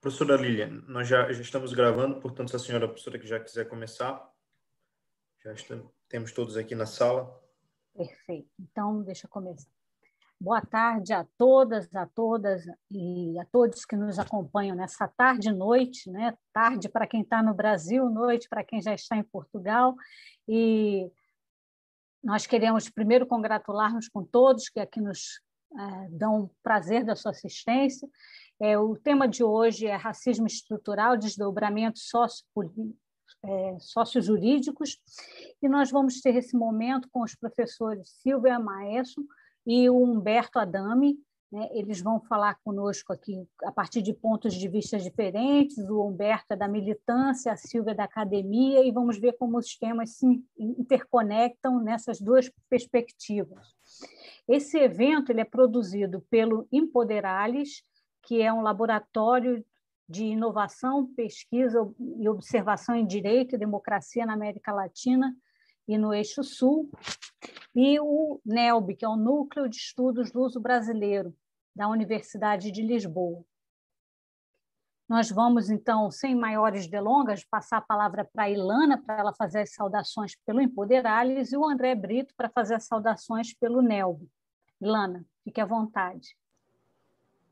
Professora Lilian, nós já, já estamos gravando, portanto, se a senhora professora que já quiser começar, já estamos, temos todos aqui na sala. Perfeito. Então, deixa eu começar. Boa tarde a todas, a todas e a todos que nos acompanham nessa tarde e noite, né? Tarde para quem está no Brasil, noite para quem já está em Portugal. E nós queremos primeiro congratular-nos com todos que aqui nos é, dão prazer da sua assistência é, o tema de hoje é racismo estrutural, desdobramentos é, e nós vamos ter esse momento com os professores Silvia Maestro e o Humberto Adami. Né? Eles vão falar conosco aqui a partir de pontos de vista diferentes. O Humberto é da militância, a Silvia é da academia, e vamos ver como os temas se interconectam nessas duas perspectivas. Esse evento ele é produzido pelo Empoderales, que é um laboratório de inovação, pesquisa e observação em direito e democracia na América Latina e no Eixo Sul, e o NELB, que é o Núcleo de Estudos Luso Brasileiro, da Universidade de Lisboa. Nós vamos, então, sem maiores delongas, passar a palavra para a Ilana, para ela fazer as saudações pelo Empoderales, e o André Brito para fazer as saudações pelo NELB. Ilana, fique à vontade.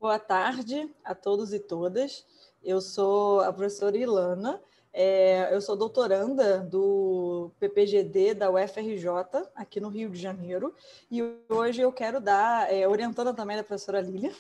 Boa tarde a todos e todas. Eu sou a professora Ilana é, eu sou doutoranda do PPGD da UFRJ, aqui no Rio de Janeiro, e hoje eu quero dar, é, orientando também da professora Lília,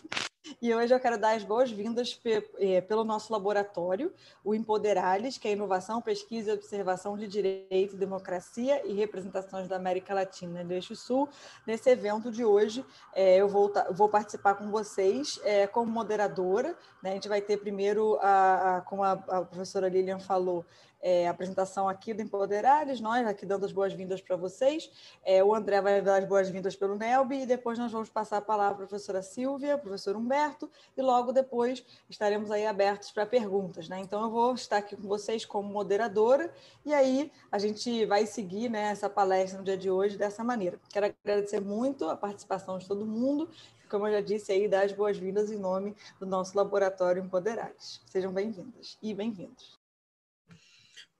e hoje eu quero dar as boas-vindas pe, é, pelo nosso laboratório, o Empoderales, que é Inovação, Pesquisa e Observação de Direito, Democracia e Representações da América Latina e do Eixo Sul. Nesse evento de hoje, é, eu vou, vou, participar com vocês é, como moderadora. Né? A gente vai ter primeiro, a, a como a, a professora Lilian falou, falou, é, apresentação aqui do Empoderares, nós aqui dando as boas-vindas para vocês. É, o André vai dar as boas-vindas pelo NELB e depois nós vamos passar a palavra à professora Silvia, professor Humberto, e logo depois estaremos aí abertos para perguntas. Né? Então eu vou estar aqui com vocês como moderadora e aí a gente vai seguir né, essa palestra no dia de hoje dessa maneira. Quero agradecer muito a participação de todo mundo e, como eu já disse, aí dar as boas-vindas em nome do nosso laboratório Empoderares. Sejam bem-vindas e bem-vindos.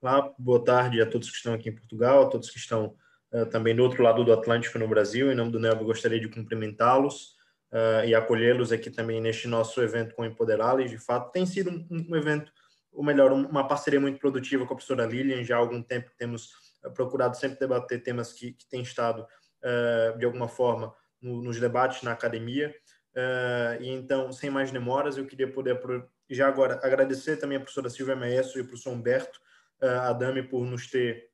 Lá, boa tarde a todos que estão aqui em Portugal, a todos que estão uh, também do outro lado do Atlântico no Brasil. Em nome do NELB, gostaria de cumprimentá-los uh, e acolhê-los aqui também neste nosso evento com Empoderá-los. De fato, tem sido um, um, evento, ou melhor, uma parceria muito produtiva com a professora Lilian. Já há algum tempo temos eh, procurado sempre debater temas que, que têm estado, uh, de alguma forma, no, nos debates na academia. e então, sem mais demoras, eu queria poder, já agora, agradecer também a professora Silvia Maestro e o professor Humberto é, a Dami por nos ter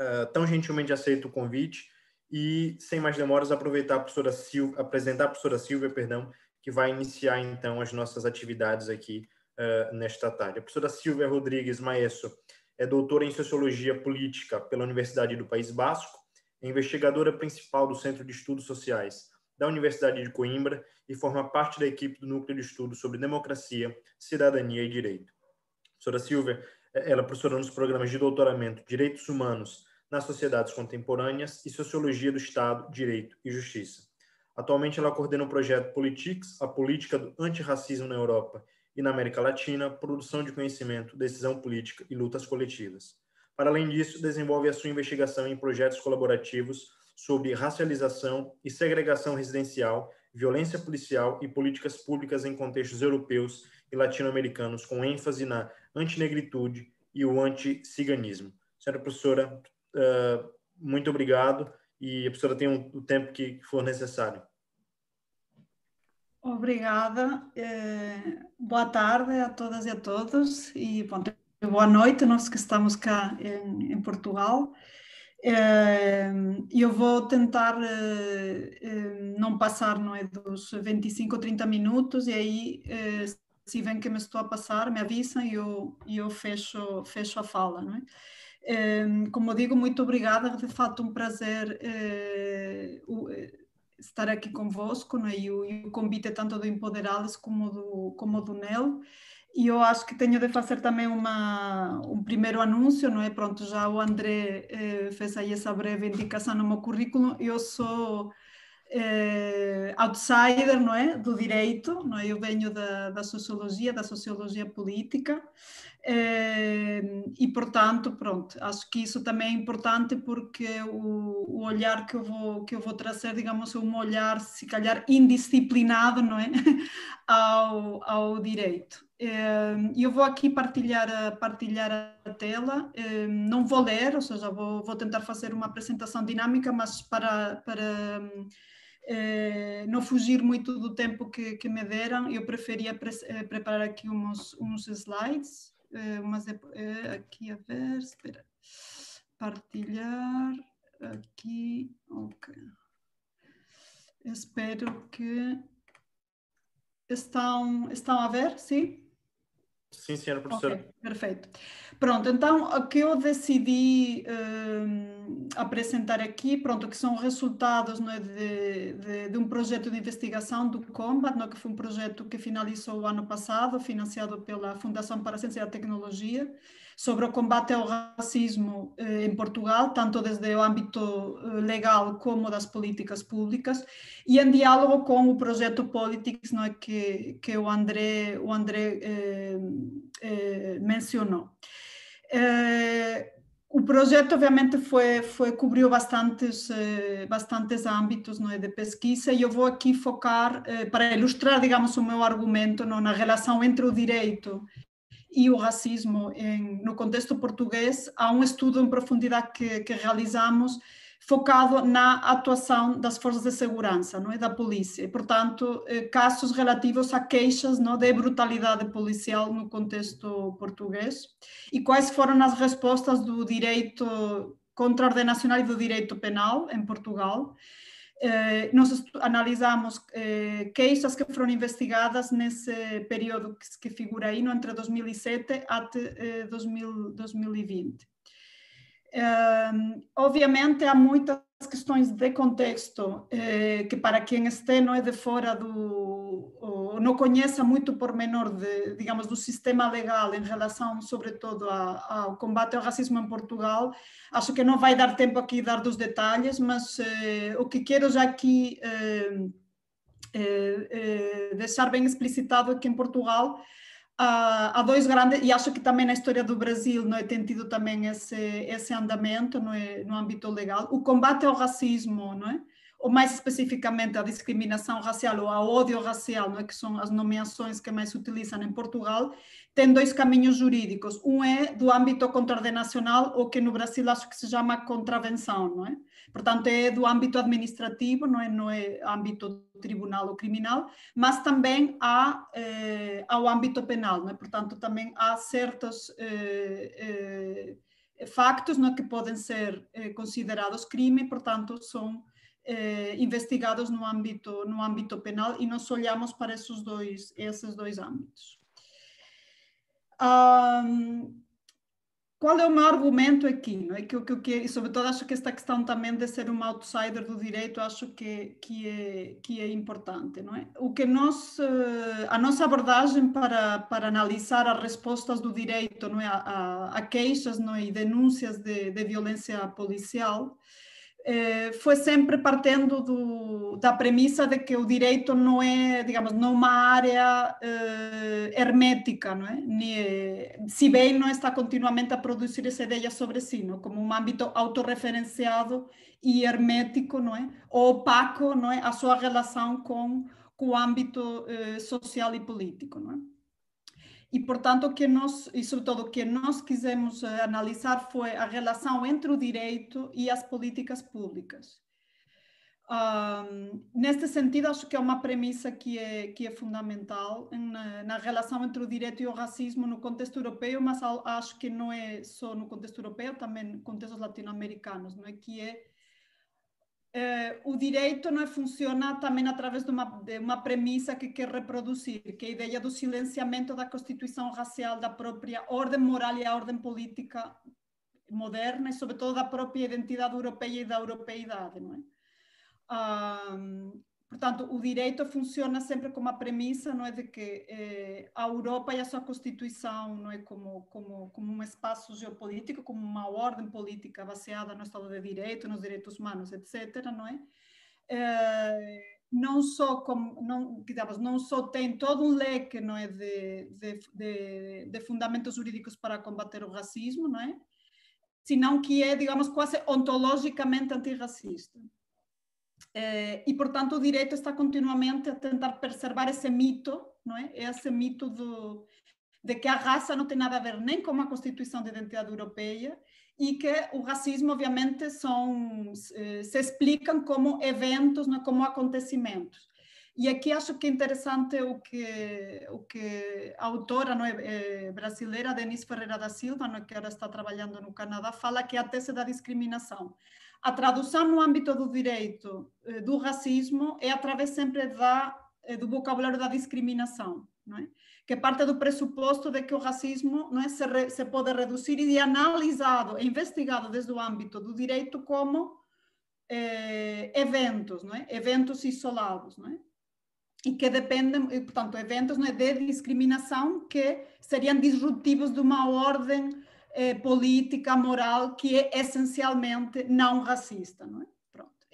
é, tão gentilmente aceito o convite. E, sem mais demoras, aproveitar a professora Silvia, apresentar a professora Silvia, perdão, que vai iniciar, então, as nossas atividades aqui é, nesta tarde. A professora Silvia Rodrigues Maesso é doutora em Sociologia Política pela Universidade do País Basco, é investigadora principal do Centro de Estudos Sociais da Universidade de Coimbra e forma parte da equipe do Núcleo de Estudos sobre Democracia, Cidadania e Direito. professora Silvia é, ela é professora nos programas de doutoramento Direitos Humanos nas Sociedades Contemporâneas e Sociologia do Estado, Direito e Justiça. Atualmente, ela coordena o projeto Politics, a política do antirracismo na Europa e na América Latina, produção de conhecimento, decisão política e lutas coletivas. Para além disso, desenvolve a sua investigação em projetos colaborativos sobre racialização e segregação residencial, violência policial e políticas públicas em contextos europeus e latino-americanos, com ênfase na antinegritude e o anticiganismo. Senhora professora, uh, muito obrigado e a professora tem um, o tempo que for necessário. Obrigada. Eh, boa tarde a todas e a todos e bom, boa noite, nós que estamos cá em, em Portugal. Eh, eu vou tentar eh, eh, não passar não é, dos 25 ou 30 minutos e aí eh, se veem que me estou a passar, me avisem e eu, eu fecho, fecho a fala. Não é? Ehm, como digo, muito obrigada, de fato um prazer eh, eh, estar aqui convosco né? e, o, e o convite é tanto do Empoderados como do, como do NEL. E eu acho que tenho de fazer também uma, um primeiro anúncio, não é? Pronto, já o André eh, fez aí essa breve indicação no meu currículo. Eu sou eh, outsider não é? do direito, não é? eu venho da, da sociologia, da sociologia política, eh, e portanto, pronto, acho que isso também é importante porque o, o, olhar que eu, vou, que eu vou trazer, digamos, é um olhar, se calhar, indisciplinado não é? ao, ao direito. Ehm, eu vou aqui partilhar a, partilhar a tela, ehm, não vou ler, ou seja, vou, vou tentar fazer uma apresentação dinâmica, mas para, para eh, não fugir muito do tempo que, que me deram, eu preferia pre eh, preparar aqui uns, uns slides, eh, umas, aqui a ver, espera, partilhar, aqui, ok. Espero que estão, estão a ver, sim? Sim, senhora professora. Okay, perfeito. Pronto, então o que eu decidi uh, apresentar aqui, pronto, que são resultados é, de, de, de, um projeto de investigação do Combat, não, é, que foi um projeto que finalizou o ano passado, financiado pela Fundação para a Ciência e a Tecnologia, sobre o combate ao racismo eh, em Portugal, tanto desde o âmbito eh, legal como das políticas públicas, e em diálogo com o projeto Politics não é, que, que o André, o André eh, eh mencionou. Eh, o projeto obviamente foi, foi cobriu bastantes eh, bastantes âmbitos não é, de pesquisa e eu vou aqui focar para ilustrar digamos o meu argumento não, na relação entre o direito e o racismo em, no contexto português, há um estudo em profundidade que, que realizamos focado na atuação das forças de segurança, não é, da polícia, portanto, eh, casos relativos a queixas não, de brutalidade policial no contexto português, e quais foram as respostas do direito contra nacional e do direito penal em Portugal, eh, nós analisamos eh, queixas que foram investigadas nesse período que, figura aí, entre 2007 até 2020. Eh, ehm, obviamente, há muitas as questões de contexto, eh, que para quem este não é de fora do, ou não conheça muito por menor, de, digamos, do sistema legal em relação, sobretudo, a, ao combate ao racismo em Portugal, acho que não vai dar tempo aqui dar dos detalhes, mas eh, o que quero já aqui eh, eh, eh, deixar bem explicitado é que em Portugal há, dois grandes, e acho que também na história do Brasil não é, tem tido também esse, esse andamento não é, no âmbito legal, o combate ao racismo, não é? ou mais especificamente à discriminação racial ou ao ódio racial, não é? que são as nomeações que mais se utilizam em Portugal, tem dois caminhos jurídicos. Um é do âmbito contraordenacional, ou que no Brasil acho que se chama contravenção, não é? Portanto, é do âmbito administrativo, não é, não é âmbito tribunal ou criminal, mas também há eh, ao âmbito penal, não é? portanto, também há certos eh, eh, factos não é, que podem ser eh, considerados crime, portanto, são eh, investigados no âmbito, no âmbito penal e nós olhamos para esses dois, esses dois âmbitos. Um, qual é o meu argumento aqui? Não é? que, que, que, e, sobretudo, acho que esta questão também de ser um outsider do direito, acho que, que, é, que é importante. Não é? O que nós, eh, a nossa abordagem para, para analisar as respostas do direito não é? a, a, a queixas não é? e denúncias de, de violência policial eh, foi sempre partindo do, da premissa de que o direito não é, digamos, numa é área eh, hermética, não é? se bem não está continuamente a produzir essa ideia sobre si, não? como um âmbito autorreferenciado e hermético, não é? Ou opaco, não é? A sua relação com, com o âmbito eh, social e político, não é? E, portanto, o que nós, e sobretudo o que nós quisemos eh, analisar foi a relação entre o direito e as políticas públicas. Um, neste sentido, acho que é uma premissa que é, que é fundamental na, na, relação entre o direito e o racismo no contexto europeu, mas acho que não é só no contexto europeu, também contextos latino-americanos, não é? que é eh, o direito não é, funciona também através de uma, de uma premissa que quer reproduzir, que é a ideia do silenciamento da constituição racial, da própria ordem moral e a ordem política moderna e, sobretudo, da própria identidade europeia e da europeidade. Não é? Ah, Portanto, o direito funciona sempre como a premissa, não é, de que eh, a Europa e a sua Constituição, não é, como, como, como um espaço geopolítico, como uma ordem política baseada no Estado de Direito, nos direitos humanos, etc., não é? Eh, não só como, não, digamos, não só tem todo um leque, não é, de, de, de, de fundamentos jurídicos para combater o racismo, não é? Senão que é, digamos, quase ontologicamente antirracista. Eh, e, portanto, o direito está continuamente a tentar preservar esse mito, não é? Esse mito do, de que a raça não tem nada a ver nem com a Constituição de Identidade Europeia e que o racismo, obviamente, são, se explicam como eventos, não é? como acontecimentos. E aqui acho que é interessante o que, o que a autora não é, é brasileira, Denise Ferreira da Silva, não é, que agora está trabalhando no Canadá, fala que é a tese da discriminação a tradução no âmbito do direito eh, do racismo é através sempre da, eh, do vocabulário da discriminação, é? que parte do pressuposto de que o racismo é? se, re, se, pode reduzir e analisado, investigado desde o âmbito do direito como eh, eventos, é? eventos isolados. É? E que dependem, portanto, eventos é, de discriminação que seriam disruptivos de uma ordem eh, política, moral, que é essencialmente não racista, não é?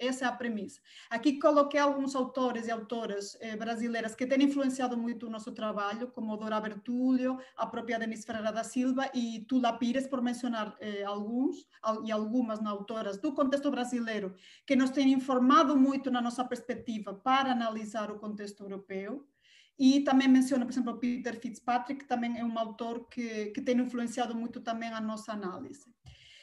Essa é a premissa. Aqui coloquei alguns autores e autoras eh, brasileiras que têm influenciado muito o nosso trabalho, como Dora Bertulho, a própria Denise Ferreira da Silva e Tula Pires, por mencionar eh, alguns e algumas autoras do contexto brasileiro, que nos têm informado muito na nossa perspectiva para analisar o contexto europeu. E também menciona, por exemplo, o Peter Fitzpatrick, que também é um autor que, que tem influenciado muito também a nossa análise.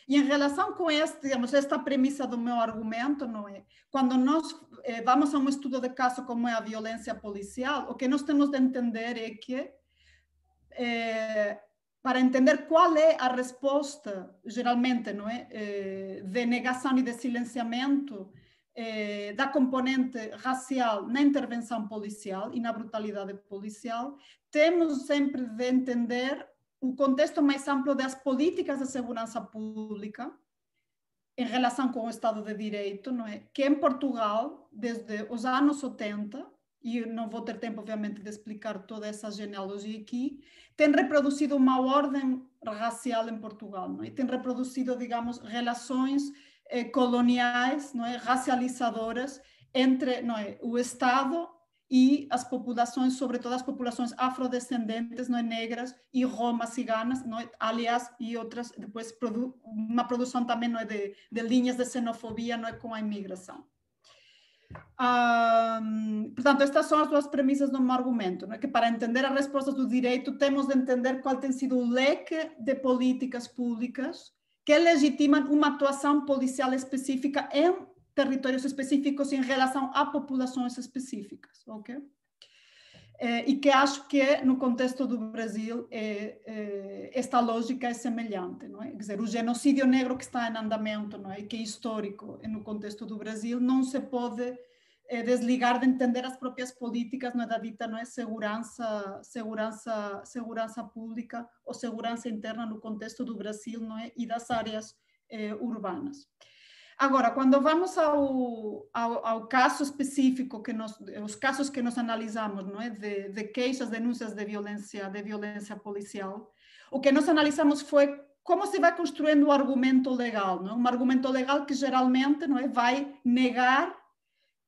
E em relação com este, digamos, esta premissa do meu argumento, não é? Quando nós eh, vamos a um estudo de caso como é a violência policial, o que nós temos de entender é que eh, para entender qual é a resposta, geralmente, não é, eh, de negação e de silenciamento eh, da componente racial na intervenção policial e na brutalidade policial, temos sempre de entender o contexto mais amplo das políticas de segurança pública em relação com o Estado de Direito, não é? que em Portugal, desde os anos 80, e não vou ter tempo, obviamente, de explicar toda essa genealogia aqui, tem reproduzido uma ordem racial em Portugal, não é? tem reproduzido, digamos, relações eh, coloniais, não é, racializadoras entre não é, o Estado e as populações, sobretudo as populações afrodescendentes, não é, negras e romas ciganas, não é, aliás, e outras, depois produ uma produção também não é, de, de linhas de xenofobia não é, com a imigração. portanto, estas são as duas premissas do meu argumento, é que para entender as respostas do direito temos de entender qual tem sido o leque de políticas públicas que legitimam uma atuação policial específica em territórios específicos em relação a populações específicas, ok? e eh, que acho que no contexto do Brasil eh, eh, esta lógica é semelhante, não é? Quer dizer, o genocídio negro que está em andamento, não é? Que é histórico no contexto do Brasil não se pode é desligar de entender as próprias políticas, não é da dita, não é segurança, segurança, segurança pública ou segurança interna no contexto do Brasil, não é, e das áreas eh, urbanas. Agora, quando vamos ao, ao, ao, caso específico que nós, os casos que nós analisamos, não é, de, de queixas, denúncias de violência, de violência policial, o que nós analisamos foi como se vai construindo o um argumento legal, não é? um argumento legal que geralmente não é, vai negar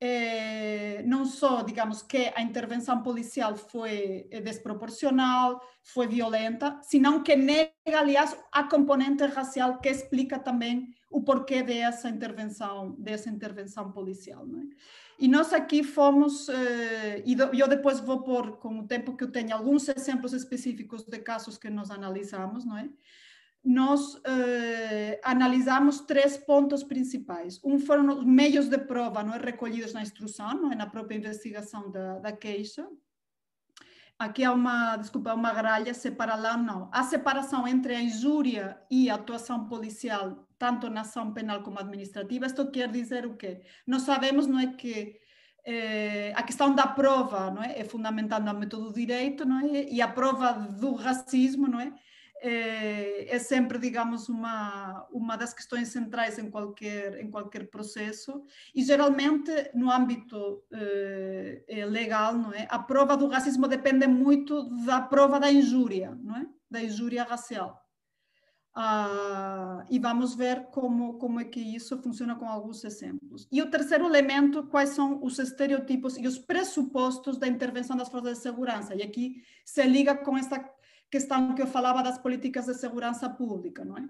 eh, não só, digamos, que a intervenção policial foi eh, desproporcional, foi violenta, senão que nega, aliás, a componente racial que explica também o porquê dessa intervenção, dessa intervenção policial. Né? E nós aqui fomos, eh, e eu depois vou pôr, com o tempo que eu tenho, alguns exemplos específicos de casos que nós analisamos, não é? nós uh, analisamos três pontos principais. Um foram os meios de prova não é, recolhidos na instrução, não é, na própria investigação da, da queixa. Aqui há uma, desculpa, uma gralha, separar lá não. A separação entre a injúria e a atuação policial, tanto na ação penal como administrativa, isto quer dizer o quê? Nós sabemos não é, que eh, a questão da prova não é, é fundamental no método do direito não é, e a prova do racismo, não é? é, é sempre, digamos, uma, uma das questões centrais em qualquer, em qualquer processo. E geralmente, no âmbito eh, é, legal, não é? a prova do racismo depende muito da prova da injúria, não é? da injúria racial. Ah, e vamos ver como, como é que isso funciona com alguns exemplos. E o terceiro elemento, quais são os estereotipos e os pressupostos da intervenção das forças de segurança. E aqui se liga com esta questão que eu falava das políticas de segurança pública, não é?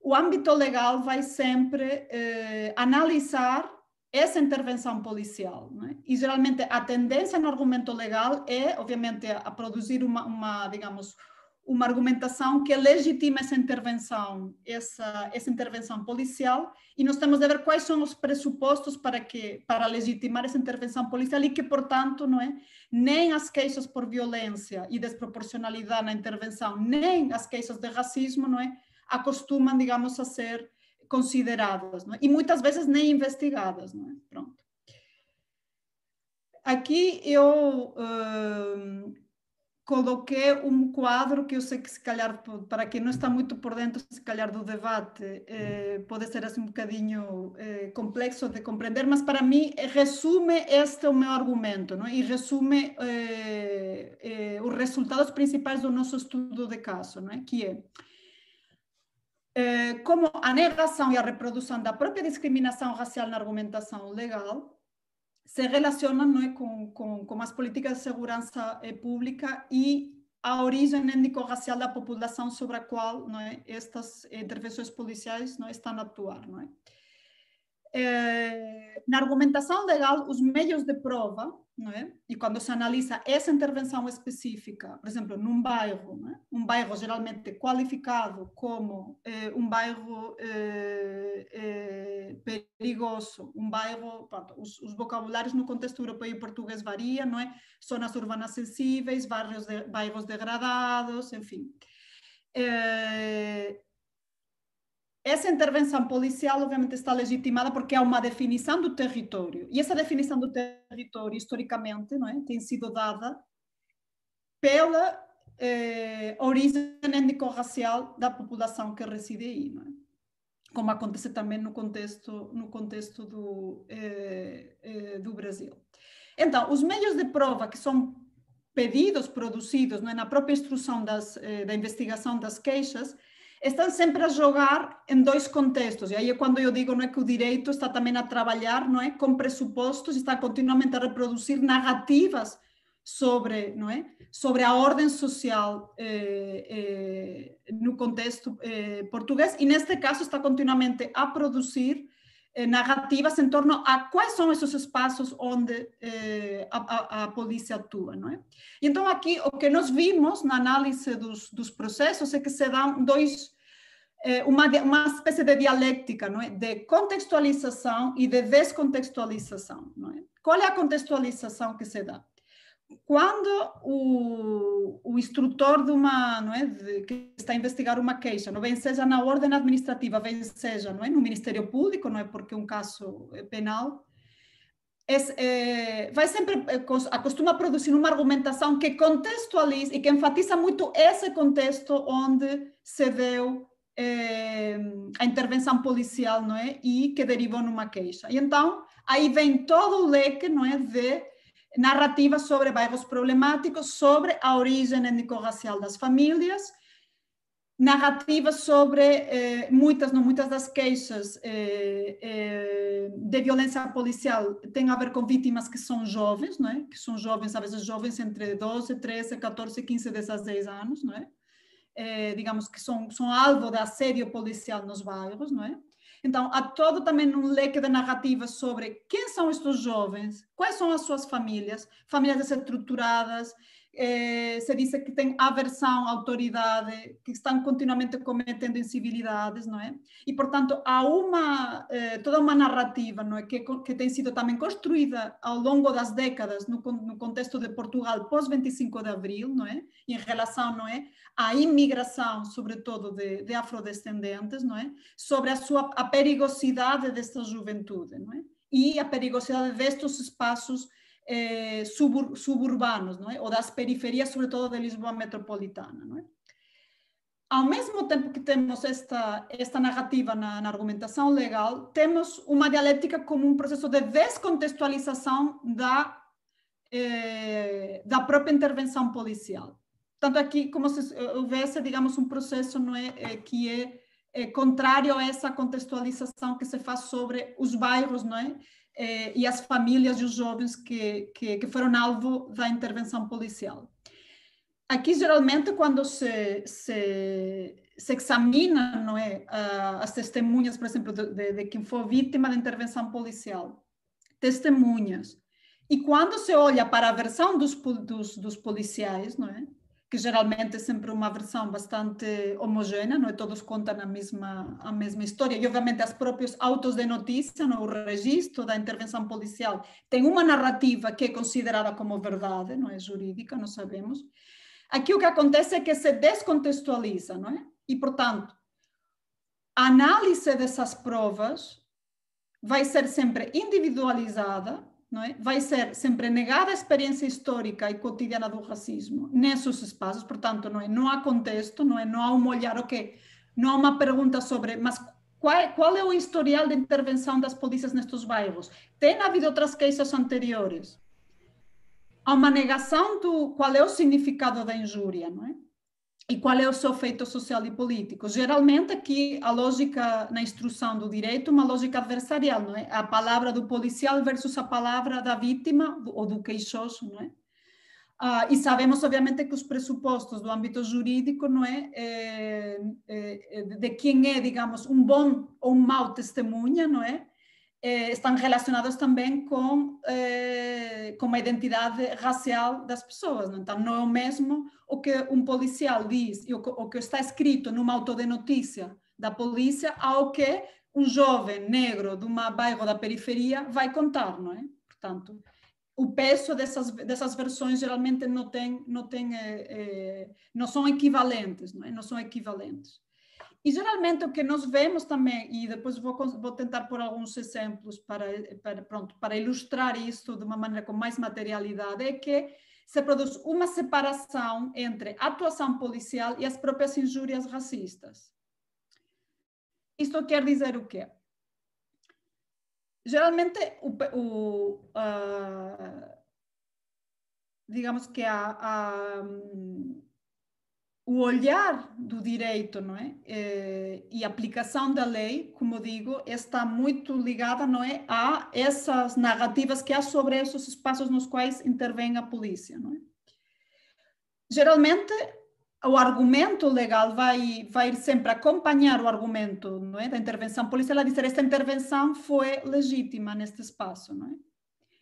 O âmbito legal vai sempre eh, analisar essa intervenção policial, é? e geralmente a tendência no argumento legal é, obviamente, a produzir uma, uma digamos, uma argumentação que é legitima essa intervenção, essa, essa intervenção policial, e nós temos de ver quais são os pressupostos para que para legitimar essa intervenção policial e que, portanto, não é nem as queixas por violência e desproporcionalidade na intervenção, nem as queixas de racismo, não é, acostumam, digamos, a ser consideradas, é? e muitas vezes nem investigadas, não é? Pronto. Aqui eu uh, coloquei um quadro que eu sei que se calhar para quem não está muito por dentro se calhar do debate eh, pode ser assim um bocadinho eh, complexo de compreender mas para mim eh, resume este o meu argumento não? É? e resume eh, eh, os resultados principais do nosso estudo de caso não é? que é eh, como a negação e a reprodução da própria discriminação racial na argumentação legal se relacionam não é, com, com, com as políticas de segurança eh, pública e a origem étnico-racial da população sobre eh, a qual não é, estas intervenções policiais não estão a atuar. Não é? Eh, na argumentação legal, os meios de prova, é? e quando se analisa essa intervenção específica, por exemplo, num bairro, é? um bairro geralmente qualificado como eh, um bairro eh, perigoso, um bairro, pronto, os, os, vocabulários no contexto europeu e português variam, não é? Zonas urbanas sensíveis, bairros, de, bairros degradados, enfim essa intervenção policial, obviamente, está legitimada porque há é uma definição do território. E essa definição do território, historicamente, não é? tem sido dada pela eh, origem étnico-racial da população que reside aí, não é? como acontece também no contexto, no contexto do, eh, eh, do Brasil. Então, os meios de prova que são pedidos, produzidos é? na própria instrução das, eh, da investigação das queixas, están sempre a jogar en dois contextos, e aí é quando eu digo não é que o direito está também a trabalhar não é, com pressupostos, está continuamente a reproduzir narrativas sobre, não é, sobre a ordem social eh, eh, no contexto eh, português, e neste caso está continuamente a produzir eh, narrativas em torno a quais são esses espaços onde eh, a, a, a, polícia atua, não é? Então aqui o que nós vimos na análise dos, dos processos é que se dão dois eh, uma uma espécie de dialética, não é? De contextualização e de descontextualização, não é? Qual é a contextualização que se dá? quando o, o instrutor de uma, não é, de, que está a investigar uma queixa, não vem seja na ordem administrativa, vem seja não é, no Ministério Público, não é porque um caso é penal, é, é, vai sempre é, acostuma a produzir uma argumentação que contextualiza e que enfatiza muito esse contexto onde se deu é, a intervenção policial, não é, e que derivou numa queixa. E então aí vem todo o leque, não é, de narrativas sobre bairros problemáticos, sobre a origem étnico-racial das famílias, narrativas sobre eh, muitas, não muitas das queixas eh, eh, de violência policial têm a ver com vítimas que são jovens, não é? Que são jovens, às vezes jovens entre 12, 13, 14, 15, 16 anos, não é? Eh, digamos que são, são alvo de assédio policial nos bairros, não é? Então, há todo também um leque de narrativas sobre quem são estes jovens, quais são as suas famílias, famílias desestruturadas, eh, se diz que tem aversão à autoridade, que estão continuamente cometendo incivilidades, não é? E, portanto, há uma, eh, toda uma narrativa, não é? Que, que tem sido também construída ao longo das décadas no, no contexto de Portugal pós-25 de abril, não é? Em relação, não é? À imigração, sobretudo de, de afrodescendentes, não é? Sobre a sua a perigosidade desta juventude, não é? E a perigosidade destes espaços eh, subur suburbanos, não é? ou das periferias, sobretudo da Lisboa metropolitana. Não é? Ao mesmo tempo que temos esta, esta narrativa na, na argumentação legal, temos uma dialética como um processo de descontextualização da, eh, da própria intervenção policial. Tanto aqui como se eh, houvesse, digamos, um processo não é, eh, eh, que é, é contrário a essa contextualização que se faz sobre os bairros, não é? eh, e as famílias e os jovens que, que, que foram alvo da intervenção policial. Aqui, geralmente, quando se, se, se examina não é, as testemunhas, por exemplo, de, de quem foi vítima da intervenção policial, testemunhas. E quando se olha para a versão dos, dos, dos policiais, não é? que geralmente é sempre uma versão bastante homogênea, não é? Todos contam a mesma, a mesma história. E, obviamente, as próprios autos de notícia, não? o registro da intervenção policial, tem uma narrativa que é considerada como verdade, não é jurídica, não sabemos. Aqui o que acontece é que se descontextualiza, não é? E, portanto, a análise dessas provas vai ser sempre individualizada é? vai ser sempre negada a experiência histórica e cotidiana do racismo nesses espaços, portanto, não, é? não há contexto, não, é? não há um olhar, ok, não há uma pergunta sobre, mas qual, qual é o historial de intervenção das polícias nestes bairros? Tem havido outras queixas anteriores? Há uma negação do qual é o significado da injúria, não é? e qual é o seu efeito social e político. Geralmente aqui a lógica na instrução do direito é uma lógica adversarial, não é? A palavra do policial versus a palavra da vítima ou do queixoso, não é? Ah, e sabemos, obviamente, que os pressupostos do âmbito jurídico, não é? é, é de quem é, digamos, um bom ou um mau testemunha, não é? eh, estão relacionadas também com, eh, com a identidade racial das pessoas. Não? Então, não é o mesmo o que um policial diz e o que, o que está escrito numa auto de notícia da polícia ao que um jovem negro de um bairro da periferia vai contar, não é? Eh, Portanto, o peso dessas dessas versões geralmente não tem não tem eh, eh, não são equivalentes, não, é? não são equivalentes. E geralmente o que nós vemos também, e depois vou, vou tentar pôr alguns exemplos para, para, pronto, para ilustrar isso de uma maneira com mais materialidade, é que se produz uma separação entre a atuação policial e as próprias injúrias racistas. Isto quer dizer o quê? Geralmente, o, o uh, digamos que a, a o olhar do direito não é? Eh, e a aplicação da lei, como digo, está muito ligada não é? a essas narrativas que há sobre esses espaços nos quais intervém a polícia. Não é? Geralmente, o argumento legal vai, vai sempre acompanhar o argumento não é? da intervenção policial a dizer esta intervenção foi legítima neste espaço. Não é?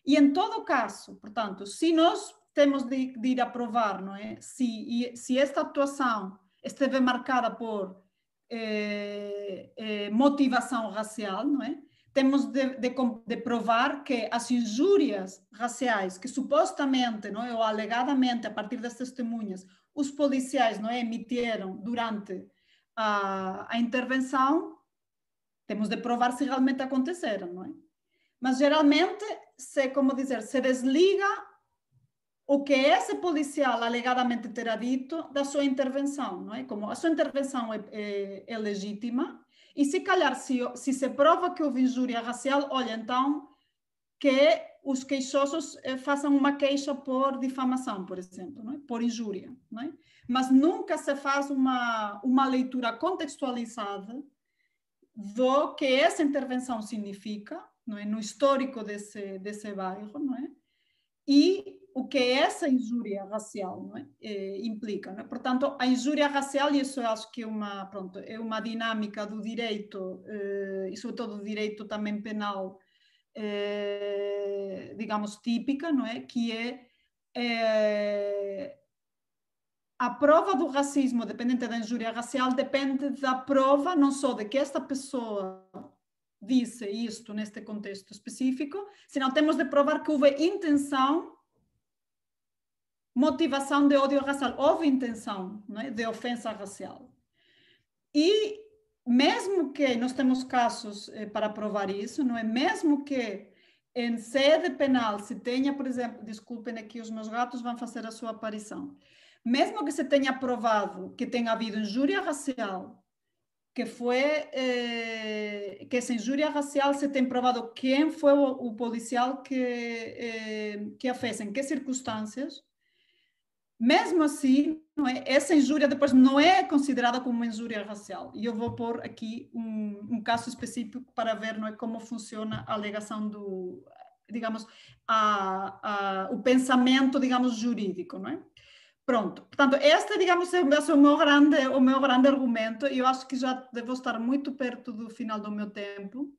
E em todo caso, portanto, se nós temos de, de ir provar, não é? Se, se esta atuação esteve marcada por eh, eh, motivação racial, não é? Temos de, de, de, provar que as injúrias raciais que supostamente, não é, ou alegadamente, a partir das testemunhas, os policiais não é, emitiram durante a, a intervenção, temos de provar se realmente aconteceram, não é? Mas geralmente, se, como dizer, se desliga o que esse policial alegadamente terá dito da sua intervenção, não é? Como a sua intervenção é, é, é legítima, e se calhar, se, se se prova que houve injúria racial, olha, então que os queixosos eh, façam uma queixa por difamação, por exemplo, é? por injúria. É? Mas nunca se faz uma, uma leitura contextualizada do que essa intervenção significa é? no histórico desse, desse bairro é? e o que é essa injúria racial é? É, implica. É? Portanto, a injúria racial, isso eu acho que é uma, pronto, é uma dinâmica do direito, eh, e sobretudo do direito também penal, eh, digamos, típica, não é? que é, eh, a prova do racismo dependente da injúria racial depende da prova não só de que esta pessoa disse isto neste contexto específico, senão temos de provar que houve intenção motivação de ódio racial. Houve intenção né, de ofensa racial. E mesmo que nós temos casos eh, para provar isso, não é? Mesmo que em sede penal se tenha, por exemplo, desculpem aqui, os meus gatos vão fazer a sua aparição. Mesmo que se tenha provado que tenha havido injúria racial, que foi eh, que essa injúria racial se tem provado quem foi o, o policial que eh, que a fez, em que circunstâncias, mesmo assim, é? essa injúria depois não é considerada como uma injúria racial. E eu vou pôr aqui um, um caso específico para ver é, como funciona a alegação do, digamos, a, a, o pensamento, digamos, jurídico, não é? Pronto, portanto, este, digamos, é, é o meu grande, o meu grande argumento. Eu acho que já devo estar muito perto do final do meu tempo.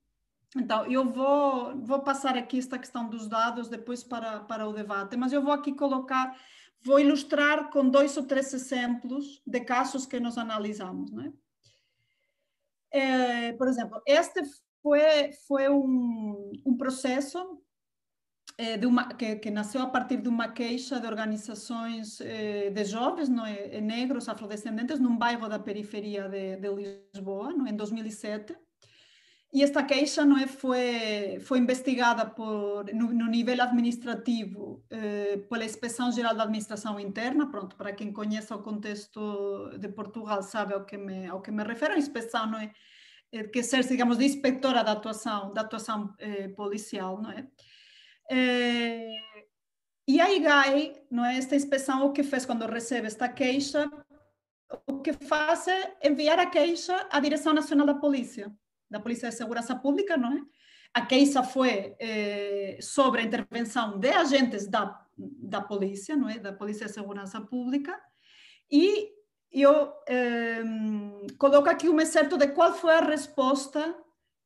Então, eu vou, vou passar aqui esta questão dos dados depois para, para o debate, mas eu vou aqui colocar Vou ilustrar com dois ou três exemplos de casos que nós analisamos. Né? É, por exemplo, este foi, foi um, um processo é, uma, que, que, nasceu a partir de uma queixa de organizações é, de jovens não é? negros afrodescendentes num bairro da periferia de, de Lisboa, não, é? em 2007 e esta queixa não é, foi, foi investigada por, no, no nível administrativo eh, pela Inspeção Geral da Administração Interna. Pronto, para quem conheça o contexto de Portugal sabe ao que me, ao que me refiro. A inspeção não é, é que ser, digamos, de inspectora da atuação, da atuação eh, policial, não é? Eh, e a IGAI, não é, esta inspeção, o que fez quando recebe esta queixa, o que faz é enviar a queixa à Direção Nacional da Polícia da Polícia de Segurança Pública, não é? A queixa foi eh, sobre a intervenção de agentes da, da polícia, não é? Da Polícia de Segurança Pública. E eu eh, coloco aqui um excerto de qual foi a resposta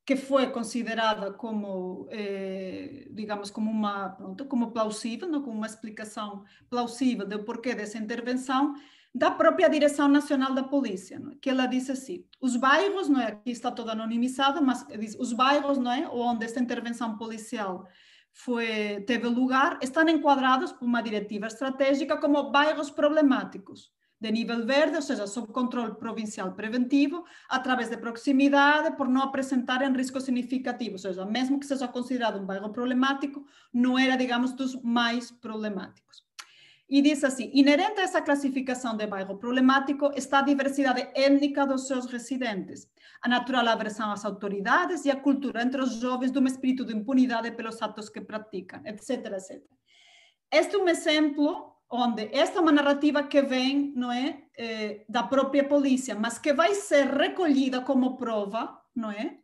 que foi considerada como, eh, digamos, como uma, pronto, como plausível, não? como uma explicação plausível do porquê dessa intervenção, da própria Direção Nacional da Polícia, é? que ela disse assim, os bairros, não é, aqui está toda anonimizada, mas diz, os bairros, não é, onde esta intervenção policial foi, teve lugar, estão enquadrados por uma diretiva estratégica como bairros problemáticos, de nível verde, ou seja, sob controle provincial preventivo, através de proximidade, por não apresentarem risco significativo, ou seja, mesmo que seja considerado um bairro problemático, não era, digamos, dos mais problemáticos e diz assim: inerente a essa classificação de bairro problemático está a diversidade étnica dos seus residentes, a natural aversão às autoridades e a cultura entre os jovens de um espírito de impunidade pelos atos que praticam, etc. etc. Este é um exemplo onde esta é uma narrativa que vem não é, eh, da própria polícia, mas que vai ser recolhida como prova, não é?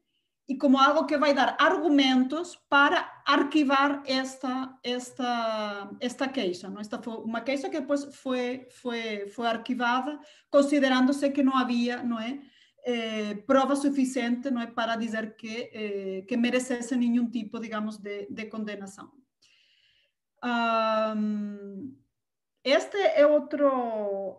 e como algo que vai dar argumentos para arquivar esta esta esta queixa, não? Esta foi uma queixa que depois foi foi foi arquivada, considerando-se que não havia, não é, eh, prova suficiente, não é, para dizer que eh, que merecesse nenhum tipo, digamos, de, de condenação. Um, este é outro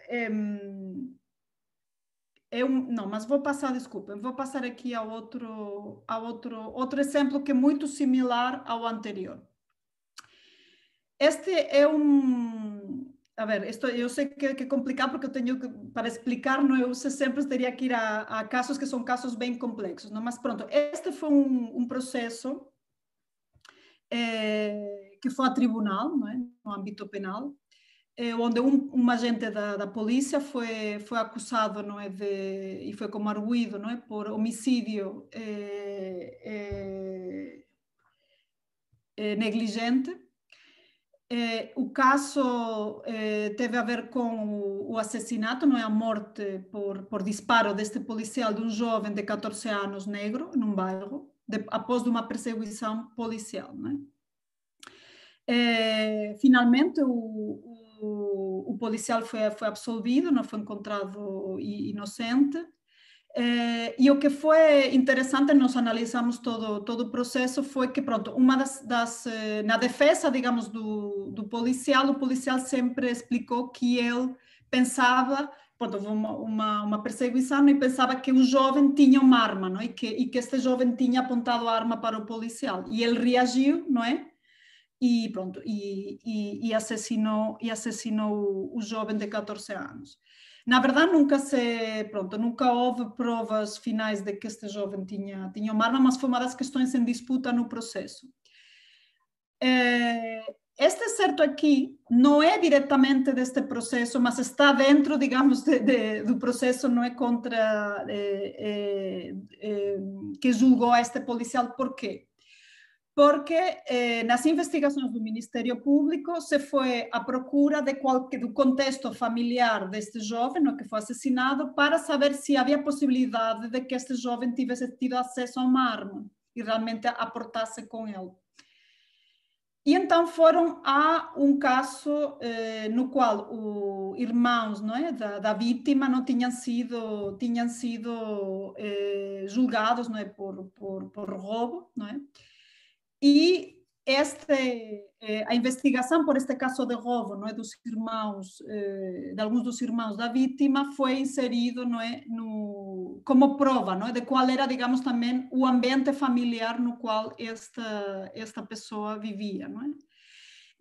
eu, não, mas vou passar, desculpa, vou passar aqui a outro, a outro, outro exemplo que é muito similar ao anterior. Este é um. A ver, Isto eu sei que é complicado porque eu tenho que, para explicar, não, eu sempre teria que ir a, a, casos que são casos bem complexos, não? mas pronto, este foi um, um processo é, que foi a tribunal, é? no âmbito penal, eh, onde um, um, agente da, da polícia foi, foi acusado não é, de, e foi como arguído não é, por homicídio é, eh, é, eh, negligente. o caso teve a ver com o, o, assassinato, não é a morte por, por disparo deste policial de um jovem de 14 anos negro num bairro, de, após uma perseguição policial. Não é? finalmente, o, o, policial foi, foi absolvido, não foi encontrado inocente. Eh, e o que foi interessante, nós analisamos todo, todo o processo, foi que, pronto, uma das, das eh, na defesa, digamos, do, do policial, o policial sempre explicou que ele pensava, pronto, houve uma, uma, uma, perseguição e pensava que o jovem tinha uma arma, não é? E que, e que este jovem tinha apontado a arma para o policial. E ele reagiu, não é? e pronto, e, e, e assassinou, e assassinou o, o jovem de 14 anos. Na verdade, nunca se, pronto, nunca houve provas finais de que este jovem tinha, tinha uma arma, mas foi uma das questões em disputa no processo. Eh, este certo aqui não é diretamente deste processo, mas está dentro, digamos, de, de, do processo, não é contra é, é, é, que julgou este policial. Por quê? porque eh, nas investigações do Ministério Público se foi à procura de qualquer, do contexto familiar deste jovem, no que foi assassinado, para saber se havia possibilidade de que este jovem tivesse tido acesso a uma arma e realmente aportasse com ele. E então foram a um caso eh, no qual os irmãos não é, da, da, vítima não tinham sido, tinham sido eh, julgados não é, por, por, por roubo, não é? E este, eh, a investigação por este caso de roubo não é, dos irmãos, eh, de alguns dos irmãos da vítima, foi inserido não é, no, como prova não é, de qual era, digamos, também o ambiente familiar no qual esta, esta pessoa vivia. Não é?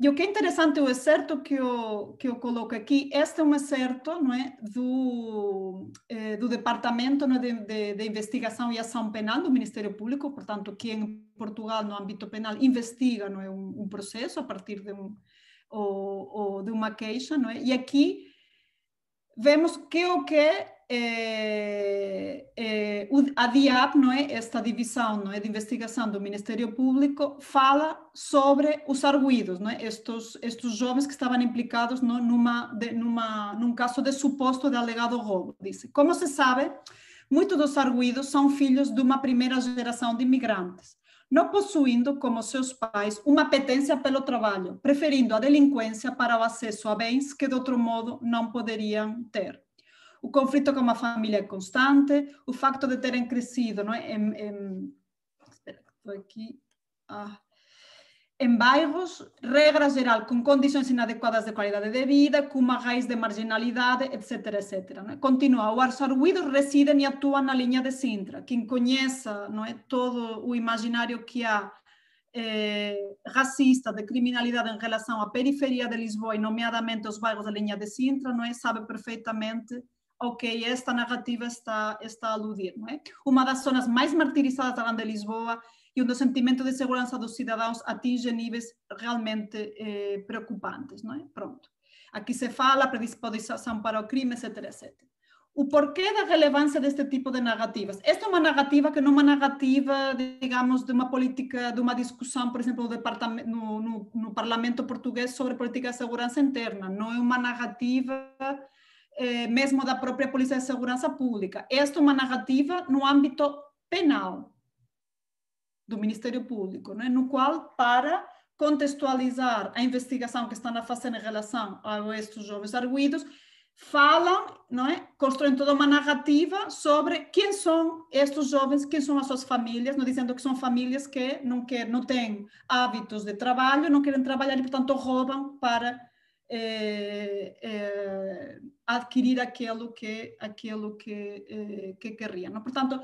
E o que é interessante é o acerto que eu, que eu coloco aqui. Este é um acerto não é, do, eh, do Departamento é, de, de, de, Investigação e Ação Penal do Ministério Público, portanto, que em Portugal, no âmbito penal, investiga não é, um, um processo a partir de, um, ou, ou de uma queixa. Não é? E aqui vemos que o que é é, é, a DIAP, não é? esta divisão não é? de investigação do Ministério Público, fala sobre os arguídos, não é? estes, estes jovens que estavam implicados não, numa, de, numa, num caso de suposto de alegado roubo. Disse. Como se sabe, muitos dos arguídos são filhos de uma primeira geração de imigrantes, não possuindo, como seus pais, uma apetência pelo trabalho, preferindo a delinquência para o acesso a bens que, de outro modo, não poderiam ter o conflito com a família é constante, o facto de terem crescido não é? em, em, espera, estou aqui, ah, em bairros, regra geral, com condições inadequadas de qualidade de vida, com uma raiz de marginalidade, etc. etc não é? Continua, o Arsaruídos residem e atuam na linha de Sintra. Quem conheça não é, todo o imaginário que há eh, racista, de criminalidade em relação à periferia de Lisboa e nomeadamente os bairros da linha de Sintra, não é? sabe perfeitamente ao que esta narrativa está, está a aludir. Não é? Uma das zonas mais martirizadas da Grande Lisboa e onde o sentimento de segurança dos cidadãos atinge níveis realmente eh, preocupantes. Não é? Pronto. Aqui se fala predisposição para o crime, etc, etc. O porquê da relevância deste tipo de narrativas? Esta é uma narrativa que não é uma narrativa, digamos, de uma política, de uma discussão, por exemplo, no, no, no Parlamento português sobre política de segurança interna. Não é uma narrativa eh, mesmo da própria Polícia de Segurança Pública. Esta é uma narrativa no âmbito penal do Ministério Público, né? no qual, para contextualizar a investigação que estão a fazer em relação a estes jovens arguidos, falam, não é? constroem toda uma narrativa sobre quem são estes jovens, quem são as suas famílias, não dizendo que são famílias que não, quer, não têm hábitos de trabalho, não querem trabalhar e, portanto, roubam para é, é, adquirir aquilo que, aquilo que, eh, que Portanto,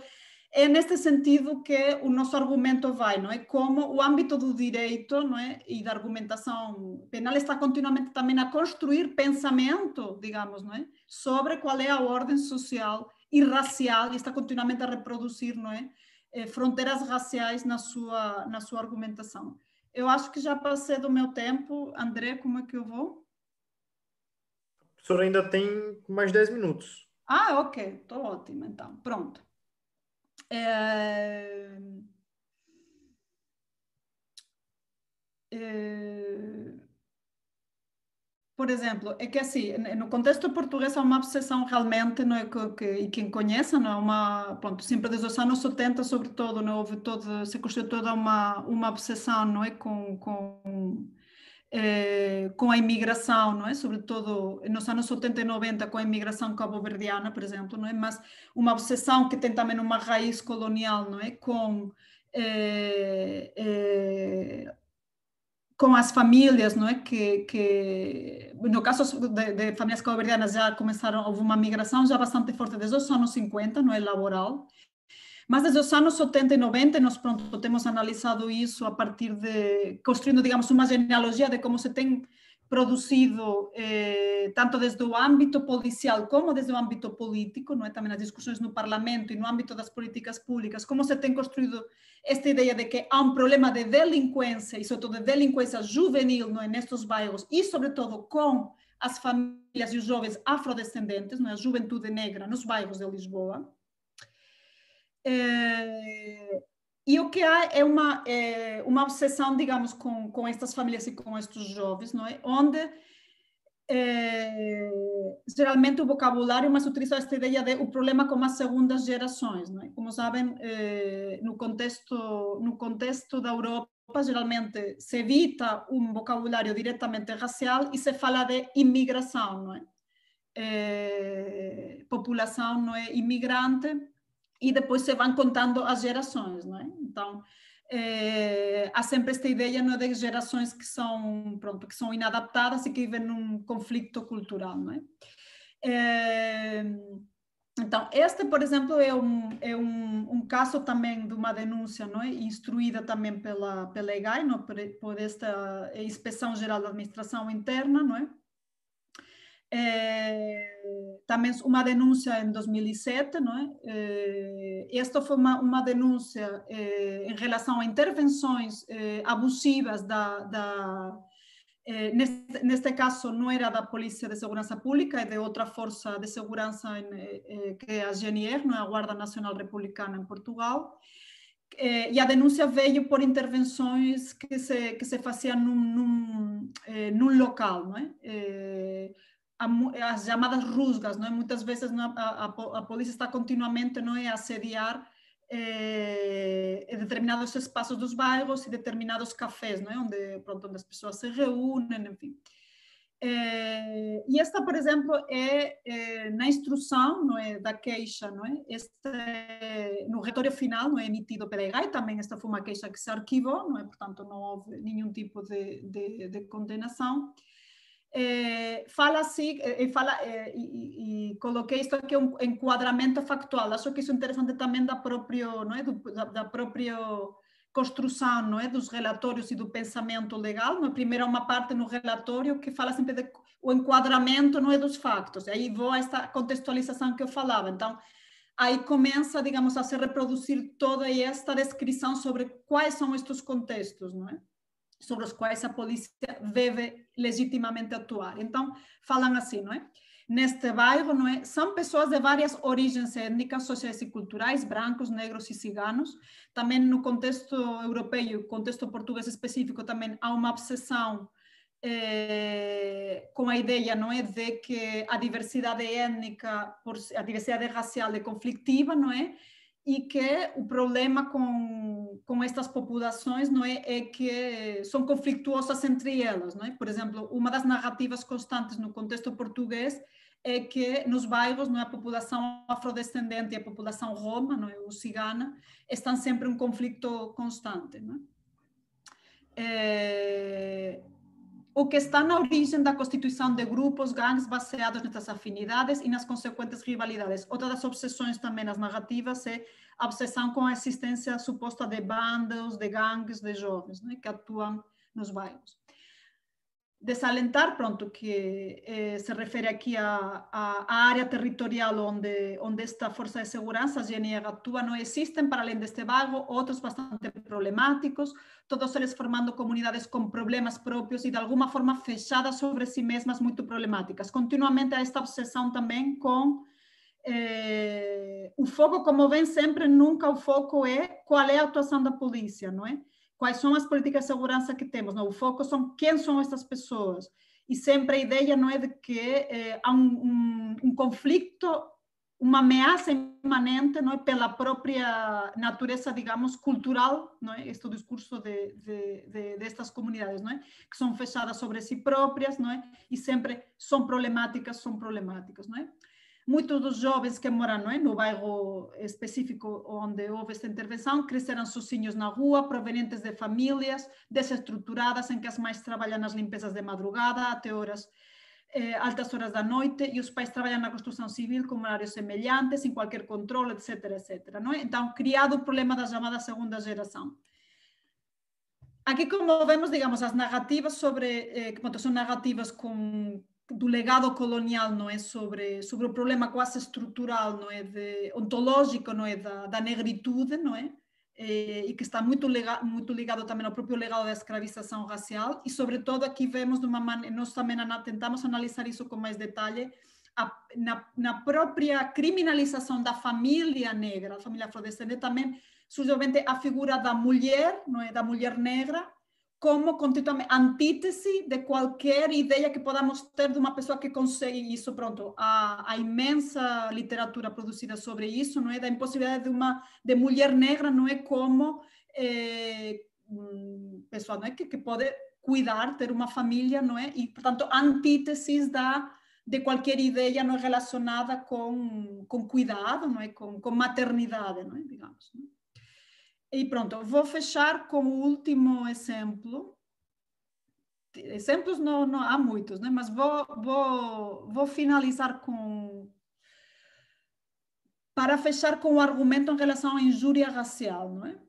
é neste sentido que o nosso argumento vai, não é? Como o âmbito do direito não é? e da argumentação penal está continuamente também a construir pensamento, digamos, não é? sobre qual é a ordem social e racial, e está continuamente a reproduzir não é? fronteiras raciais na sua, na sua argumentação. Eu acho que já passei do meu tempo. André, como é que eu vou? A professora ainda tem mais 10 minutos. Ah, ok, estou ótima então. Pronto. É... É... Por exemplo, é que assim, no contexto português há é uma obsessão realmente, não é que, que e quem conhece, não é uma, pronto, sempre desde os anos 70, sobretudo, não houve todo, se construiu toda uma uma obsessão, não é com, com eh, com a imigração, não é? Sobretudo nos anos 80 e 90, com a imigração cabo-verdiana, por exemplo, não é? Mas uma obsessão que tem também uma raiz colonial, não é? Com eh, eh, com as famílias, não é? Que, que no caso de, de famílias cabo-verdianas já começaram, houve uma migração já bastante forte desde os anos 50, não é? Laboral. Mas desde os anos 80 e 90 nós pronto temos analisado isso a partir de construindo, digamos, uma genealogia de como se tem produzido eh, tanto desde o âmbito policial como desde o âmbito político, não é? também nas discussões no parlamento e no âmbito das políticas públicas, como se tem construído esta ideia de que há um problema de delinquência, e sobretudo de delinquência juvenil não é? nestes bairros, e sobretudo com as famílias e os jovens afrodescendentes, não é? a juventude negra nos bairros de Lisboa. Eh, e o que há é uma, é, uma obsessão, digamos, com, com estas famílias e com estes jovens, não é? Onde é, geralmente o vocabulário mas utiliza esta ideia de o problema com as segundas gerações, não é? Como sabem, no contexto no contexto da Europa geralmente se evita um vocabulário diretamente racial e se fala de imigração, não é? população não é imigrante e depois se vão contando as gerações, não é? Então, é, há sempre esta ideia não é, de gerações que são, pronto, que são inadaptadas e que vivem num conflito cultural, não é? é então, este, por exemplo, é um, é um, um, caso também de uma denúncia, não é? Instruída também pela, pela EGAI, não? É? Por, por esta eh, Inspeção Geral da Administração Interna, não é? Eh, é, também uma denúncia eh, em 2007, não é? é esta foi uma, uma denúncia é, eh, em relação a intervenções abusivas da, da neste, neste, caso não era da Polícia de Segurança Pública, é de outra força de segurança em, que é a GNR, não é? a Guarda Nacional Republicana em Portugal. e a denúncia veio por intervenções que se, que se faziam num, num, num local, não é? as chamadas rusgas, não é? Muitas vezes não, a, a, polícia está continuamente não é a assediar eh, determinados espaços dos bairros e determinados cafés, não é? Onde pronto, onde as pessoas se reúnem, enfim. Eh, e esta, por exemplo, é, eh, na instrução não eh, é, da queixa, não é? Este, no relatório final, não é emitido pela EGAI, também esta foi uma queixa que se arquivou, não é? Portanto, não houve nenhum tipo de, de, de condenação é, fala assim, e eh, eh, fala, é, e, e, coloquei isso aqui, um enquadramento factual. Acho que isso é interessante também da própria, não é? Do, da, da, construção não é? dos relatórios e do pensamento legal. Primeiro há Primeiro, uma parte no relatório que fala sempre de, o enquadramento não é dos factos. E aí vou a esta contextualização que eu falava. Então, aí começa, digamos, a se reproduzir toda esta descrição sobre quais são estes contextos, não é? sobre os quais a polícia deve legitimamente atuar. Então, falam assim, não é? Neste bairro, não é? São pessoas de várias origens étnicas, sociais e culturais, brancos, negros e ciganos. Também no contexto europeu, contexto português específico, também há uma obsessão eh, com a ideia, não é, de que a diversidade étnica, a diversidade racial é conflictiva, não é? e que o problema com, com estas populações não é, é que são conflituosas entre elas, não é? Por exemplo, uma das narrativas constantes no contexto português é que nos bairros não é, a população afrodescendente e a população roma, não é, ou cigana, estão sempre em conflito constante, não é? é o que está na origem da constituição de grupos, gangues baseados nessas afinidades e nas consequentes rivalidades. Outra das obsessões também nas narrativas é a obsessão com a existência suposta de bandas, de gangues de jovens né, que atuam nos bairros desalentar pronto, que eh, se refere aqui à, área territorial onde, onde esta Força de Segurança, a GNR, atua, não existem, para além deste vago, outros bastante problemáticos, todos eles formando comunidades com problemas próprios e de alguma forma fechadas sobre si mesmas, muito problemáticas. Continuamente há esta obsessão também com eh, o foco, como vem sempre, nunca o foco é qual é a atuação da polícia, não é? quais são as políticas de segurança que temos. Não? O foco são quem são estas pessoas. E sempre a ideia não é de que eh, há um, um, um, conflito, uma ameaça imanente não é? pela própria natureza, digamos, cultural, não é? este discurso de, de, de, destas comunidades, não é? que são fechadas sobre si próprias não é? e sempre são problemáticas, são problemáticas. Não é? Muitos dos jovens que moram é, no bairro específico onde houve esta intervenção cresceram sozinhos na rua, provenientes de famílias desestruturadas, em que as mães trabalham nas limpezas de madrugada até horas eh, altas horas da noite e os pais trabalham na construção civil com horários semelhantes, sem qualquer controle, etc, etc. É? Então, criado o problema da chamada segunda geração. Aqui, como vemos, digamos, as narrativas sobre, eh, que são narrativas com do legado colonial, não é? Sobre, sobre o problema quase estrutural, não é? De, ontológico, não é? Da, da negritude, não é? Eh, e que está muito, ligado muito ligado também ao próprio legado da escravização racial e sobretudo aqui vemos de uma maneira, nós também tentamos analisar isso com mais detalhe a, na, na, própria criminalização da família negra, a família afrodescendente também surge a figura da mulher, não é, da mulher negra como completamente antítese de qualquer ideia que podamos ter de uma pessoa que consegue isso. Pronto, a, a imensa literatura produzida sobre isso, não é da impossibilidade de uma de mulher negra, não é como é, pessoa não é que, que pode cuidar, ter uma família, não é? E portanto, antíteses da de qualquer ideia não é, relacionada com, com cuidado, não é? Com, com maternidade, não é? Digamos. Não é? E pronto, vou fechar com o último exemplo. Exemplos não, não há muitos, né? mas vou, vou, vou finalizar com. Para fechar com o argumento em relação à injúria racial, não é?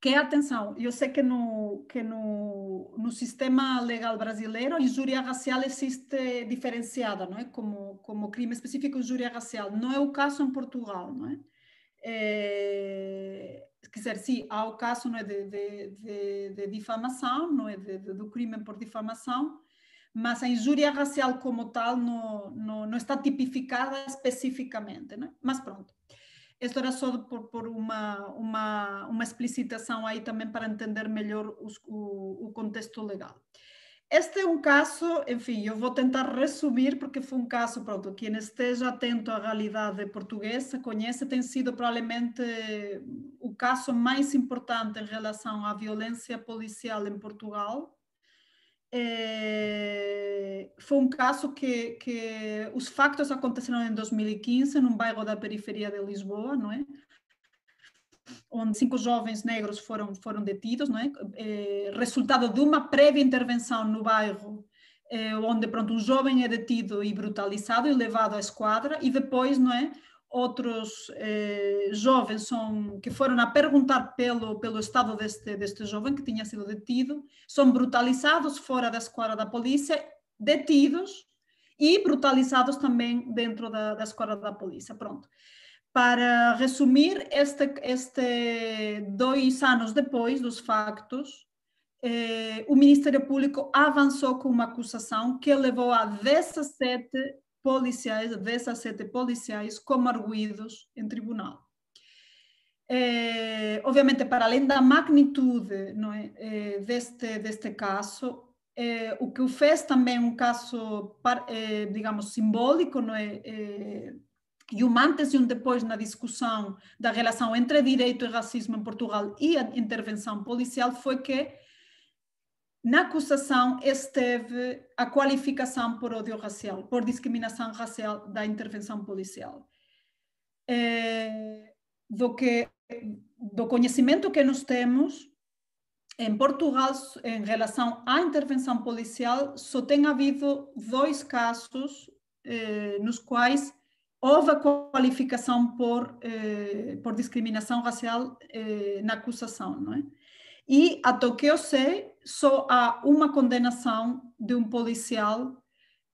Que é, atenção, eu sei que no, que no, no sistema legal brasileiro a injúria racial existe diferenciada, não é? Como, como crime específico, injúria racial. Não é o caso em Portugal, não é? Eh, quer dizer, sim, há o caso não é, de, de, de, de difamação, não é, de, do crime por difamação, mas a injúria racial como tal não, não, não está tipificada especificamente, né? mas pronto. Isto era só por, por uma, uma, uma explicitação aí também para entender melhor os, o, o contexto legal. Este é um caso, enfim, eu vou tentar resumir, porque foi um caso, pronto, quem esteja atento à realidade portuguesa conhece, tem sido provavelmente o caso mais importante em relação à violência policial em Portugal. É, foi um caso que, que os factos aconteceram em 2015, num bairro da periferia de Lisboa, não é? onde cinco jovens negros foram, foram detidos, não é? é resultado de uma prévia intervenção no bairro é, onde pronto um jovem é detido e brutalizado e levado à esquadra e depois não é outros eh, jovens são, que foram a perguntar pelo, pelo estado deste, deste jovem que tinha sido detido, são brutalizados fora da esquadra da polícia, detidos e brutalizados também dentro da, da esquadra da polícia. Pronto para resumir este, este dois anos depois dos factos, eh, o Ministério Público avançou com uma acusação que levou a 17 policiais, 17 policiais como arguídos em tribunal. Eh, obviamente, para além da magnitude não é, eh, deste, deste caso, eh, o que o fez também é um caso, digamos, simbólico, não é e um antes e um depois na discussão da relação entre direito e racismo em Portugal e a intervenção policial foi que na acusação esteve a qualificação por ódio racial, por discriminação racial da intervenção policial. É, do, que, do conhecimento que nós temos, em Portugal, em relação à intervenção policial, só tem havido dois casos eh, nos quais houve a qualificação por, eh, por discriminação racial eh, na acusação, não é? E, até o que eu sei, só há uma condenação de um policial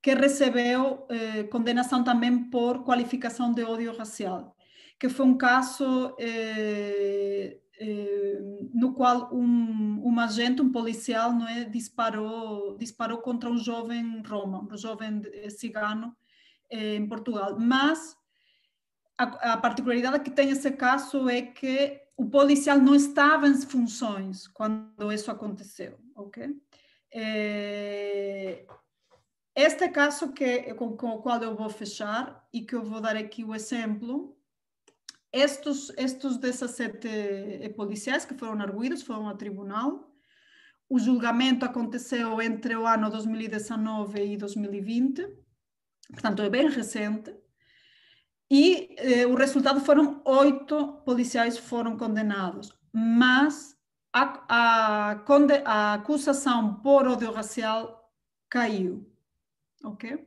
que recebeu eh, condenação também por qualificação de ódio racial, que foi um caso eh, eh, no qual um, um, agente, um policial, não é, disparou, disparou contra um jovem roma, um jovem eh, cigano, em Portugal, mas a, a particularidade que tem esse caso é que o policial não estava em funções quando isso aconteceu, ok? Eh, este caso que, com, com o qual eu vou fechar e que eu vou dar aqui o exemplo, estes, estes 17 eh, policiais que foram arguídos foram ao tribunal, o julgamento aconteceu entre o ano 2019 e 2020, portanto, é bem recente, e eh, o resultado foram oito policiais foram condenados, mas a, a, conde, a acusação por ódio racial caiu, ok?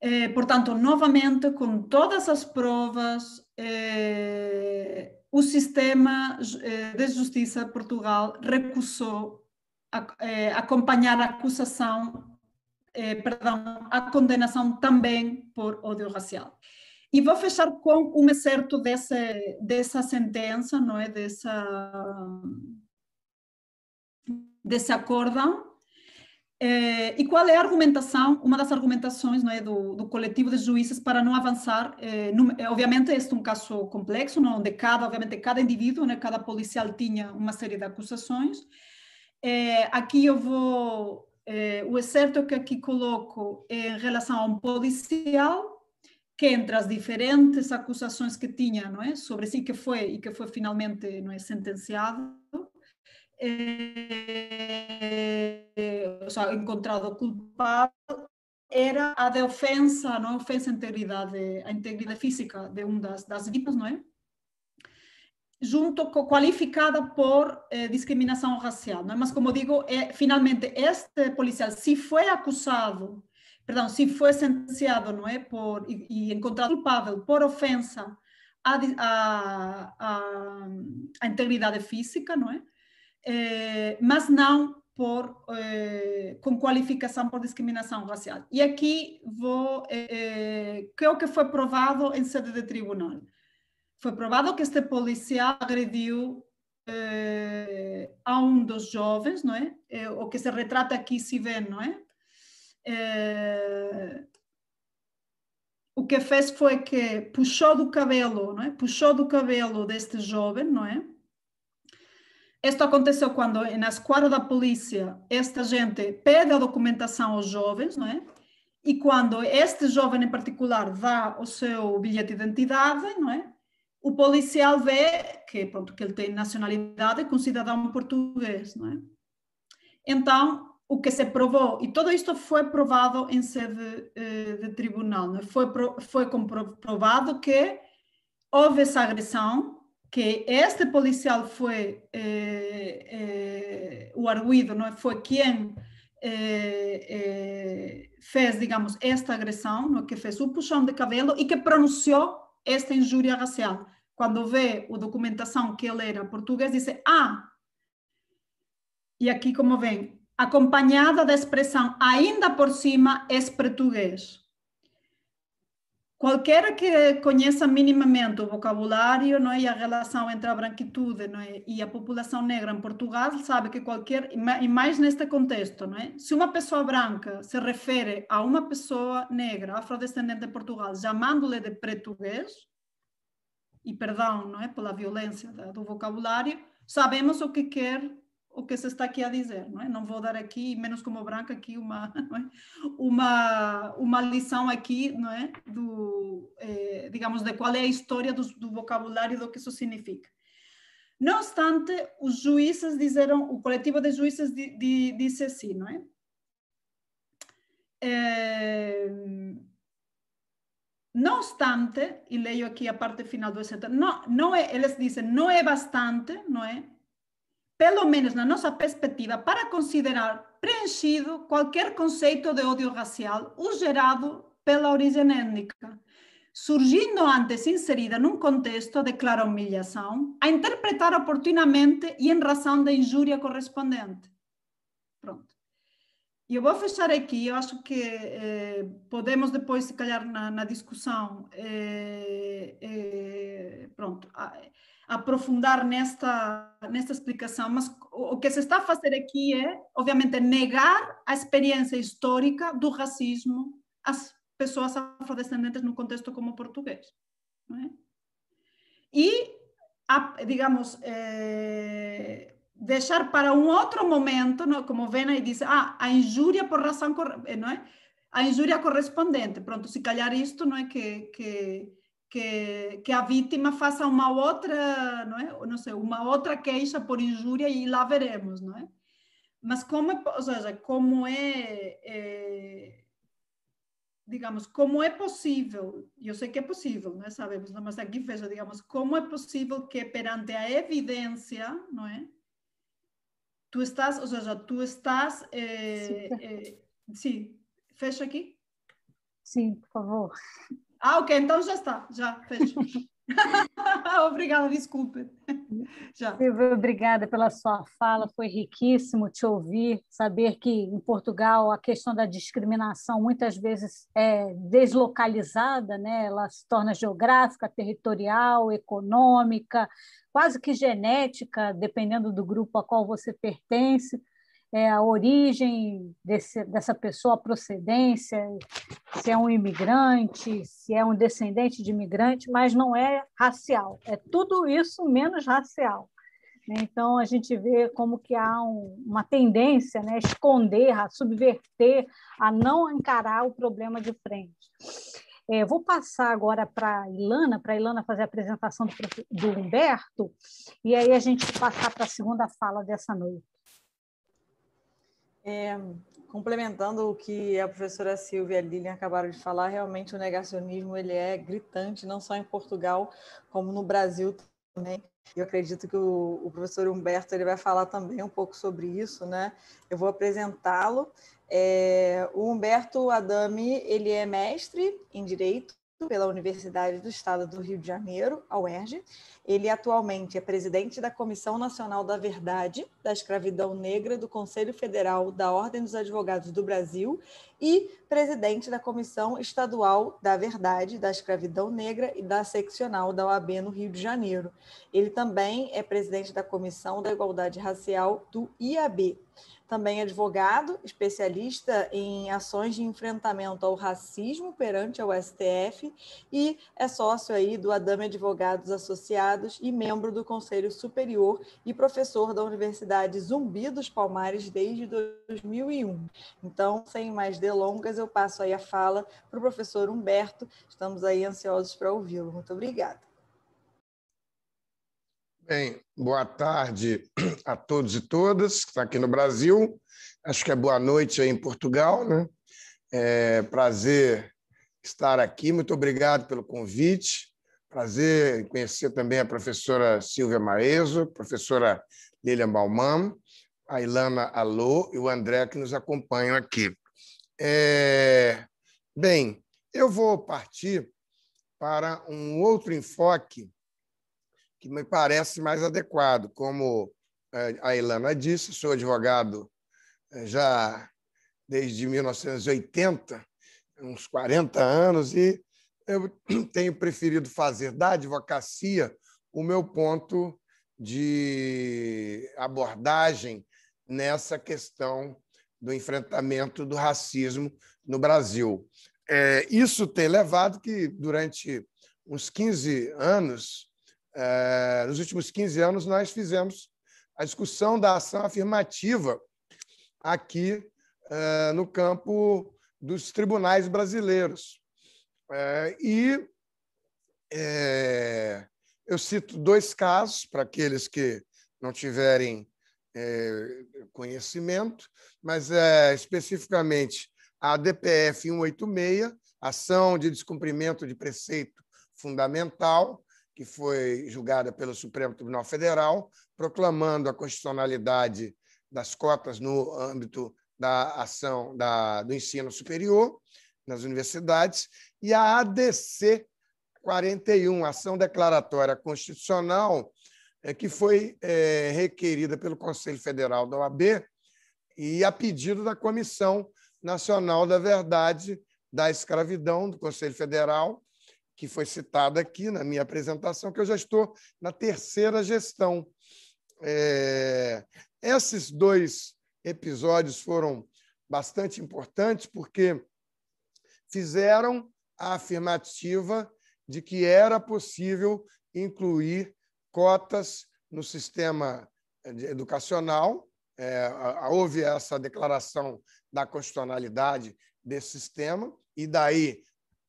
Eh, portanto, novamente, com todas as provas, eh, o sistema eh, de justiça de Portugal recusou a, eh, acompanhar a acusação eh, perdão, a condenação também por ódio racial. E vou fechar com um excerto dessa, dessa sentença, não é? Dessa, desse acórdão. Eh, e qual é a argumentação, uma das argumentações não é, do, do coletivo de juízes para não avançar? Eh, eh, obviamente, este é um caso complexo, não, onde cada, obviamente, cada indivíduo, né, cada policial tinha uma série de acusações. Eh, aqui eu vou eh, o excerto é que aqui coloco é em relação a um policial que entre as diferentes acusações que tinha, não é, sobre si que foi e que foi finalmente não é sentenciado, eh, ou seja, encontrado culpado era a de ofensa, não ofensa à integridade, à integridade física de um das, das vítimas, não é? junto qualificada por eh, discriminação racial. Não é? Mas, como digo, é, finalmente este policial, se foi acusado, perdão, se foi sentenciado não é, eh, por, e, e encontrado culpável por ofensa à, à, à, à integridade física, não é? Eh, eh mas não por, eh, com qualificação por discriminação racial. E aqui vou, que é o que foi provado em sede de tribunal foi provado que este policial agrediu eh, a um dos jovens, não é? é? O que se retrata aqui se vê, não é? é? o que fez foi que puxou do cabelo, não é? Puxou do cabelo deste jovem, não é? Isto aconteceu quando, na esquadra da polícia, esta gente pede a documentação aos jovens, não é? E quando este jovem em particular dá o seu bilhete de identidade, não é? o policial vê que, pronto, que ele tem nacionalidade com cidadão português, não é? Então, o que se provou, e tudo isto foi provado em sede eh, de tribunal, é? foi, foi comprovado que houve essa agressão, que este policial foi eh, eh, o arguido, não é? foi quem eh, eh fez, digamos, esta agressão, não é? que fez o puxão de cabelo e que pronunciou esta injúria racial. Quando vê a documentação que ele era português, disse, ah, e aqui como vem, acompanhada da expressão ainda por cima és português qualquer que conheça minimamente o vocabulário não é? e a relação entre a branquitude não é? e a população negra em Portugal sabe que qualquer, e mais neste contexto, não é? se uma pessoa branca se refere a uma pessoa negra, afrodescendente de Portugal, chamando-lhe de português, e perdão não é? pela violência do vocabulário, sabemos o que quer o que se está aqui a dizer, não é? Não vou dar aqui, menos como branca aqui uma é? uma uma lição aqui, não é? Do eh, digamos de qual é a história do, do vocabulário do que isso significa. Não obstante, os juízes disseram, o coletivo de juízes di, di, disse assim, não é? é não obstante, e leio aqui a parte final do exemplo, não, não é, eles dizem, não é bastante, não é? pelo menos na nossa perspectiva, para considerar preenchido qualquer conceito de ódio racial, o gerado pela origem étnica. Surgindo antes inserida num contexto de clara humilhação, a interpretar oportunamente e em razão da injúria correspondente. Pronto. E eu vou fechar aqui, eu acho que eh, podemos depois, se calhar, na, na discussão, eh, eh, pronto, aprofundar nesta, nesta explicação, mas o, que se está a fazer aqui é, obviamente, negar a experiência histórica do racismo às pessoas afrodescendentes no contexto como português. É? E, a, digamos, é, deixar para um outro momento, não? É? como Vena diz, ah, a injúria por razão, não é? A injúria correspondente. Pronto, se calhar isto não é que, que que, que a vítima faça uma outra, não é? Não sei, uma outra queixa por injúria e lá veremos, não é? Mas como, é ou seja, como é, é digamos, como é possível, eu sei que é possível, não é? sabemos, mas aqui veja, digamos, como é possível que perante a evidência, não é? Tu estás, ou seja, tu estás, é, sim, é, sim. fecha aqui. Sim, por favor. Ah, ok, então já está, já, fecho. obrigada, desculpa. Já. obrigada pela sua fala, foi riquíssimo te ouvir, saber que em Portugal a questão da discriminação muitas vezes é deslocalizada, né? ela se torna geográfica, territorial, econômica, quase que genética, dependendo do grupo a qual você pertence é, a origem desse, dessa pessoa, a procedência, se é um imigrante, se é um descendente de imigrante, mas não é racial. É tudo isso menos racial. Né? Então, a gente vê como que há um, uma tendência né, a esconder, a subverter, a não encarar o problema de frente. É, vou passar agora para a Ilana, para a Ilana fazer a apresentação do, do Humberto, e aí a gente passar para a segunda fala dessa noite. É, complementando o que a professora Silvia e a Lilian acabaram de falar, realmente o negacionismo ele é gritante, não só em Portugal, como no Brasil também. Eu acredito que o, o professor Humberto ele vai falar também um pouco sobre isso, né? Eu vou apresentá-lo. É, o Humberto Adami ele é mestre em Direito pela Universidade do Estado do Rio de Janeiro, a UERJ. Ele atualmente é presidente da Comissão Nacional da Verdade da Escravidão Negra do Conselho Federal da Ordem dos Advogados do Brasil e presidente da Comissão Estadual da Verdade da Escravidão Negra e da Seccional da OAB no Rio de Janeiro. Ele também é presidente da Comissão da Igualdade Racial do IAB também advogado, especialista em ações de enfrentamento ao racismo perante o STF e é sócio aí do Adame Advogados Associados e membro do Conselho Superior e professor da Universidade Zumbi dos Palmares desde 2001. Então, sem mais delongas, eu passo aí a fala para o professor Humberto. Estamos aí ansiosos para ouvi-lo. Muito obrigada. Bem, boa tarde a todos e todas que estão aqui no Brasil. Acho que é boa noite aí em Portugal, né? É prazer estar aqui. Muito obrigado pelo convite. Prazer em conhecer também a professora Silvia Maeso, professora Lilian Bauman, a Ilana Alô e o André que nos acompanham aqui. É... Bem, eu vou partir para um outro enfoque que me parece mais adequado. Como é, a Ilana disse, sou advogado é, já desde 1980, uns 40 anos, e eu tenho preferido fazer da advocacia o meu ponto de abordagem nessa questão do enfrentamento do racismo no Brasil. É, isso tem levado que, durante uns 15 anos, é, nos últimos 15 anos, nós fizemos a discussão da ação afirmativa aqui é, no campo dos tribunais brasileiros. É, e eu cito dois casos para aqueles que não tiverem conhecimento, mas especificamente a DPF 186, Ação de Descumprimento de Preceito Fundamental, que foi julgada pelo Supremo Tribunal Federal, proclamando a constitucionalidade das cotas no âmbito da ação da, do ensino superior nas universidades, e a ADC 41, Ação Declaratória Constitucional, é, que foi é, requerida pelo Conselho Federal da OAB e a pedido da Comissão Nacional da Verdade da Escravidão do Conselho Federal, que foi citada aqui na minha apresentação, que eu já estou na terceira gestão. É, esses dois episódios foram bastante importantes porque fizeram a afirmativa de que era possível incluir cotas no sistema é, educacional. É, houve essa declaração da constitucionalidade desse sistema, e daí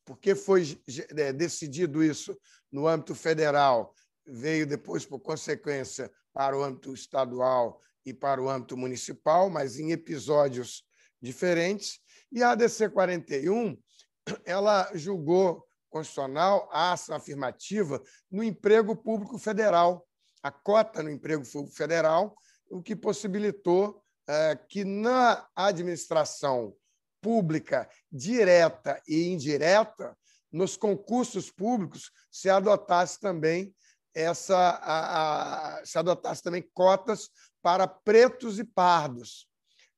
porque foi né, decidido isso no âmbito federal, veio depois, por consequência, para o âmbito estadual e para o âmbito municipal, mas em episódios diferentes. E a ADC 41, ela julgou constitucional a ação afirmativa no emprego público federal, a cota no emprego público federal, o que possibilitou eh, que na administração pública direta e indireta, nos concursos públicos se adotasse também essa a, a, se adotasse também cotas para pretos e pardos.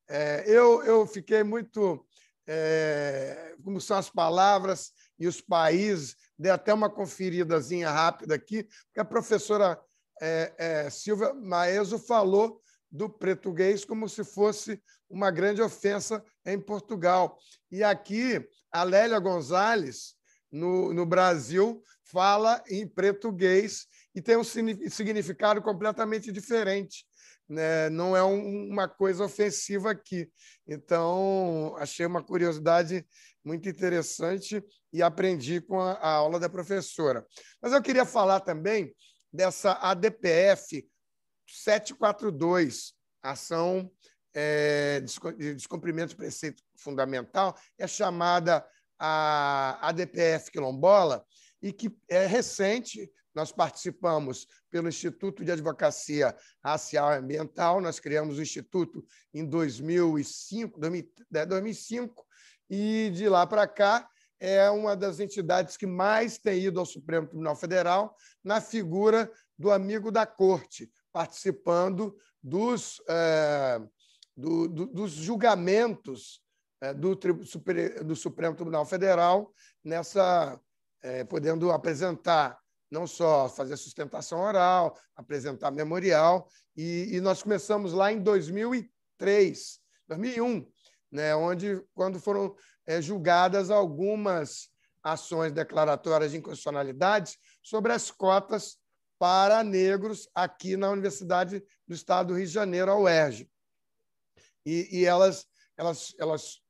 É, eu, eu fiquei muito é, como são as palavras e os países. Dei até uma conferidazinha rápida aqui, porque a professora é, é Silvia Maeso falou do português como se fosse uma grande ofensa em Portugal. E aqui, a Lélia Gonzalez, no, no Brasil, fala em português e tem um significado completamente diferente. Né? Não é um, uma coisa ofensiva aqui. Então, achei uma curiosidade muito interessante e aprendi com a, a aula da professora. Mas eu queria falar também dessa ADPF, 742, ação é, de descumprimento de preceito fundamental, é chamada a ADPF quilombola, e que é recente, nós participamos pelo Instituto de Advocacia Racial e Ambiental, nós criamos o Instituto em 2005, 2005 é, e de lá para cá é uma das entidades que mais tem ido ao Supremo Tribunal Federal na figura do amigo da corte, participando dos, é, do, do, dos julgamentos é, do, super, do, Supremo Tribunal Federal, nessa é, podendo apresentar não só fazer sustentação oral, apresentar memorial, e, e nós começamos lá em 2003, 2001, né, onde quando foram é, julgadas algumas ações declaratórias de inconstitucionalidade sobre as cotas para negros aqui na Universidade do Estado do Rio de Janeiro, a UERJ. E, e elas, elas, elas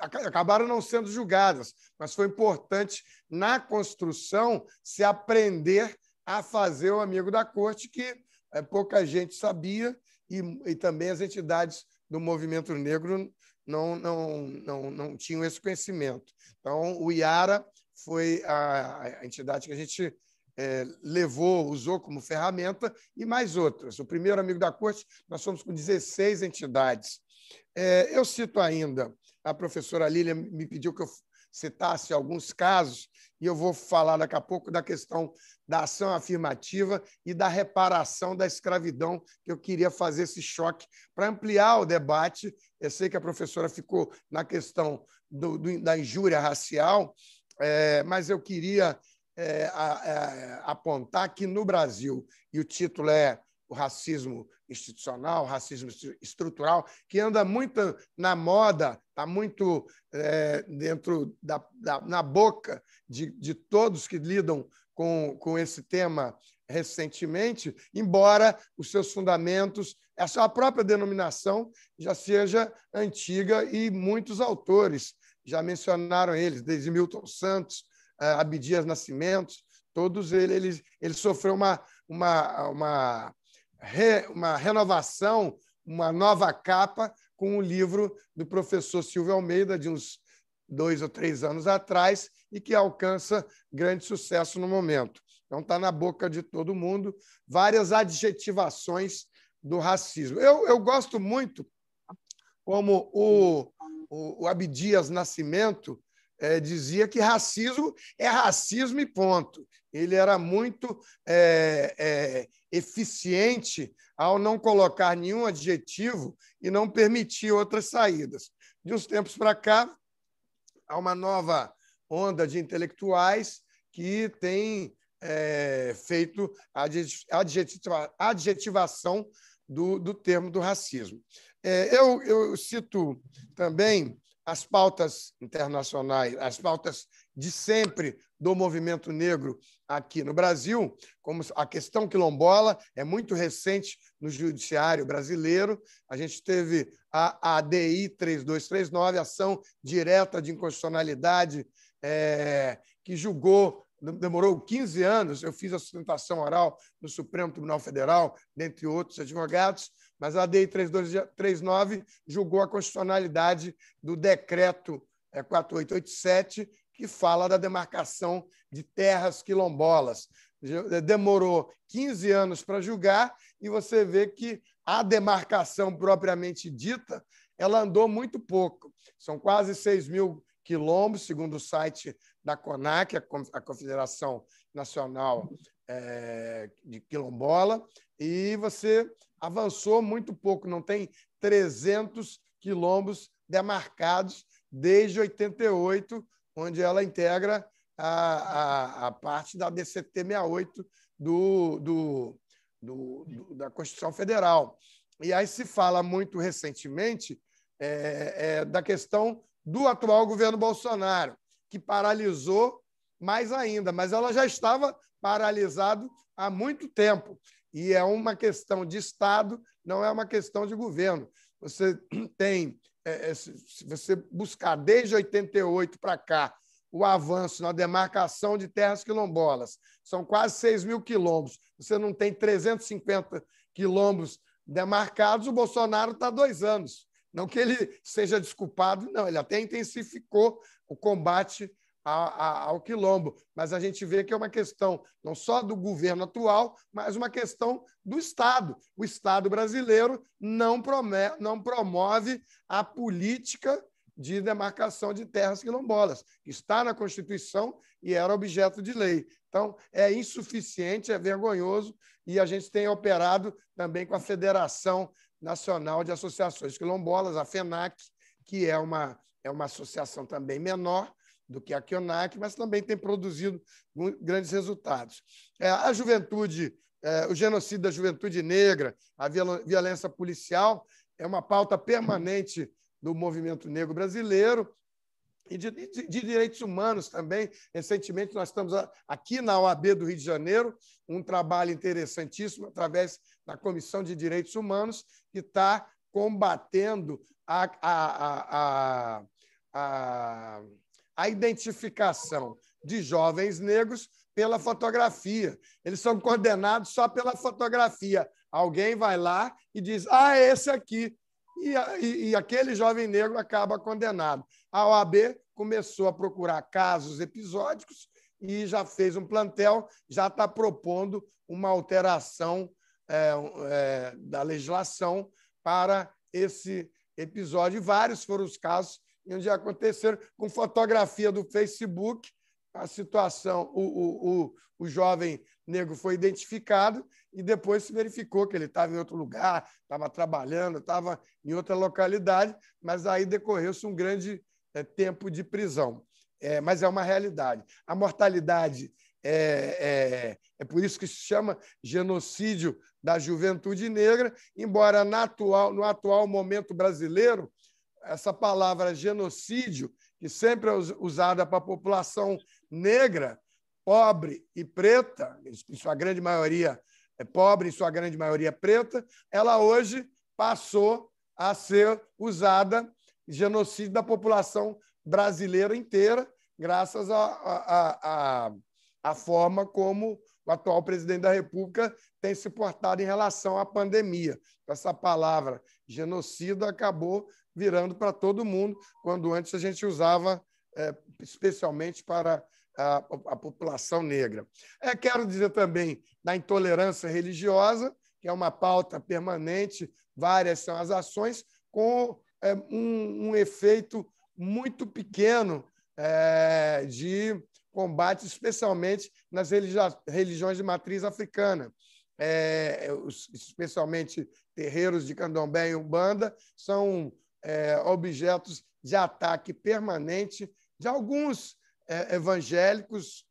acabaram não sendo julgadas, mas foi importante na construção se aprender a fazer o amigo da corte, que eh, pouca gente sabia, e, e também as entidades do movimento negro não, não, não, não tinham esse conhecimento. Então, o IARA foi a, a entidade que a gente é, levou, usou como ferramenta, e mais outras. O primeiro amigo da corte, nós somos com 16 entidades. É, eu cito ainda, a professora Lília me pediu que eu citasse alguns casos, e eu vou falar daqui a pouco da questão da ação afirmativa e da reparação da escravidão, que eu queria fazer esse choque para ampliar o debate. Eu sei que a professora ficou na questão do, do, da injúria racial, é, mas eu queria é, a, a, é, apontar que no Brasil, e o título é o racismo institucional, racismo estrutural, que anda muito na moda, está muito é, dentro da, da, na boca de, de todos que lidam com, com esse tema recentemente, embora os seus fundamentos, essa a própria denominação já seja antiga e muitos autores já mencionaram eles, desde Milton Santos, eh, Abdias Nascimento, todos eles, ele, sofreu uma, uma, uma, re, uma renovação, uma nova capa com o livro do professor Silvio Almeida, de uns dois ou três anos atrás, e que alcança grande sucesso no momento. Então está na boca de todo mundo várias adjetivações do racismo. Eu, eu gosto muito como o, o, o Abdias Nascimento é, dizia que racismo é racismo e ponto. Ele era muito é, é, eficiente ao não colocar nenhum adjetivo e não permitir outras saídas. De uns tempos para cá, há uma nova onda de intelectuais que tem é, feito a adjetiva, adjetivação do, do termo do racismo. É, eu, eu cito também as pautas internacionais, as pautas de sempre do movimento negro aqui no Brasil, como a questão quilombola é muito recente no judiciário brasileiro. A gente teve a ADI 3239, ação direta de inconstitucionalidade, é, que julgou demorou 15 anos, eu fiz a sustentação oral no Supremo Tribunal Federal, dentre outros advogados, mas a DI 3239 julgou a constitucionalidade do decreto 4887, é, que fala da demarcação de terras quilombolas. É, demorou 15 anos para julgar e você vê que a demarcação propriamente dita ela andou muito pouco. São quase 6 mil quilombos, segundo o site da CONAC, a Confederação Nacional é, de Quilombola, e você avançou muito pouco, não tem 300 quilombos demarcados desde 88, onde ela integra a, a, a parte da DCT 68 do, do, do, do, da Constituição Federal. E aí se fala muito recentemente é, é, da questão do atual governo Bolsonaro, que paralisou mais ainda, mas ela já estava paralisado há muito tempo. E é uma questão de Estado, não é uma questão de governo. Você tem, é, é se você buscar desde 88 para cá, o avanço na demarcação de terras quilombolas. São quase 6 mil quilombos. Você não tem 350 quilombos demarcados, o Bolsonaro está dois anos. Não que ele seja desculpado, não, ele até intensificou o combate a, a, ao quilombo. Mas a gente vê que é uma questão não só do governo atual, mas uma questão do Estado. O Estado brasileiro não, promove, não promove a política de demarcação de terras quilombolas. Está na Constituição e era objeto de lei. Então, é insuficiente, é vergonhoso, e a gente tem operado também com a Federação Nacional de Associações Quilombolas, a FENAC, que é uma, é uma associação também menor, do que a Kionak, mas também tem produzido grandes resultados. É, a juventude, é, o genocídio da juventude negra, a violência policial, é uma pauta permanente do movimento negro brasileiro e de, de, de, direitos humanos também. Recentemente, nós estamos aqui na OAB do Rio de Janeiro, um trabalho interessantíssimo através da Comissão de Direitos Humanos, que está combatendo a, a, a, a a identificação de jovens negros pela fotografia. Eles são condenados só pela fotografia. Alguém vai lá e diz: ah, é esse aqui. E, e, e aquele jovem negro acaba condenado. A OAB começou a procurar casos episódicos e já fez um plantel, já está propondo uma alteração é, é, da legislação para esse episódio. Vários foram os casos onde aconteceram, com fotografia do Facebook, a situação, o, o, o, o jovem negro foi identificado e depois se verificou que ele estava em outro lugar, estava trabalhando, estava em outra localidade, mas aí decorreu-se um grande é, tempo de prisão. É, mas é uma realidade. A mortalidade é, é, é, por isso que se chama genocídio da juventude negra, embora atual, no atual momento brasileiro essa palavra genocídio, que sempre é usada para a população negra, pobre e preta, em sua grande maioria é pobre, em sua grande maioria preta, ela hoje passou a ser usada genocídio da população brasileira inteira, graças à a, a, a, a, forma como o atual presidente da República tem se portado em relação à pandemia. Então, essa palavra genocida acabou virando para todo mundo, quando antes a gente usava é, especialmente para a, a, população negra. É, quero dizer também da intolerância religiosa, que é uma pauta permanente, várias são as ações, com é, um, um, efeito muito pequeno é, de combate, especialmente nas religi religiões de matriz africana. É, especialmente terreiros de candomblé e umbanda, são é, objetos de ataque permanente de alguns é, evangélicos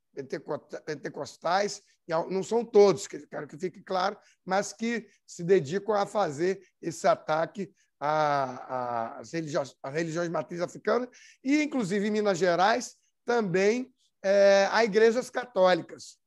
pentecostais, não são todos, quero que fique claro, mas que se dedicam a fazer esse ataque às religiões, às religiões matriz africana e, inclusive, em Minas Gerais, também é, a igrejas católicas.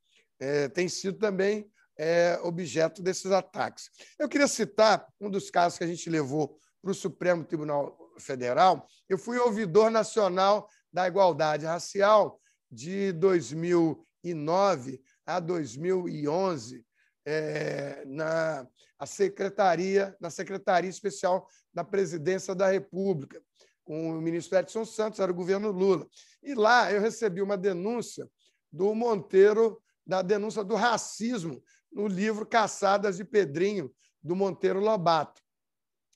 É, tem sido também é, objeto desses ataques. Eu queria citar um dos casos que a gente levou para o Supremo Tribunal Federal, eu fui ouvidor nacional da igualdade racial de 2009 a 2011 é, eh, na a secretaria na secretaria especial da Presidência da República com o ministro Edson Santos era o governo Lula e lá eu recebi uma denúncia do Monteiro da denúncia do racismo no livro Caçadas de Pedrinho do Monteiro Lobato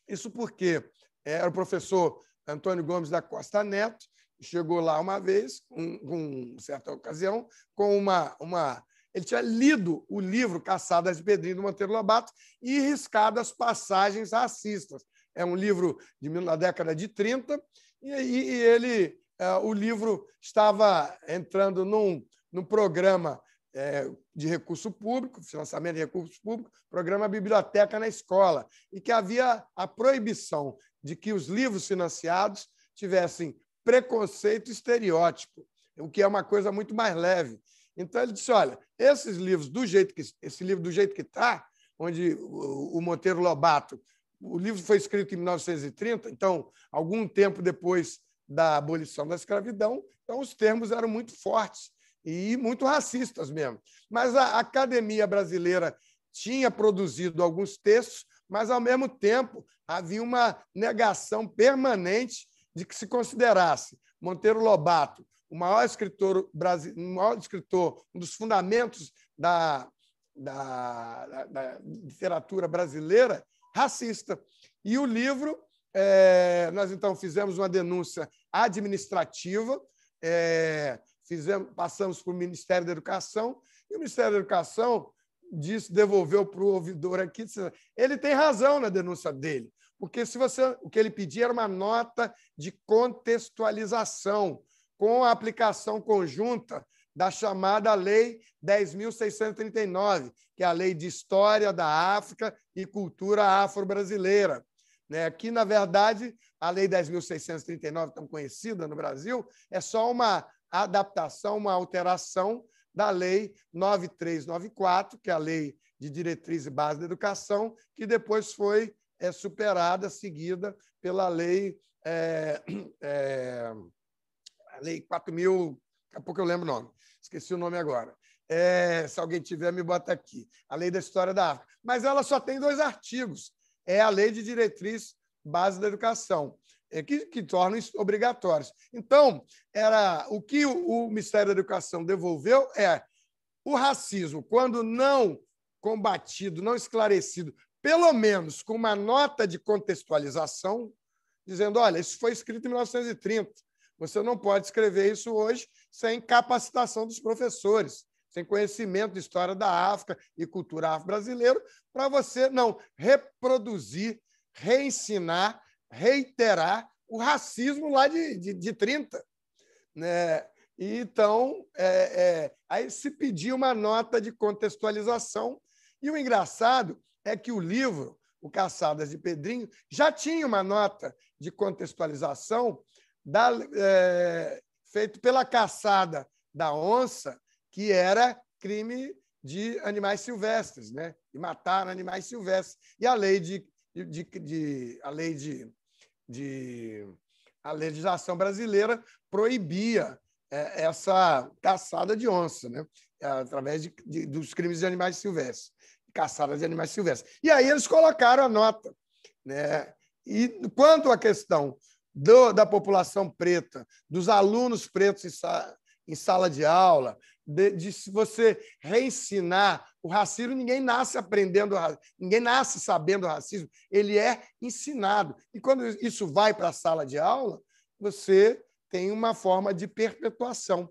isso porque era o professor Antônio Gomes da Costa Neto, chegou lá uma vez, com, certa ocasião, com uma, uma. Ele tinha lido o livro Caçadas de Pedrinho do Monteiro Lobato e riscado as passagens racistas. É um livro de, da década de 30, e, aí ele, uh, o livro estava entrando num, num programa é, de recurso público, financiamento de recursos públicos, programa Biblioteca na Escola, e que havia a proibição de que os livros financiados tivessem preconceito estereótipo, o que é uma coisa muito mais leve. Então ele disse: olha, esses livros do jeito que esse livro do jeito que está, onde o Monteiro Lobato, o livro foi escrito em 1930, então algum tempo depois da abolição da escravidão, então os termos eram muito fortes e muito racistas mesmo. Mas a academia brasileira tinha produzido alguns textos, mas, ao mesmo tempo, havia uma negação permanente de que se considerasse Monteiro Lobato o maior escritor, brasileiro, maior escritor um dos fundamentos da, da, da, da literatura brasileira, racista. E o livro, é, nós então fizemos uma denúncia administrativa. É, fizemos, passamos para o Ministério da Educação, e o Ministério da Educação disse, devolveu para o ouvidor aqui, disse, ele tem razão na denúncia dele, porque se você, o que ele pedia era uma nota de contextualização com a aplicação conjunta da chamada Lei 10.639, que é a Lei de História da África e Cultura Afro-Brasileira. Né? Que, na verdade, a Lei 10.639, tão conhecida no Brasil, é só uma adaptação, uma alteração da Lei 9394, que é a Lei de Diretriz e Base da Educação, que depois foi é, superada, seguida pela Lei, é, é, a lei 4.000, daqui a pouco eu lembro o nome, esqueci o nome agora. É, se alguém tiver, me bota aqui. A Lei da História da África. Mas ela só tem dois artigos. É a Lei de Diretriz Base da Educação. É, que, que tornam obrigatórios. Então, era o que o, o Ministério da Educação devolveu é o racismo, quando não combatido, não esclarecido, pelo menos com uma nota de contextualização, dizendo: olha, isso foi escrito em 1930. Você não pode escrever isso hoje sem capacitação dos professores, sem conhecimento de história da África e cultura afro-brasileira, para você não reproduzir, reensinar reiterar o racismo lá de, de, de 30. Né? E então, é, é, aí se pediu uma nota de contextualização. E o engraçado é que o livro, O Caçadas de Pedrinho, já tinha uma nota de contextualização da, é, feito pela caçada da onça, que era crime de animais silvestres, né? E mataram animais silvestres. E a lei de, de, de a lei de de a legislação brasileira proibia é, essa caçada de onça, né? É, através de, de, dos crimes de animais silvestres, caçada de animais silvestres. E aí eles colocaram a nota. Né? E quanto à questão do, da população preta, dos alunos pretos em, sa, em sala de aula, de, de se você reensinar o racismo, ninguém nasce aprendendo, ninguém nasce sabendo o racismo, ele é ensinado. E quando isso vai para a sala de aula, você tem uma forma de perpetuação.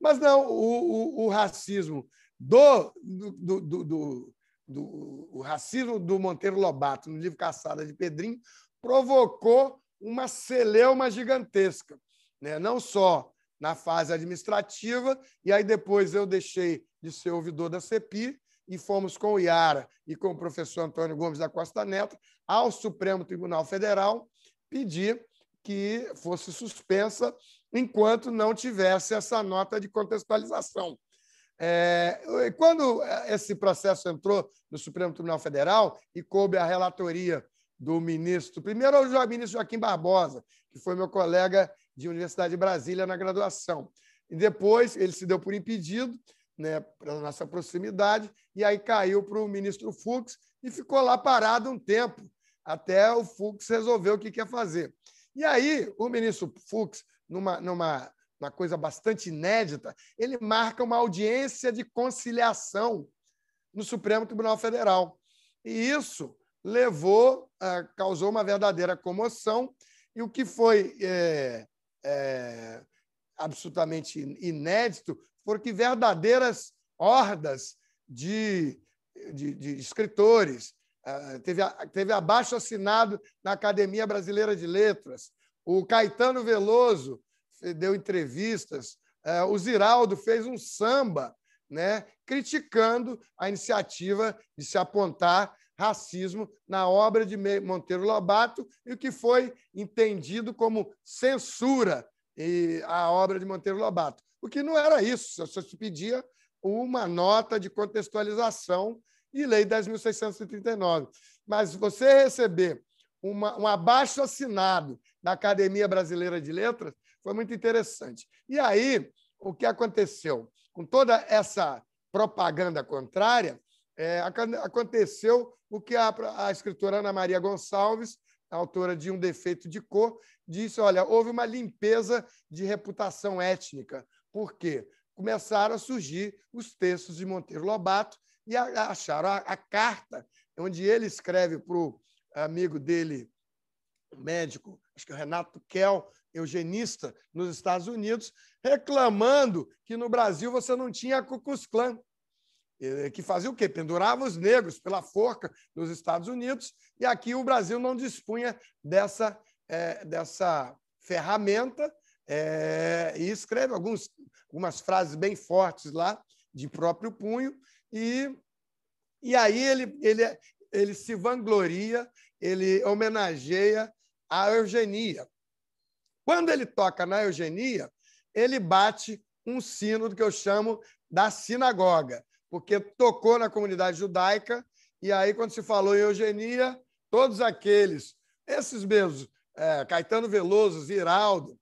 Mas não, o, o, o racismo do, do, do, do, do o racismo do Monteiro Lobato no livro Caçada de Pedrinho provocou uma celeuma gigantesca, né? não só na fase administrativa, e aí depois eu deixei de ser ouvidor da CEPI e fomos com o Iara e com o professor Antônio Gomes da Costa Neto ao Supremo Tribunal Federal pedir que fosse suspensa enquanto não tivesse essa nota de contextualização. É, quando esse processo entrou no Supremo Tribunal Federal e coube a relatoria do ministro, primeiro o ministro Joaquim Barbosa, que foi meu colega de Universidade de Brasília na graduação. E depois ele se deu por impedido, né, pela nossa proximidade, e aí caiu para o ministro Fux e ficou lá parado um tempo, até o Fux resolver o que quer fazer. E aí o ministro Fux, numa, numa coisa bastante inédita, ele marca uma audiência de conciliação no Supremo Tribunal Federal. E isso levou, ah, causou uma verdadeira comoção, e o que foi eh, é, absolutamente inédito, foram que verdadeiras hordas de, de, de escritores. É, teve, teve abaixo assinado na Academia Brasileira de Letras. O Caetano Veloso deu entrevistas. É, o Ziraldo fez um samba né, criticando a iniciativa de se apontar racismo na obra de Monteiro Lobato e o que foi entendido como censura à obra de Monteiro Lobato. O que não era isso, só se pedia uma nota de contextualização e Lei 10.639. Mas você receber uma, um abaixo assinado da Academia Brasileira de Letras foi muito interessante. E aí, o que aconteceu? Com toda essa propaganda contrária, é, aconteceu o que a, a escritora Ana Maria Gonçalves, autora de Um Defeito de Cor, disse: olha, houve uma limpeza de reputação étnica. Por quê? Começaram a surgir os textos de Monteiro Lobato e acharam a, a carta onde ele escreve para o amigo dele, médico, acho que é o Renato Kell, eugenista, nos Estados Unidos, reclamando que no Brasil você não tinha Cucus Ku eh, que fazia o quê? Pendurava os negros pela forca nos Estados Unidos, e aqui o Brasil não dispunha dessa, é, dessa ferramenta, é, e escreve alguns, algumas frases bem fortes lá, de próprio punho, e, e aí ele, ele, ele se vangloria, ele homenageia a eugenia. Quando ele toca na eugenia, ele bate um sino do que eu chamo da sinagoga porque tocou na comunidade judaica, e aí, quando se falou em eugenia, todos aqueles, esses mesmos, é, Caetano Veloso, Ziraldo,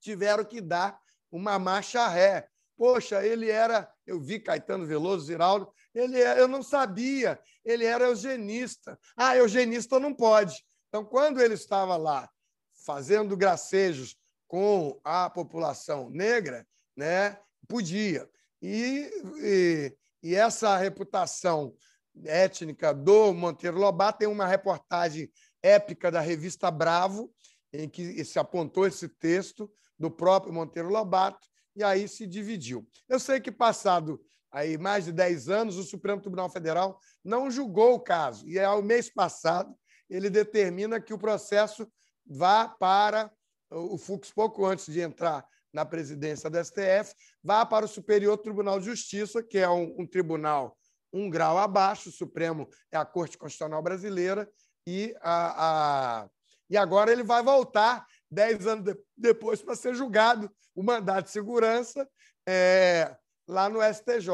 tiveram que dar uma marcha ré. Poxa, ele era, eu vi Caetano Veloso, Ziraldo, ele era, é, eu não sabia, ele era eugenista. Ah, eugenista não pode. Então, quando ele estava lá fazendo gracejos com a população negra, né, podia. E, e, e essa reputação étnica do Monteiro Lobato tem uma reportagem épica da revista Bravo, em que se apontou esse texto do próprio Monteiro Lobato, e aí se dividiu. Eu sei que, passado aí mais de 10 anos, o Supremo Tribunal Federal não julgou o caso, e ao mês passado ele determina que o processo vá para o Fux, pouco antes de entrar na presidência da STF, vá para o Superior Tribunal de Justiça, que é um, um tribunal um grau abaixo, o Supremo é a Corte Constitucional Brasileira, e, a, a... e agora ele vai voltar, dez anos de... depois, para ser julgado o mandato de segurança é... lá no STJ.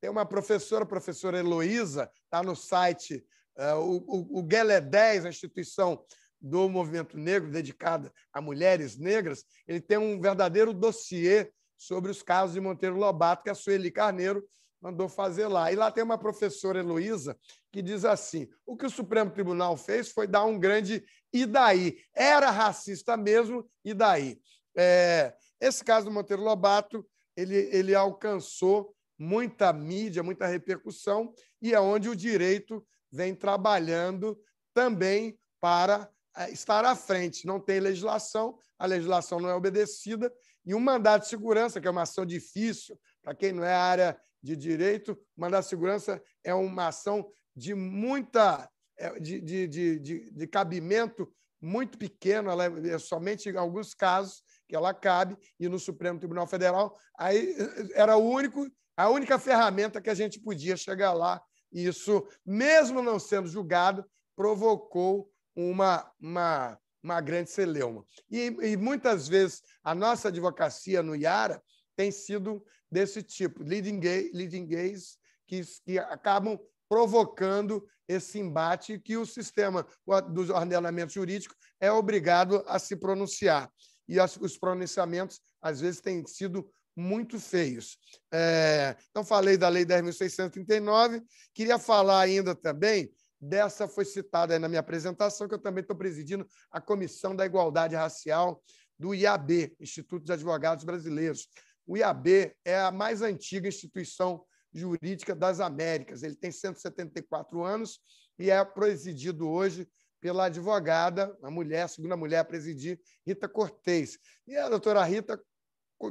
Tem uma professora, a professora Heloísa, está no site, é, o, o, o Guelé 10, a instituição do movimento negro dedicada a mulheres negras, ele tem um verdadeiro dossiê sobre os casos de Monteiro Lobato, que a Sueli Carneiro mandou fazer lá. E lá tem uma professora, Heloísa, que diz assim: o que o Supremo Tribunal fez foi dar um grande e daí? Era racista mesmo, e daí? É, esse caso do Monteiro Lobato, ele, ele alcançou muita mídia, muita repercussão, e é onde o direito vem trabalhando também para é, estar à frente. Não tem legislação, a legislação não é obedecida, e um mandado de segurança, que é uma ação difícil, para quem não é área de direito, o mandado de segurança é uma ação de muita. de, de, de, de, de cabimento muito pequeno, ela é somente em alguns casos que ela cabe, e no Supremo Tribunal Federal, aí era o único, a única ferramenta que a gente podia chegar lá. E isso, mesmo não sendo julgado, provocou uma, uma uma grande celeuma. E, e muitas vezes a nossa advocacia no IARA tem sido desse tipo, leading, gay, leading gays que, que acabam provocando esse embate que o sistema do ordenamento jurídico é obrigado a se pronunciar. E os pronunciamentos, às vezes, têm sido muito feios. É, então, falei da Lei 10.639, queria falar ainda também dessa foi citada aí na minha apresentação, que eu também estou presidindo a Comissão da Igualdade Racial do IAB, Instituto de Advogados Brasileiros. O IAB é a mais antiga instituição jurídica das Américas. Ele tem 174 anos e é presidido hoje pela advogada, a mulher, a segunda mulher a presidir, Rita Cortez. E a doutora Rita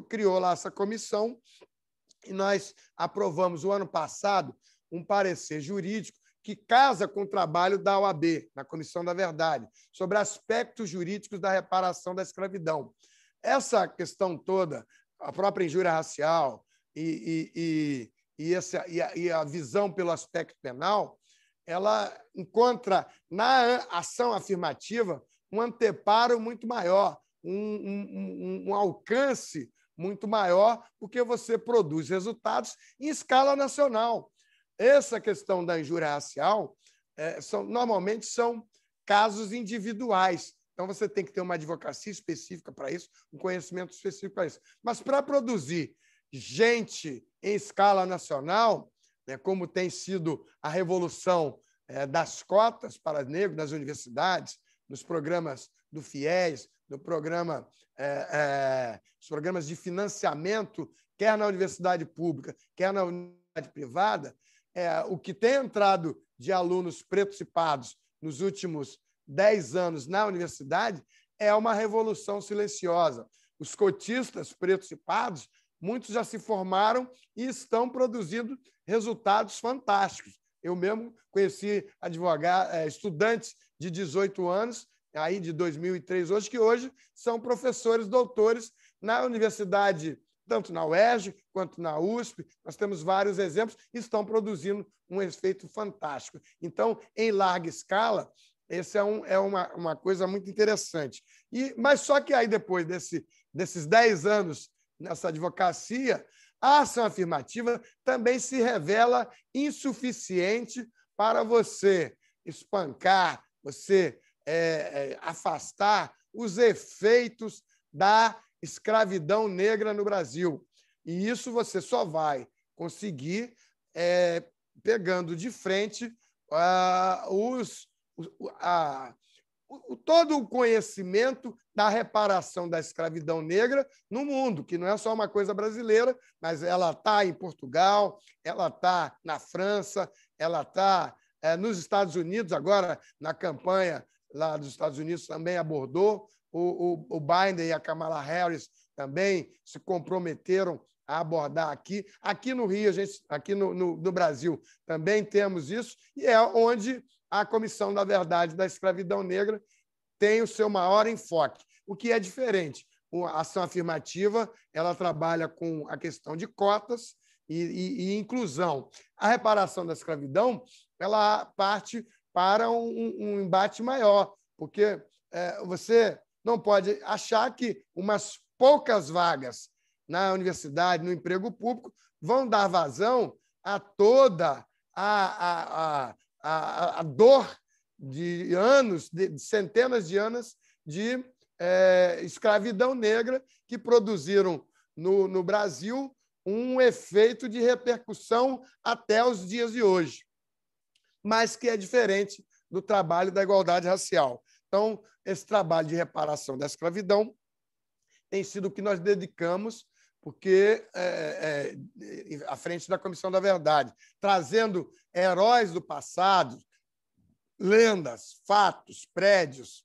criou lá essa comissão e nós aprovamos o ano passado um parecer jurídico que casa com o trabalho da OAB, na Comissão da Verdade, sobre aspectos jurídicos da reparação da escravidão. Essa questão toda, a própria injúria racial e, e, e, e essa, a, a visão pelo aspecto penal, ela encontra na ação afirmativa um anteparo muito maior, um, um, um, alcance muito maior, porque você produz resultados em escala nacional. Essa questão da injúria racial é, são, normalmente são casos individuais. Então, você tem que ter uma advocacia específica para isso, um conhecimento específico para isso. Mas para produzir gente em escala nacional, né, como tem sido a revolução é, das cotas para negros nas universidades, nos programas do FIES, no programa, é, é, os programas de financiamento, quer na universidade pública, quer na universidade privada, é, o que tem entrado de alunos pretos e pardos nos últimos 10 anos na universidade é uma revolução silenciosa. Os cotistas pretos e pardos, muitos já se formaram e estão produzindo resultados fantásticos. Eu mesmo conheci advogado, é, estudantes de 18 anos, aí de 2003 hoje, que hoje são professores doutores na Universidade tanto na UERJ quanto na USP, nós temos vários exemplos, estão produzindo um efeito fantástico. Então, em larga escala, essa é, um, é uma, uma coisa muito interessante. E, mas só que aí, depois desse, desses 10 anos nessa advocacia, a ação afirmativa também se revela insuficiente para você espancar, você é, é afastar os efeitos da escravidão negra no Brasil. E isso você só vai conseguir é, pegando de frente uh, os, uh, uh, o, todo o conhecimento da reparação da escravidão negra no mundo, que não é só uma coisa brasileira, mas ela está em Portugal, ela está na França, ela está é, nos Estados Unidos, agora na campanha lá dos Estados Unidos também abordou o, o, o Biden e a Kamala Harris também se comprometeram a abordar aqui. Aqui no Rio, a gente, aqui no, no, no, Brasil, também temos isso, e é onde a Comissão da Verdade da Escravidão Negra tem o seu maior enfoque, o que é diferente. A ação afirmativa ela trabalha com a questão de cotas e, e, e inclusão. A reparação da escravidão ela parte para um, um embate maior, porque é, você não pode achar que umas poucas vagas na universidade, no emprego público, vão dar vazão a toda a, a, a, a dor de anos, de centenas de anos de é, escravidão negra que produziram no, no Brasil um efeito de repercussão até os dias de hoje, mas que é diferente do trabalho da igualdade racial. Então, esse trabalho de reparação da escravidão tem sido o que nós dedicamos, porque é, é, é, à frente da Comissão da Verdade, trazendo heróis do passado, lendas, fatos, prédios,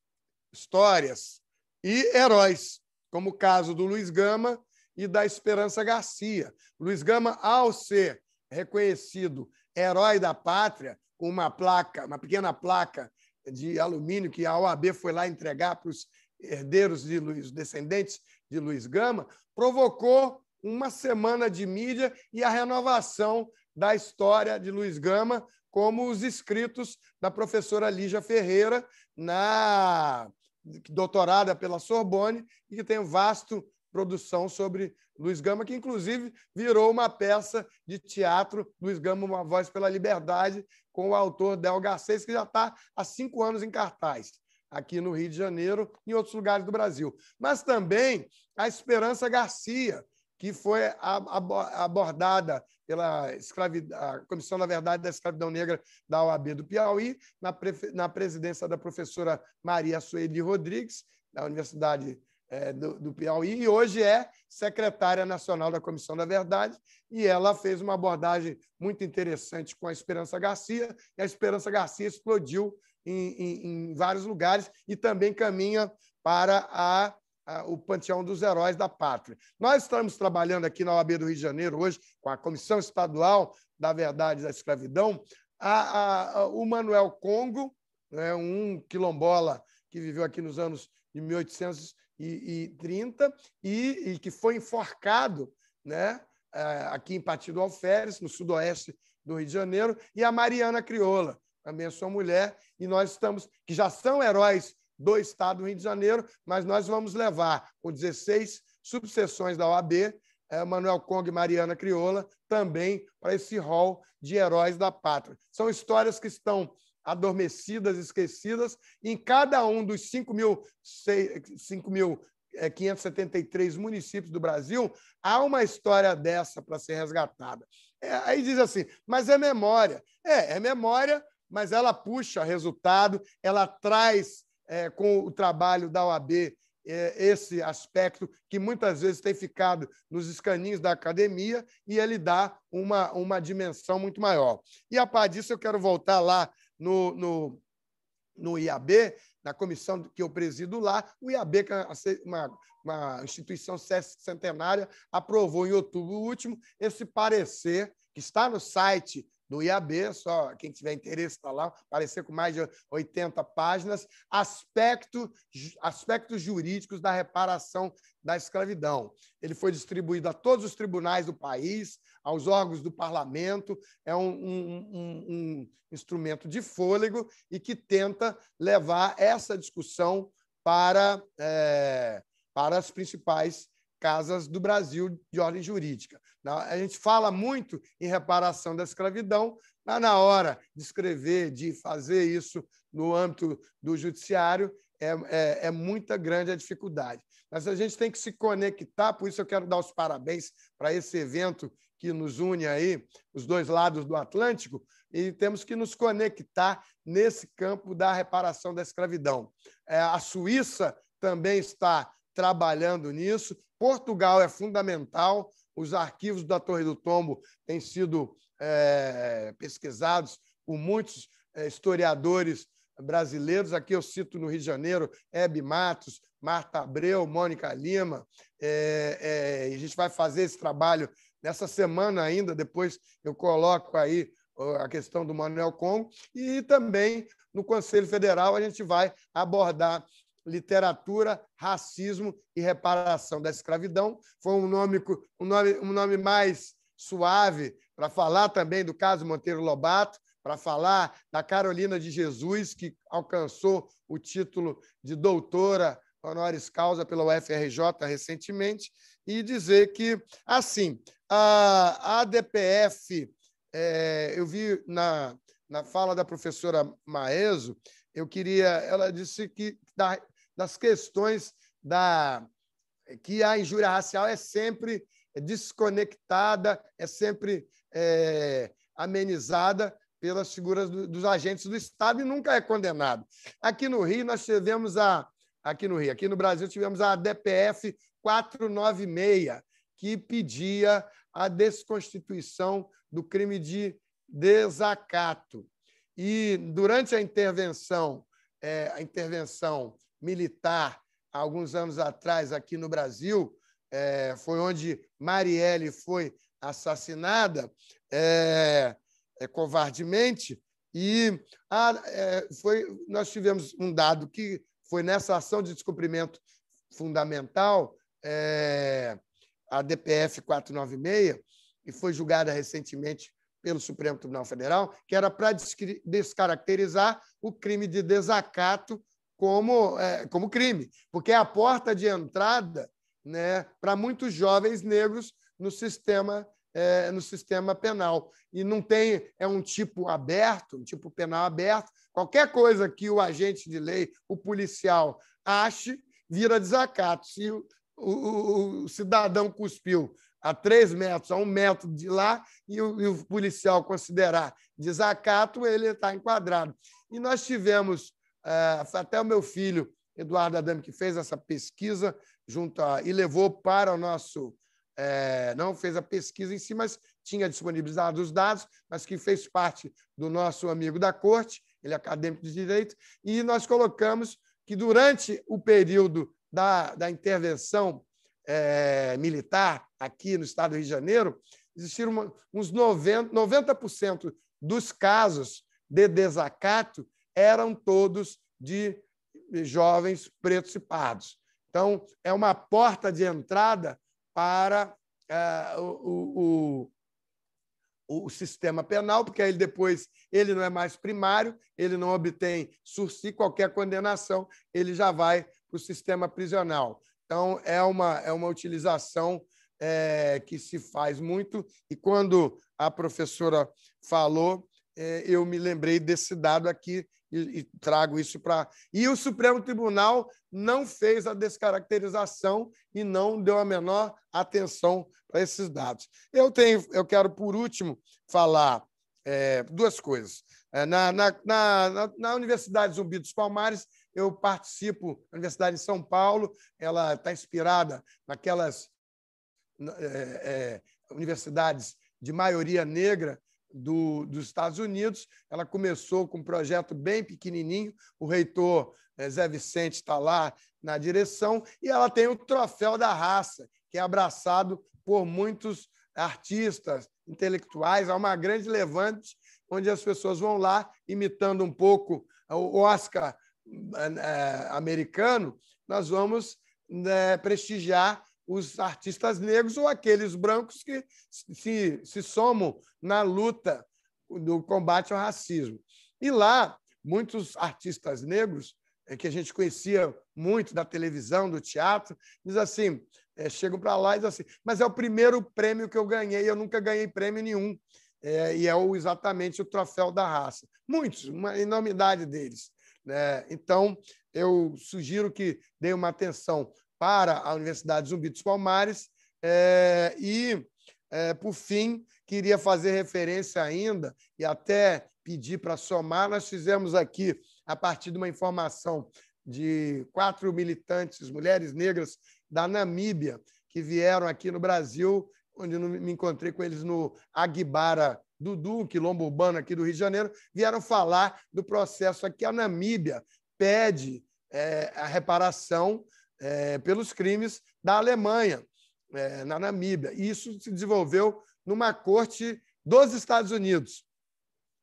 histórias e heróis, como o caso do Luiz Gama e da Esperança Garcia. Luiz Gama, ao ser reconhecido herói da pátria, com uma placa, uma pequena placa de alumínio que a OAB foi lá entregar para os herdeiros de Luiz, descendentes de Luiz Gama, provocou uma semana de mídia e a renovação da história de Luiz Gama, como os escritos da professora Lígia Ferreira, na doutorada pela Sorbonne, e que tem um vasto produção sobre Luiz Gama, que inclusive virou uma peça de teatro, Luiz Gama, Uma Voz pela Liberdade, com o autor Del Garcês, que já está há cinco anos em cartaz, aqui no Rio de Janeiro e em outros lugares do Brasil. Mas também a Esperança Garcia, que foi abordada pela Comissão da Verdade da Escravidão Negra da OAB do Piauí, na, na presidência da professora Maria Sueli Rodrigues, da Universidade é, do, do Piauí e hoje é secretária nacional da Comissão da Verdade. E ela fez uma abordagem muito interessante com a Esperança Garcia, e a Esperança Garcia explodiu em, em, em vários lugares e também caminha para a o Panteão dos Heróis da Pátria. Nós estamos trabalhando aqui na OAB do Rio de Janeiro hoje com a Comissão Estadual da Verdade da Escravidão, a, a, a, o Manuel Congo, né, um quilombola que viveu aqui nos anos de 1800 e, e 30, e, e, que foi enforcado né, é, aqui em Partido Alferes, no sudoeste do Rio de Janeiro, e a Mariana Crioula, também a é sua mulher, e nós estamos, que já são heróis do Estado do Rio de Janeiro, mas nós vamos levar com 16 subseções da OAB, é, Manuel Kong e Mariana Crioula, também para esse rol de heróis da pátria. São histórias que estão adormecidas, esquecidas, em cada um dos 5.573 é, municípios do Brasil, há uma história dessa para ser resgatada. É, aí diz assim, mas é memória. É, é memória, mas ela puxa resultado, ela traz é, com o trabalho da OAB é, esse aspecto que muitas vezes tem ficado nos escaninhos da academia e ele dá uma, uma dimensão muito maior. E a par disso, eu quero voltar lá no, no, no IAB, na comissão que eu presido lá, o IAB, que é uma, uma instituição centenária, aprovou em outubro último esse parecer que está no site do IAB, só quem tiver interesse está lá, aparecer com mais de 80 páginas, aspecto, aspectos jurídicos da reparação da escravidão. Ele foi distribuído a todos os tribunais do país, aos órgãos do parlamento, é um, um, um, um instrumento de fôlego e que tenta levar essa discussão para, é, para as principais casas do Brasil de ordem jurídica. A gente fala muito em reparação da escravidão, mas na hora de escrever, de fazer isso no âmbito do judiciário, é, é, é muita grande a dificuldade. Mas a gente tem que se conectar, por isso eu quero dar os parabéns para esse evento que nos une aí, os dois lados do Atlântico, e temos que nos conectar nesse campo da reparação da escravidão. É, a Suíça também está trabalhando nisso, Portugal é fundamental, os arquivos da Torre do Tombo têm sido é, pesquisados por muitos é, historiadores brasileiros. Aqui eu cito no Rio de Janeiro, Hebe Matos, Marta Abreu, Mônica Lima. É, é a gente vai fazer esse trabalho nessa semana ainda. Depois eu coloco aí a questão do Manuel Congo. E também no Conselho Federal a gente vai abordar Literatura, Racismo e Reparação da Escravidão. Foi um nome, um nome, um nome mais suave para falar também do caso Monteiro Lobato, para falar da Carolina de Jesus, que alcançou o título de doutora honoris causa pela UFRJ recentemente, e dizer que, assim, a ADPF, é, eu vi na, na fala da professora Maeso, eu queria, ela disse que das questões da eh, que a injúria racial é sempre desconectada, é sempre é, amenizada pelas figuras do, dos agentes do Estado e nunca é condenado. Aqui no Rio nós tivemos a aqui no Rio, aqui no Brasil tivemos a DPF 496 que pedia a desconstituição do crime de desacato. E durante a intervenção, é, a intervenção militar, alguns anos atrás, aqui no Brasil, é, foi onde Marielle foi assassinada é, é, covardemente. E a, ah, é, foi, nós tivemos um dado que foi nessa ação de descumprimento fundamental, é, a DPF 496, e foi julgada recentemente pelo Supremo Tribunal Federal, que era para descaracterizar o crime de desacato como, é, como crime, porque é a porta de entrada né, para muitos jovens negros no sistema é, no sistema penal. E não tem, é um tipo aberto, um tipo penal aberto. Qualquer coisa que o agente de lei, o policial, ache, vira desacato. Se o, o, o cidadão cuspiu a três metros, a um metro de lá, e o, e o policial considerar desacato, ele está enquadrado. E nós tivemos foi é, até o meu filho, Eduardo Adame, que fez essa pesquisa junto a, e levou para o nosso. É, não fez a pesquisa em si, mas tinha disponibilizado os dados, mas que fez parte do nosso amigo da corte, ele é acadêmico de direito, e nós colocamos que durante o período da, da intervenção é, militar aqui no estado do Rio de Janeiro, existiram uma, uns 90%, 90 dos casos de desacato eram todos de jovens pretos e pardos. Então, é uma porta de entrada para uh, o, o, o, sistema penal, porque aí depois ele não é mais primário, ele não obtém sursi qualquer condenação, ele já vai para o sistema prisional. Então, é uma, é uma utilização é, que se faz muito, e quando a professora falou, eh, eu me lembrei desse dado aqui e, e trago isso para. E o Supremo Tribunal não fez a descaracterização e não deu a menor atenção para esses dados. Eu tenho, eu quero por último falar é, duas coisas. É, na, na, na, na Universidade Zumbi dos Palmares eu participo da Universidade de São Paulo, ela está inspirada naquelas é, universidades de maioria negra do, dos Estados Unidos. Ela começou com um projeto bem pequenininho, o reitor eh, Zé Vicente está lá na direção, e ela tem o Troféu da Raça, que é abraçado por muitos artistas, intelectuais, há é uma grande levante onde as pessoas vão lá, imitando um pouco eh, o Oscar eh, americano, nós vamos né, prestigiar os artistas negros ou aqueles brancos que se, se somam na luta do combate ao racismo. E lá, muitos artistas negros, eh, que a gente conhecia muito da televisão, do teatro, diz assim, é, chegam para lá e dizem assim, mas é o primeiro prêmio que eu ganhei, eu nunca ganhei prêmio nenhum. É, e é o, exatamente o troféu da raça. Muitos, uma enormidade deles. Né? Então, eu sugiro que deem uma atenção para a Universidade Zumbi dos Palmares. É, e, é, por fim, queria fazer referência ainda e até pedir para somar. Nós fizemos aqui, a partir de uma informação de quatro militantes, mulheres negras da Namíbia, que vieram aqui no Brasil, onde me encontrei com eles no Aguibara Dudu, quilombo urbano aqui do Rio de Janeiro, vieram falar do processo aqui. A Namíbia pede é, a reparação é, pelos crimes da Alemanha, é, na Namíbia. E isso se desenvolveu numa corte dos Estados Unidos.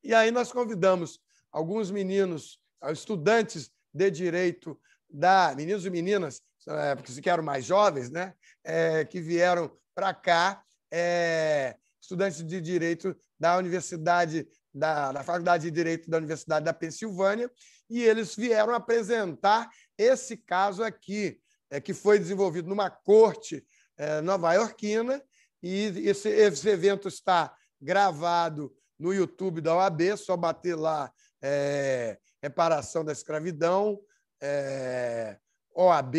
E aí nós convidamos alguns meninos, estudantes de direito da meninos e meninas, é, porque se eram mais jovens, né, é, que vieram para cá, é, estudantes de direito da Universidade da, da Faculdade de Direito da Universidade da Pensilvânia, e eles vieram apresentar esse caso aqui é, que foi desenvolvido numa corte é, nova-iorquina, e esse, esse, evento está gravado no YouTube da OAB, só bater lá é, Reparação da Escravidão, é, OAB,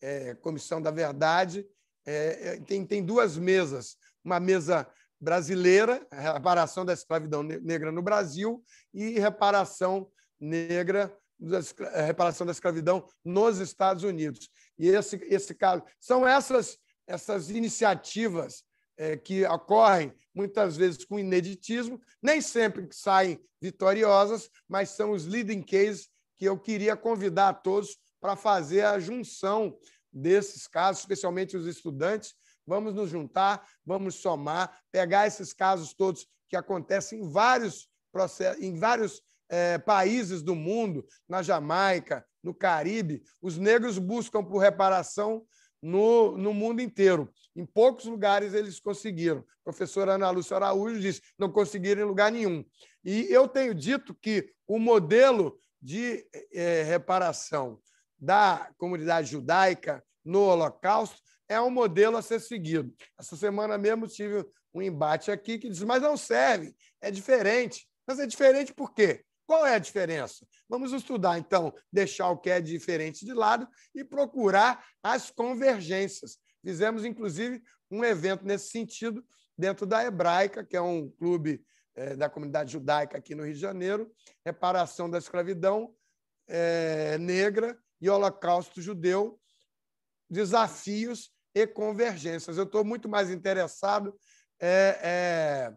é, Comissão da Verdade. É, tem, tem duas mesas, uma mesa brasileira, reparação da escravidão negra no Brasil e reparação negra, reparação da escravidão nos Estados Unidos e esse, esse caso. São essas, essas iniciativas é, que ocorrem, muitas vezes com ineditismo, nem sempre que saem vitoriosas, mas são os leading cases que eu queria convidar a todos para fazer a junção desses casos, especialmente os estudantes. Vamos nos juntar, vamos somar, pegar esses casos todos que acontecem em vários processos, em vários é, países do mundo, na Jamaica, no Caribe, os negros buscam por reparação no, no mundo inteiro. Em poucos lugares eles conseguiram. A professora Ana Lúcia Araújo disse não conseguiram em lugar nenhum. E eu tenho dito que o modelo de é, reparação da comunidade judaica no Holocausto é um modelo a ser seguido. Essa semana mesmo tive um embate aqui que diz: mas não serve, é diferente. Mas é diferente por quê? Qual é a diferença? Vamos estudar, então, deixar o que é diferente de lado e procurar as convergências. Fizemos, inclusive, um evento nesse sentido dentro da Hebraica, que é um clube é, da comunidade judaica aqui no Rio de Janeiro, reparação da escravidão é, negra e holocausto judeu, desafios e convergências. Eu estou muito mais interessado é,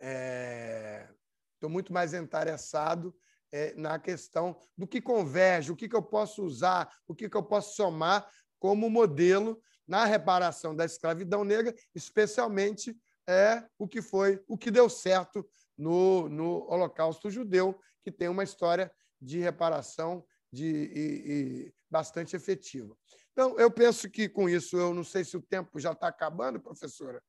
é, é Estou muito mais interessado é, na questão do que converge, o que, que eu posso usar, o que, que eu posso somar como modelo na reparação da escravidão negra, especialmente é o que foi, o que deu certo no, no Holocausto Judeu, que tem uma história de reparação de, e, e bastante efetiva. Então, eu penso que com isso, eu não sei se o tempo já está acabando, professora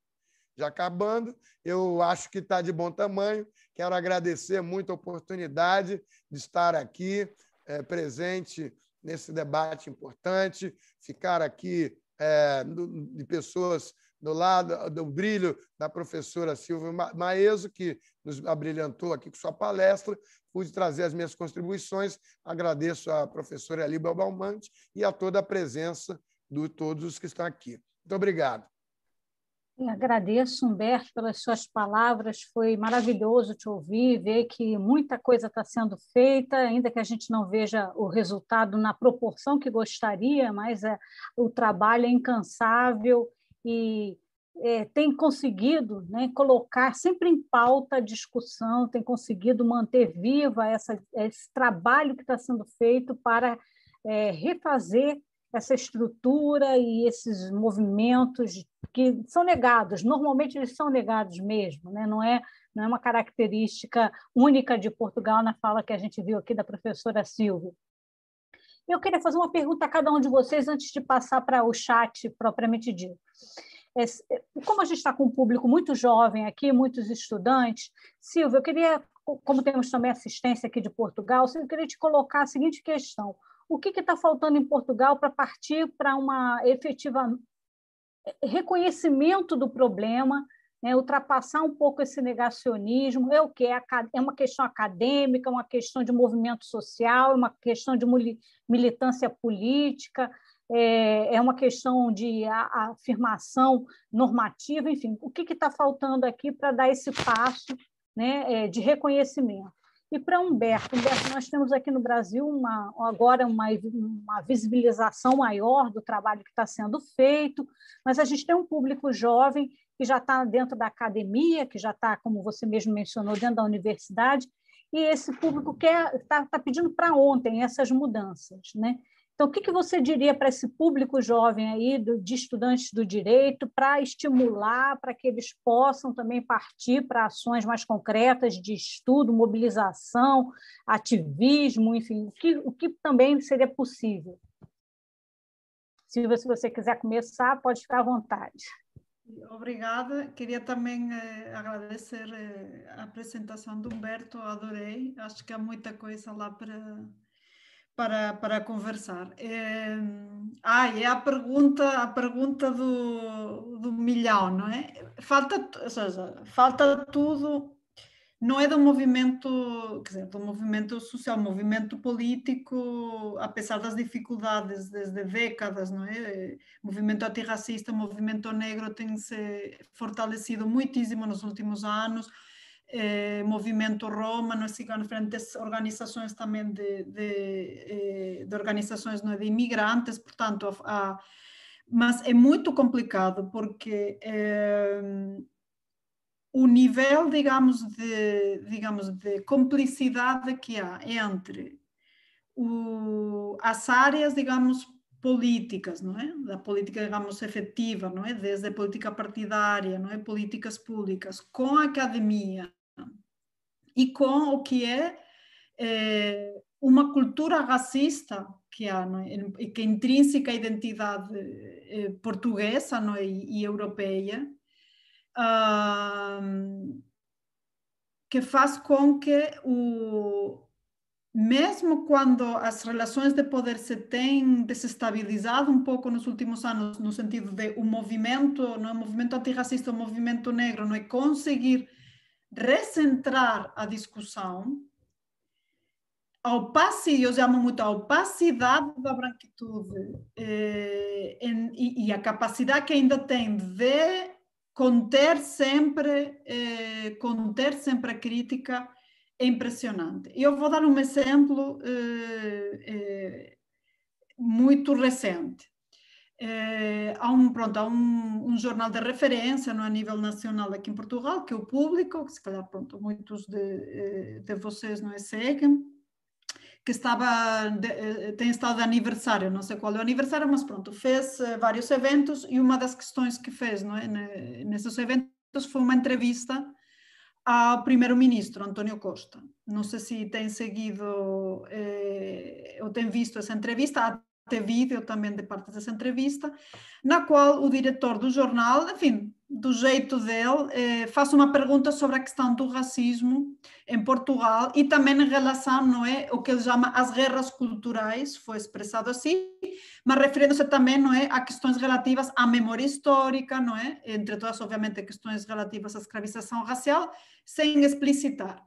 já acabando. Eu acho que está de bom tamanho. Quero agradecer muito a oportunidade de estar aqui é, presente nesse debate importante, ficar aqui é, de pessoas do lado do brilho da professora Silvia Maeso, que nos abrilhantou aqui com sua palestra, pude trazer as minhas contribuições. Agradeço à professora Elíbal Balmante e a toda a presença de todos os que estão aqui. Muito obrigado agradeço, Humberto, pelas suas palavras. Foi maravilhoso te ouvir, ver que muita coisa está sendo feita, ainda que a gente não veja o resultado na proporção que gostaria, mas é, o trabalho é incansável e é, tem conseguido né, colocar sempre em pauta a discussão, tem conseguido manter viva essa, esse trabalho que está sendo feito para é, refazer essa estrutura e esses movimentos que são negados, normalmente eles são negados mesmo, né? não, é, não é uma característica única de Portugal na fala que a gente viu aqui da professora Silvia. Eu queria fazer uma pergunta a cada um de vocês antes de passar para o chat propriamente dito. É, como a gente está com um público muito jovem aqui, muitos estudantes, Silvia, eu queria, como temos também assistência aqui de Portugal, eu queria te colocar a seguinte questão o que está faltando em Portugal para partir para uma efetiva reconhecimento do problema, né, ultrapassar um pouco esse negacionismo, é o que é, é, uma questão acadêmica, uma questão de movimento social, uma questão de militância política, é, é, uma questão de afirmação normativa, enfim, o que está faltando aqui para dar esse passo né, é, de reconhecimento? E para Humberto, Humberto, nós temos aqui no Brasil uma, agora uma, uma visibilização maior do trabalho que está sendo feito, mas a gente tem um público jovem que já está dentro da academia, que já está, como você mesmo mencionou, dentro da universidade, e esse público quer está tá pedindo para ontem essas mudanças, né? Então, o que, que você diria para esse público jovem aí, de estudantes do direito, para estimular, para que eles possam também partir para ações mais concretas de estudo, mobilização, ativismo, enfim, o que, o que também seria possível? Silvia, se você quiser começar, pode ficar à vontade. Obrigada. Queria também eh, agradecer eh, a apresentação do Humberto, adorei. Acho que há muita coisa lá para para, para conversar. É, ah, é a pergunta, a pergunta do, do milhão, não é? Falta, ou seja, falta tudo, não é do movimento, quer dizer, do movimento social, movimento político, apesar das dificuldades desde décadas, não é? O movimento antirracista, movimento negro tem se fortalecido muitíssimo nos últimos anos, eh, movimento romano, assim, diferentes organizações também de, de, eh, de organizações é, de imigrantes, portanto, a, a, mas é muito complicado porque eh, o nível, digamos, de, digamos, de complicidade que há entre o, as áreas, digamos, políticas, não é? Da política, digamos, efetiva, não é? Desde a política partidária, não é? Políticas públicas, com a academia, e com o que é, é uma cultura racista que há, não é? que é intrínseca à identidade eh, portuguesa não é? e, e europeia, que faz com que, o, mesmo quando as relações de poder se têm desestabilizado um pouco nos últimos anos, no sentido de o um movimento, não é? movimento antirracista, o um movimento negro, não é conseguir recentrar a discussão. A opacidade, eu chamo muito a opacidade da branquitude eh, em, e, e, a capacidade que ainda tem de conter sempre, eh, conter sempre a crítica é impressionante. Eu vou dar um exemplo eh, eh muito recente eh, há, um, pronto, há um, um, jornal de referência no, é, a nível nacional aqui em Portugal, que é o Público, que se calhar pronto, muitos de, eh, de vocês não é, seguem, que estava, de, eh, tem estado de aniversário, não sei qual é o aniversário, mas pronto, fez eh, vários eventos e uma das questões que fez não é, nesses eventos foi uma entrevista ao primeiro-ministro António Costa. Não sei se tem seguido eh, ou tem visto essa entrevista, ter vídeo também de parte dessa entrevista, na qual o diretor do jornal, enfim, do jeito dele, eh, faz uma pergunta sobre a questão do racismo em Portugal e também em relação, não é, o que ele chama as guerras culturais, foi expressado assim, mas referindo-se também, não é, a questões relativas à memória histórica, não é, entre todas, obviamente, questões relativas à escravização racial, sem explicitar.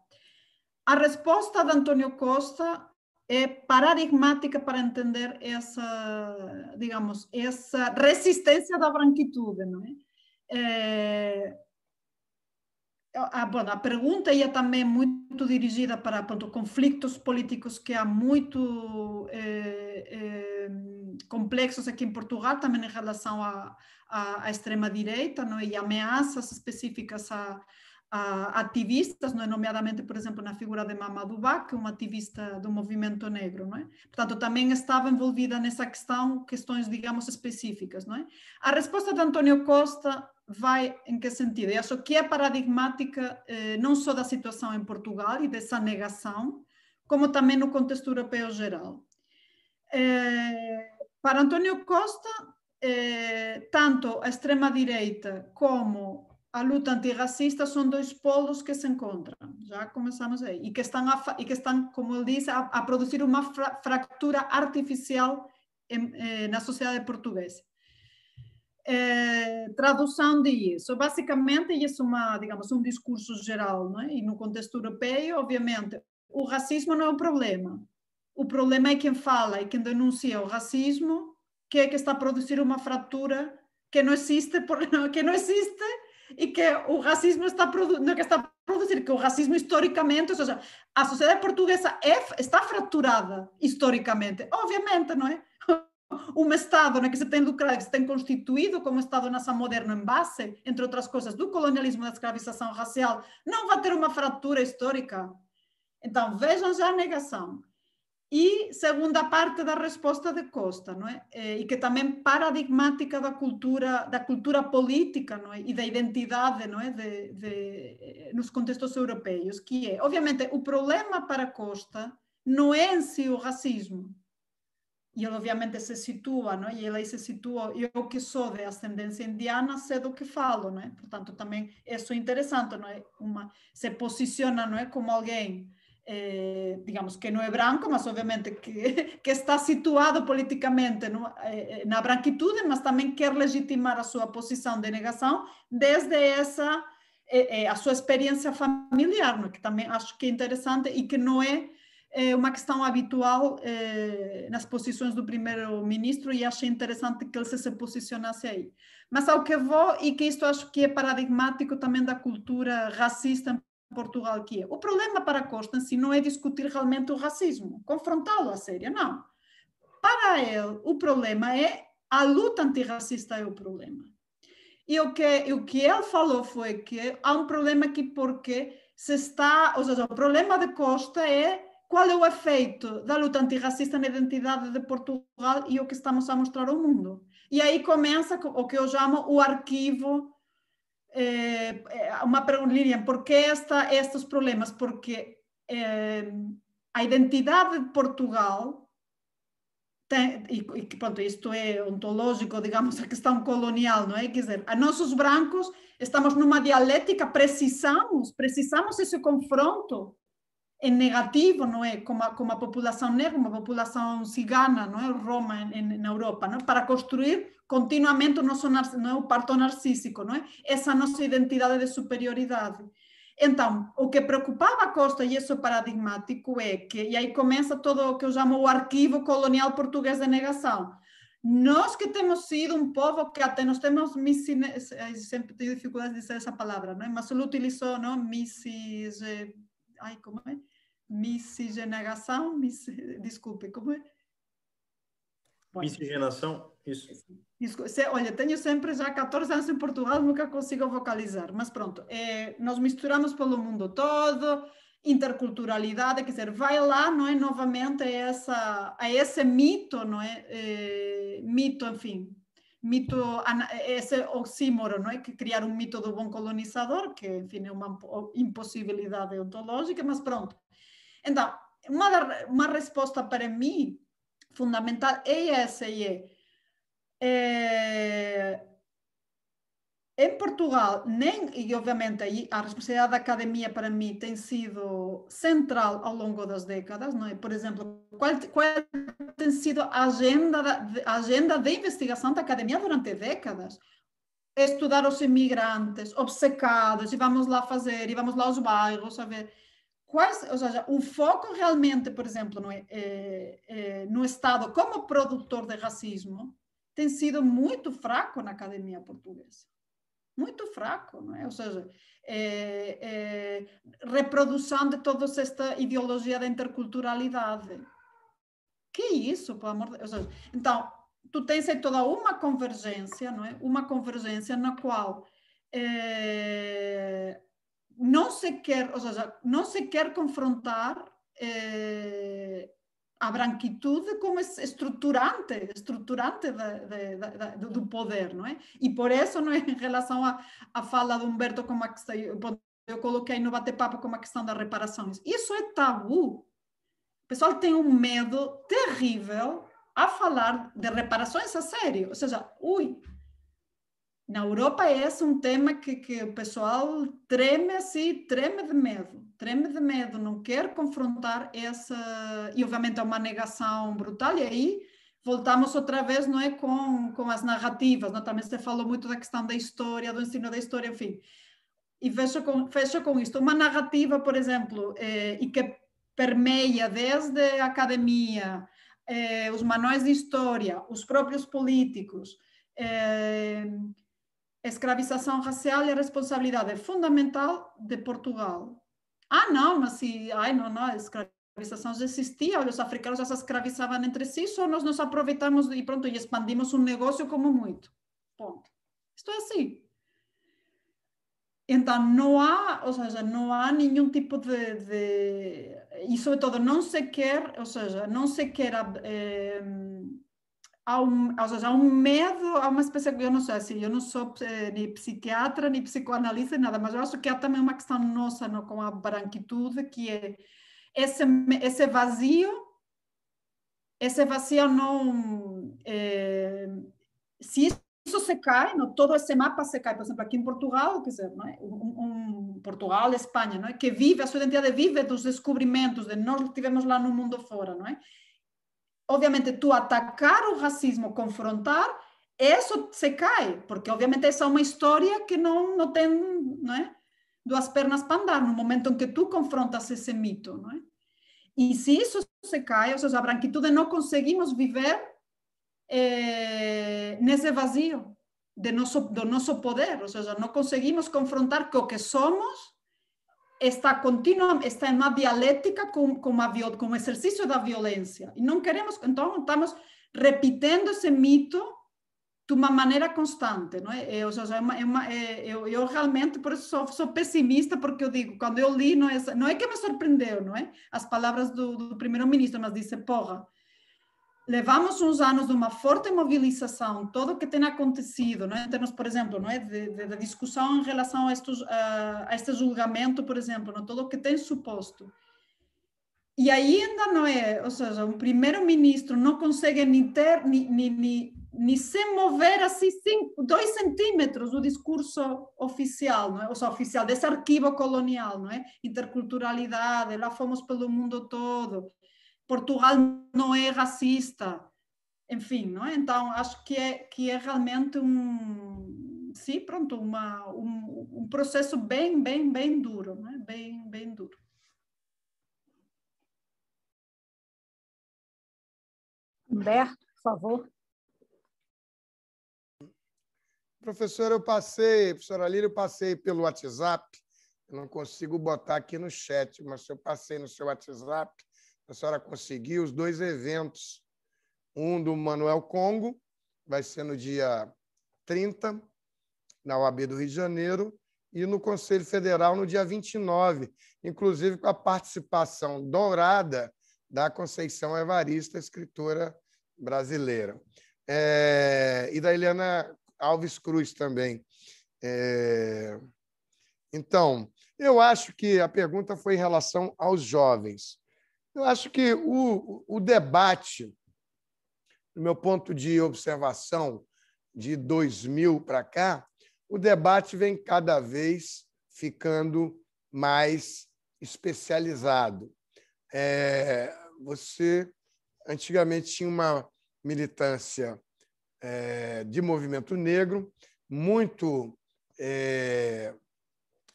A resposta de Antônio Costa é paradigmática para entender essa, digamos, essa resistência da branquitude, não é? é a, ah, bom, a pergunta ia também muito dirigida para pronto, conflitos políticos que há muito eh, eh, complexos aqui em Portugal, também em relação à extrema-direita, não é? e ameaças específicas a a ativistas, não é? nomeadamente, por exemplo, na figura de Mamadou é um ativista do movimento negro, não é? Portanto, também estava envolvida nessa questão, questões, digamos, específicas, não é? A resposta de António Costa vai em que sentido? Eu acho que é paradigmática eh, não só da situação em Portugal e dessa negação, como também no contexto europeu geral. Eh, para António Costa, eh, tanto a extrema-direita como a luta antirracista são dois polos que se encontram, já começamos aí, e que estão, a, e que estão como ele diz, a, a produzir uma fra, fractura artificial em, eh, na sociedade portuguesa. Eh, tradução disso, basicamente isso é uma, digamos, um discurso geral, não é? e no contexto europeu, obviamente, o racismo não é um problema, o problema é quem fala e quem denuncia o racismo, que é que está a produzir uma fratura que não existe, por, que não existe e que o racismo está no que está a produzir, que o racismo historicamente, ou seja, a sociedade portuguesa é, está fraturada historicamente, obviamente, não é? um Estado é que se tem lucrado, que se tem constituído como Estado nação moderno em base, entre outras coisas, do colonialismo, da escravização racial, não vai ter uma fratura histórica. Então, vejam já a negação e segunda parte da resposta de Costa, não é? Eh, e que também paradigmática da cultura, da cultura política, não é? E da identidade, não é? De, de, eh, nos contextos europeus, que é, obviamente, o problema para Costa não é em si o racismo. E ele obviamente se situa, não é? E ele aí se situa, eu que sou de ascendência indiana, sei do que falo, não é? Portanto, também isso é interessante, não é? Uma se posiciona, não é, como alguém eh, digamos que não é branco, mas obviamente que, que está situado politicamente no, eh, eh, na branquitude, mas também quer legitimar a sua posição de negação desde essa eh, eh a sua experiência familiar, né, que também acho que é interessante e que não é, eh, uma questão habitual nas posições do primeiro-ministro e achei interessante que ele se posicionasse aí. Mas ao que vou, e que isto acho que é paradigmático também da cultura racista em Portugal que é. O problema para se assim, não é discutir realmente o racismo, confrontá-lo a sério, não. Para ele, o problema é a luta antirracista é o problema. E o que o que ele falou foi que há um problema que porque se está, ou seja, o problema de Costa é qual é o efeito da luta antirracista na identidade de Portugal e o que estamos a mostrar ao mundo. E aí começa o que eu chamo o arquivo eh, eh, uma pergunta, Lilian, por que esta, estes problemas? Porque eh, a identidade de Portugal, tem, e, e pronto, isto é ontológico, digamos, a questão colonial, não é? Quer dizer, a nossos brancos estamos numa dialética, precisamos, precisamos esse confronto em negativo, não é? Como a, como a população negra, uma população cigana, não é? Roma, em, na Europa, não é? Para construir continuamente o nosso não é? o parto narcísico, não é? Essa nossa identidade de superioridade. Então, o que preocupava a Costa, e isso é paradigmático, é que, e aí começa todo o que eu chamo o arquivo colonial português de negação. Nós que temos sido um povo que até nós temos misine... sempre tenho dificuldade de dizer essa palavra, não é? mas ele utilizou, não? Missis... Ai, como é? Miscigenação? miss Desculpe, como é? Miscigenação, isso. isso. Olha, tenho sempre já 14 anos em Portugal, nunca consigo vocalizar, mas pronto, é, nós misturamos pelo mundo todo, interculturalidade, quer dizer, vai lá, não é, novamente, a, é essa, a é esse mito, não é, é mito, enfim, mito, esse oxímoro, não é, que criar um mito do bom colonizador, que, enfim, é uma impossibilidade ontológica, mas pronto. Então, uma, uma resposta para mim fundamental é essa e é, é em Portugal, nem, e obviamente a responsabilidade da academia para mim tem sido central ao longo das décadas, não é? Por exemplo, qual, qual tem sido a agenda, da, a agenda de investigação da academia durante décadas? Estudar os imigrantes, obcecados, e vamos lá fazer, e vamos lá aos bairros, a ver quais, ou seja, o foco realmente, por exemplo, no, eh, eh, no Estado como produtor de racismo tem sido muito fraco na academia portuguesa. Muito fraco, não é? Ou seja, é, é, reprodução de toda esta ideologia da interculturalidade. Que isso, pelo amor de Deus? Seja, então, tu tens aí toda uma convergência, não é? Uma convergência na qual é, não se quer, ou seja, não se quer confrontar eh, a branquitude como estruturante, estruturante do poder, não é? E por isso, não é, em relação à fala de Humberto, como a que eu coloquei no bate-papo como a questão das reparações, isso é tabu. O pessoal tem um medo terrível a falar de reparações a sério, ou seja, ui, na Europa é esse é um tema que, que o pessoal treme assim, treme de medo, treme de medo, não quer confrontar essa... E obviamente é uma negação brutal, e aí voltamos outra vez não é com, com as narrativas, não? também você falou muito da questão da história, do ensino da história, enfim. E fecho com, fecho com isto. Uma narrativa, por exemplo, eh, e que permeia desde a academia, eh, os manuais de história, os próprios políticos, eh, escravização racial é a responsabilidade fundamental de Portugal. Ah, não, mas se, ai, não, não, a escravização já existia, os africanos já se escravizavam entre si, só nós nos aproveitamos e pronto, e expandimos um negócio como muito. Ponto. Isto é assim. Então, não há, ou seja, não há nenhum tipo de, de e sobretudo não se quer, ou seja, não se quer eh, há, um, seja, há um medo, há uma espécie, eu não sei assim, eu não sou eh, nem psiquiatra, nem psicoanalista, nada, mas eu acho que há também uma questão nossa no, com a branquitude, que é esse, esse vazio, esse vazio não... Eh, se isso se cai, não, todo esse mapa se cai, por exemplo, aqui em Portugal, quer dizer, não é? um, um Portugal, Espanha, não é? que vive, a sua identidade vive dos descobrimentos, de nós tivemos lá no mundo fora, não é? obviamente, tu atacar o racismo, confrontar, isso se cai, porque obviamente essa é uma história que não, não tem não é? duas pernas para andar, no momento em que tu confrontas esse mito, não é? E se isso se cai, ou seja, a branquitude não conseguimos viver eh, nesse vazio de nosso, do nosso poder, ou seja, não conseguimos confrontar com o que somos está contínua, está em uma dialética com, com, a, com o exercício da violência. E não queremos, então estamos repetindo esse mito de uma maneira constante, não é? Eu, é, seja, é uma, é uma, é, eu, eu, realmente, por isso sou, sou, pessimista, porque eu digo, quando eu li, não é, não é que me surpreendeu, não é? As palavras do, do primeiro-ministro, mas disse, porra, levamos uns anos de uma forte mobilização, tudo o que tem acontecido, não é? em por exemplo, não é? da discussão em relação a, estes, a, este julgamento, por exemplo, não? tudo o que tem suposto. E ainda não é, ou seja, um primeiro-ministro não consegue nem ter, nem, nem, nem se mover assim cinco, dois centímetros do discurso oficial, não é? ou seja, oficial, desse arquivo colonial, não é? Interculturalidade, lá fomos pelo mundo todo, Portugal não é racista, enfim, não é? Então acho que é que é realmente um, sim, pronto, uma um, um processo bem, bem, bem duro, né? Bem, bem duro. Humberto, por favor. Professor, eu passei, professora Líria, eu passei pelo WhatsApp. Eu não consigo botar aqui no chat, mas eu passei no seu WhatsApp a senhora conseguir os dois eventos. Um do Manuel Congo, vai ser no dia 30, na UAB do Rio de Janeiro, e no Conselho Federal no dia 29, inclusive com a participação dourada da Conceição Evarista, escritora brasileira. É, e da Eliana Alves Cruz também. É, então, eu acho que a pergunta foi em relação aos jovens. Eu acho que o, o debate, no meu ponto de observação, de 2000 para cá, o debate vem cada vez ficando mais especializado. É, você antigamente tinha uma militância é, de movimento negro muito é,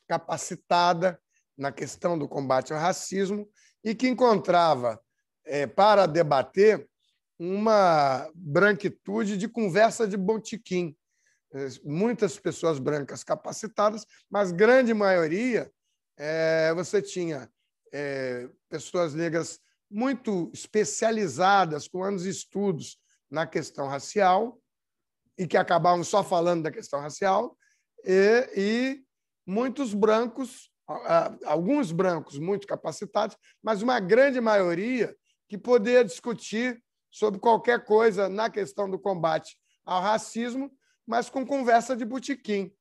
capacitada na questão do combate ao racismo, e que encontrava é, para debater uma branquitude de conversa de botiquim. É, muitas pessoas brancas capacitadas, mas grande maioria é, você tinha é, pessoas negras muito especializadas, com anos de estudos na questão racial, e que acabavam só falando da questão racial, e, e muitos brancos alguns brancos muito capacitados, mas uma grande maioria que poderia discutir sobre qualquer coisa na questão do combate ao racismo, mas com conversa de botequim.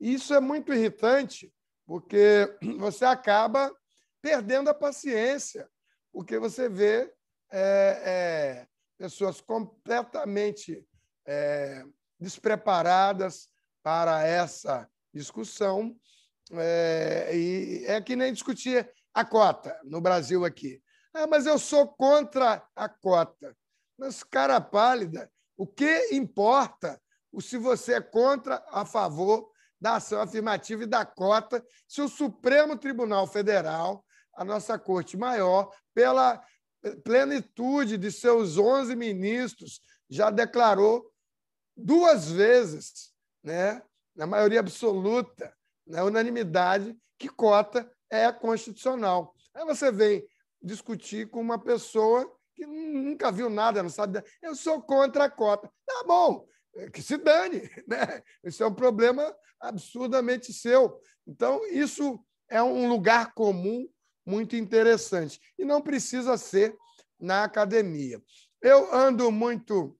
Isso é muito irritante, porque você acaba perdendo a paciência, porque você vê é, é, pessoas completamente é, despreparadas para essa discussão é, e é que nem discutir a cota no Brasil aqui. Ah, mas eu sou contra a cota. Mas, cara pálida, o que importa se você é contra, a favor da ação afirmativa e da cota, se o Supremo Tribunal Federal, a nossa Corte Maior, pela plenitude de seus 11 ministros, já declarou duas vezes, né, na maioria absoluta, né, unanimidade que cota é constitucional. Aí você vem discutir com uma pessoa que nunca viu nada, não sabe. Eu sou contra a cota. Tá bom, é, que se dane, né? Isso é um problema absurdamente seu. Então, isso é um lugar comum muito interessante e não precisa ser na academia. Eu ando muito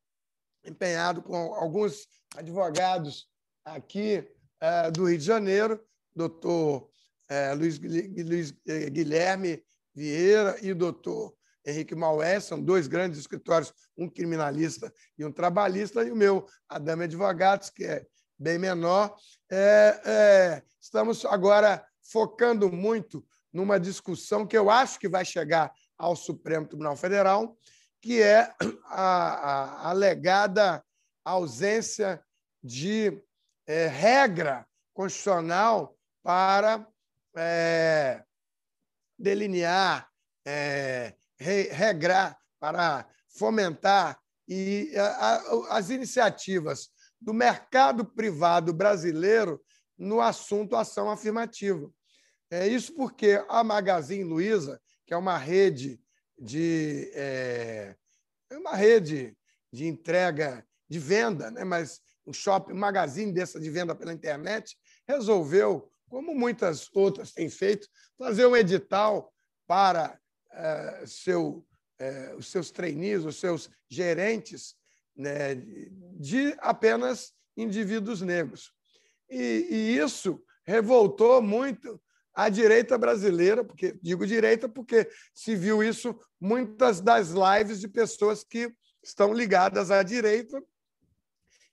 empenhado com alguns advogados aqui é, do Rio de Janeiro, doutor é, Luiz, Luiz é, Guilherme Vieira e doutor Henrique Maué, são dois grandes escritórios, um criminalista e um trabalhista, e o meu, Adame Advogados, que é bem menor. É, é, estamos agora focando muito numa discussão que eu acho que vai chegar ao Supremo Tribunal Federal, que é a, a alegada ausência de é, regra constitucional para é, delinear, é, re, regrar, para fomentar e a, a, as iniciativas do mercado privado brasileiro no assunto ação afirmativa. É isso porque a Magazine Luiza, que é uma rede de é, é uma rede de entrega de venda, né? mas um shopping, um magazine dessa de venda pela internet, resolveu, como muitas outras têm feito, fazer um edital para eh, seu, eh, os seus trainees, os seus gerentes, né, de apenas indivíduos negros. E, e isso revoltou muito a direita brasileira, porque digo direita porque se viu isso muitas das lives de pessoas que estão ligadas à direita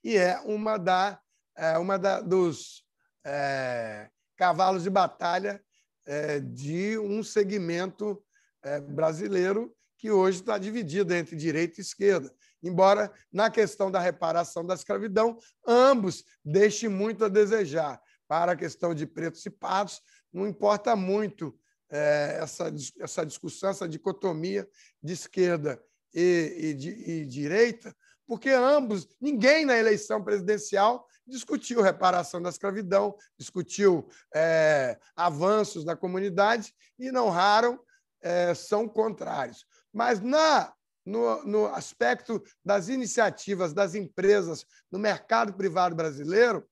e é uma da, é uma da, dos é, cavalos de batalha é, de um segmento é, brasileiro que hoje está dividido entre direita e esquerda. Embora, na questão da reparação da escravidão, ambos deixem muito a desejar. Para a questão de pretos e pardos, não importa muito é, essa, essa discussão, essa dicotomia de esquerda e, e, de, e direita, porque ambos, ninguém na eleição presidencial discutiu reparação da escravidão, discutiu é, avanços na comunidade e não raro é, são contrários. Mas na no, no aspecto das iniciativas das empresas no mercado privado brasileiro,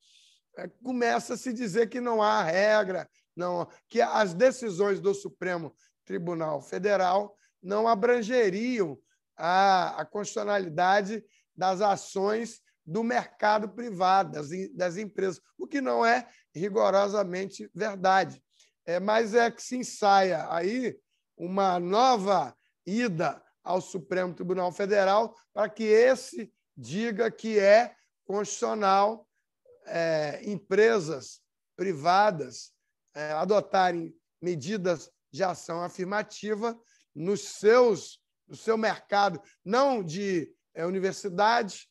é, começa a se dizer que não há regra, não que as decisões do Supremo Tribunal Federal não abrangeriam a, a constitucionalidade das ações do mercado privado, das, das empresas, o que não é rigorosamente verdade. É, mas é que se ensaia aí uma nova ida ao Supremo Tribunal Federal para que esse diga que é constitucional é, empresas privadas é, adotarem medidas de ação afirmativa nos seus, no seu mercado, não de é, universidade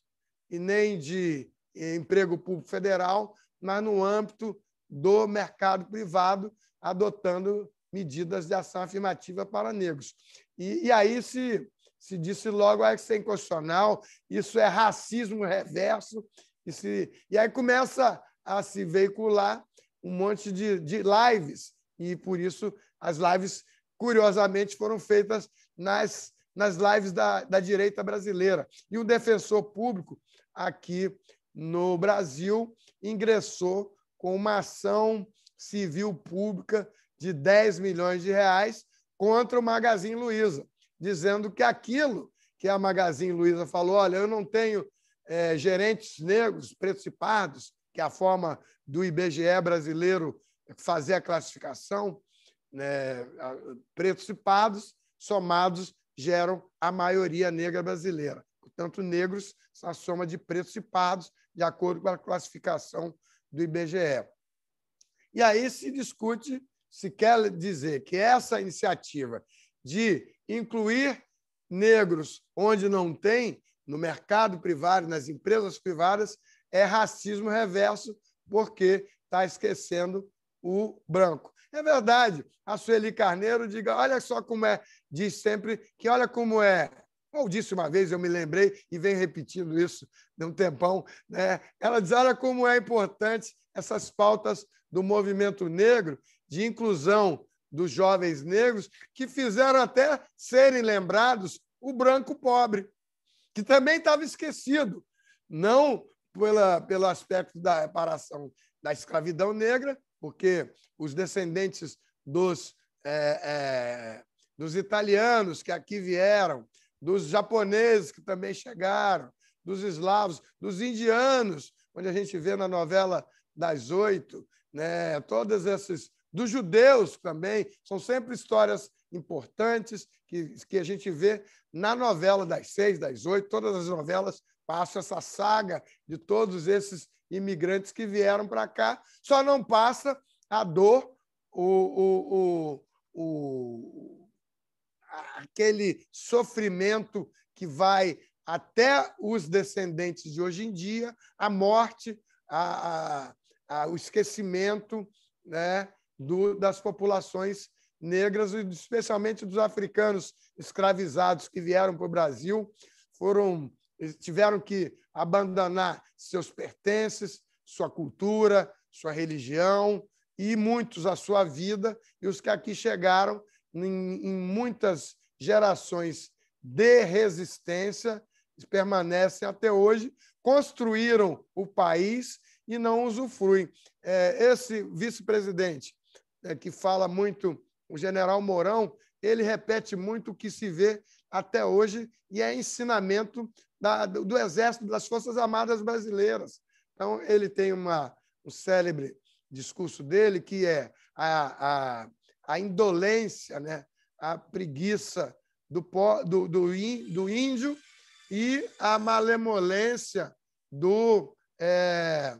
e nem de eh, emprego público federal, mas no âmbito do mercado privado, adotando medidas de ação afirmativa para negros. E, e aí se, se disse logo que ah, isso é inconstitucional, isso é racismo reverso, e, se, e aí começa a se veicular um monte de, de lives, e por isso as lives, curiosamente, foram feitas nas nas lives da, da direita brasileira. E um defensor público aqui no Brasil ingressou com uma ação civil pública de 10 milhões de reais contra o Magazine Luiza, dizendo que aquilo que a Magazine Luiza falou, olha, eu não tenho é, gerentes negros, pretos e pardos, que é a forma do IBGE brasileiro fazer a classificação, né, pretos e pardos somados geram a maioria negra brasileira. Portanto, negros são a soma de pretos e pardos, de acordo com a classificação do IBGE. E aí se discute se quer dizer que essa iniciativa de incluir negros onde não tem, no mercado privado, nas empresas privadas, é racismo reverso, porque está esquecendo o branco. É verdade, a Sueli Carneiro diga: olha só como é diz sempre que olha como é. ou disse uma vez, eu me lembrei e venho repetindo isso de um tempão. Né? Ela diz: olha como é importante essas pautas do movimento negro, de inclusão dos jovens negros, que fizeram até serem lembrados o branco pobre, que também estava esquecido, não pela, pelo aspecto da reparação da escravidão negra, porque os descendentes dos é, é, dos italianos que aqui vieram, dos japoneses que também chegaram, dos eslavos, dos indianos, onde a gente vê na novela das oito, né? Todas esses dos judeus também são sempre histórias importantes que, que a gente vê na novela das seis, das oito, todas as novelas passam essa saga de todos esses imigrantes que vieram para cá. Só não passa a dor, o, o, o, o aquele sofrimento que vai até os descendentes de hoje em dia, a morte, a, a, a, o esquecimento né, do, das populações negras, especialmente dos africanos escravizados que vieram para o Brasil, foram tiveram que abandonar seus pertences, sua cultura, sua religião e muitos a sua vida, e os que aqui chegaram em, em muitas gerações de resistência, permanecem até hoje, construíram o país e não usufruem. É, esse vice-presidente, é, que fala muito, o general Mourão, ele repete muito o que se vê até hoje e é ensinamento da, do Exército, das Forças Armadas Brasileiras. Então, ele tem uma, um célebre discurso dele que é a, a a indolência, né? a preguiça do, do, do, in, do índio e a malemolência do, é,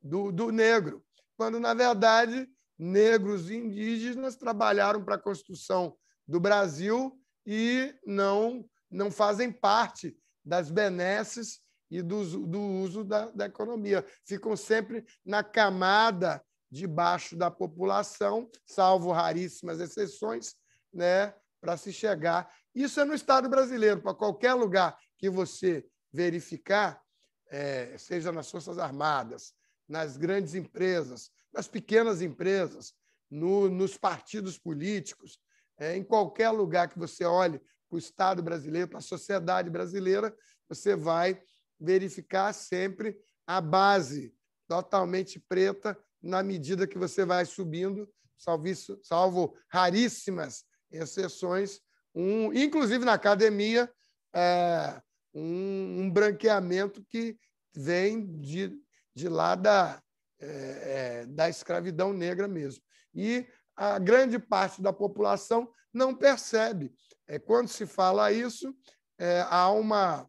do, do negro, quando, na verdade, negros e indígenas trabalharam para a construção do Brasil e não, não fazem parte das benesses e do, do uso da, da economia. Ficam sempre na camada debaixo da população, salvo raríssimas exceções, né, para se chegar. Isso é no Estado brasileiro, para qualquer lugar que você verificar, é, seja nas Forças Armadas, nas grandes empresas, nas pequenas empresas, no, nos partidos políticos, é, em qualquer lugar que você olhe para o Estado brasileiro, para a sociedade brasileira, você vai verificar sempre a base totalmente preta na medida que você vai subindo, salvo, isso, salvo raríssimas exceções, um, inclusive na academia, é, um, um, branqueamento que vem de, de lá da, é, é, da escravidão negra mesmo. E a grande parte da população não percebe. É, quando se fala isso, é, há uma,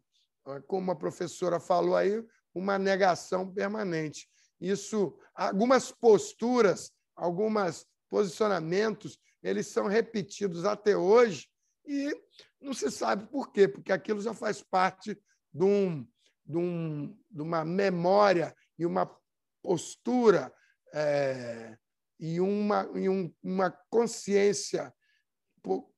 como a professora falou aí, uma negação permanente. Isso, algumas posturas, alguns posicionamentos, eles são repetidos até hoje e não se sabe por quê, porque aquilo já faz parte de, um, de, um, de uma memória e uma postura é, e, uma, e um, uma consciência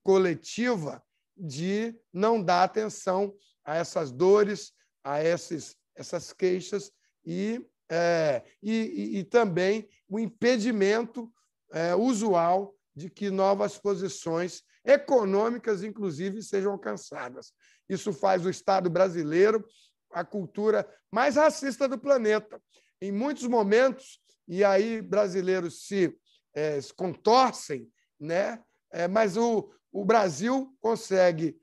coletiva de não dar atenção a essas dores, a esses, essas queixas e é, e, e, também o impedimento é, usual de que novas posições econômicas, inclusive, sejam alcançadas. Isso faz o Estado brasileiro a cultura mais racista do planeta. Em muitos momentos, e aí brasileiros se, é, se contorcem, né? É, mas o, o Brasil consegue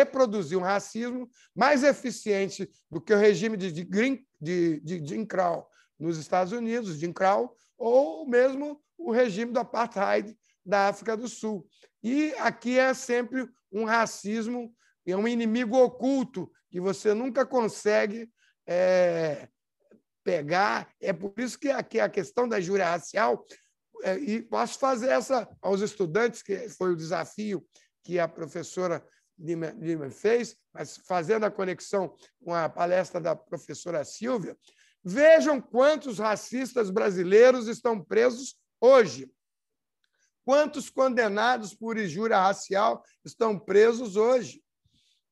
reproduzir um racismo mais eficiente do que o regime de, de Green de, de Jim Crow nos Estados Unidos, Jim Crow, ou mesmo o regime do apartheid da África do Sul. E aqui é sempre um racismo, é um inimigo oculto que você nunca consegue é, pegar. É por isso que aqui a questão da júria racial, é, e posso fazer essa aos estudantes, que foi o desafio que a professora Lima, fez, mas fazendo a conexão com a palestra da professora Silvia, vejam quantos racistas brasileiros estão presos hoje. Quantos condenados por injúria racial estão presos hoje?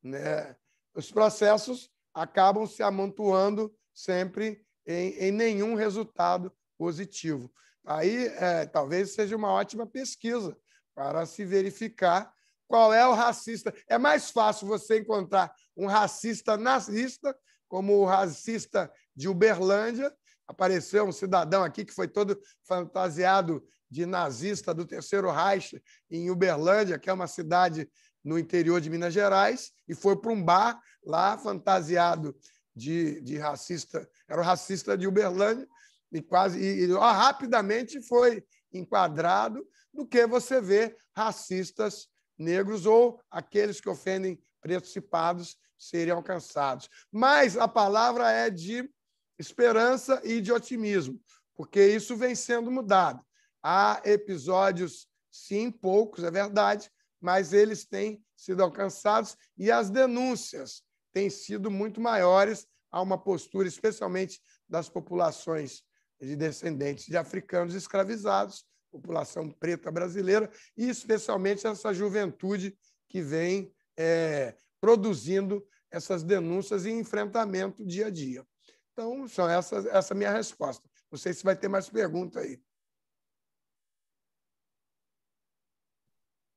Né? Os processos acabam se amontoando sempre em, em nenhum resultado positivo. Aí é, talvez seja uma ótima pesquisa para se verificar qual é o racista. É mais fácil você encontrar um racista nazista, como o racista de Uberlândia. Apareceu um cidadão aqui que foi todo fantasiado de nazista do Terceiro Reich em Uberlândia, que é uma cidade no interior de Minas Gerais, e foi para um bar lá fantasiado de, de racista. Era o racista de Uberlândia e quase e, e ó, rapidamente foi enquadrado do que você vê racistas negros ou aqueles que ofendem pretos cipados serem seriam alcançados. Mas a palavra é de esperança e de otimismo, porque isso vem sendo mudado. Há episódios, sim, poucos, é verdade, mas eles têm sido alcançados e as denúncias têm sido muito maiores a uma postura, especialmente das populações de descendentes de africanos escravizados, população preta brasileira e especialmente essa juventude que vem é, produzindo essas denúncias e enfrentamento dia a dia. Então, são essas, essa é a minha resposta. Não sei se vai ter mais pergunta aí.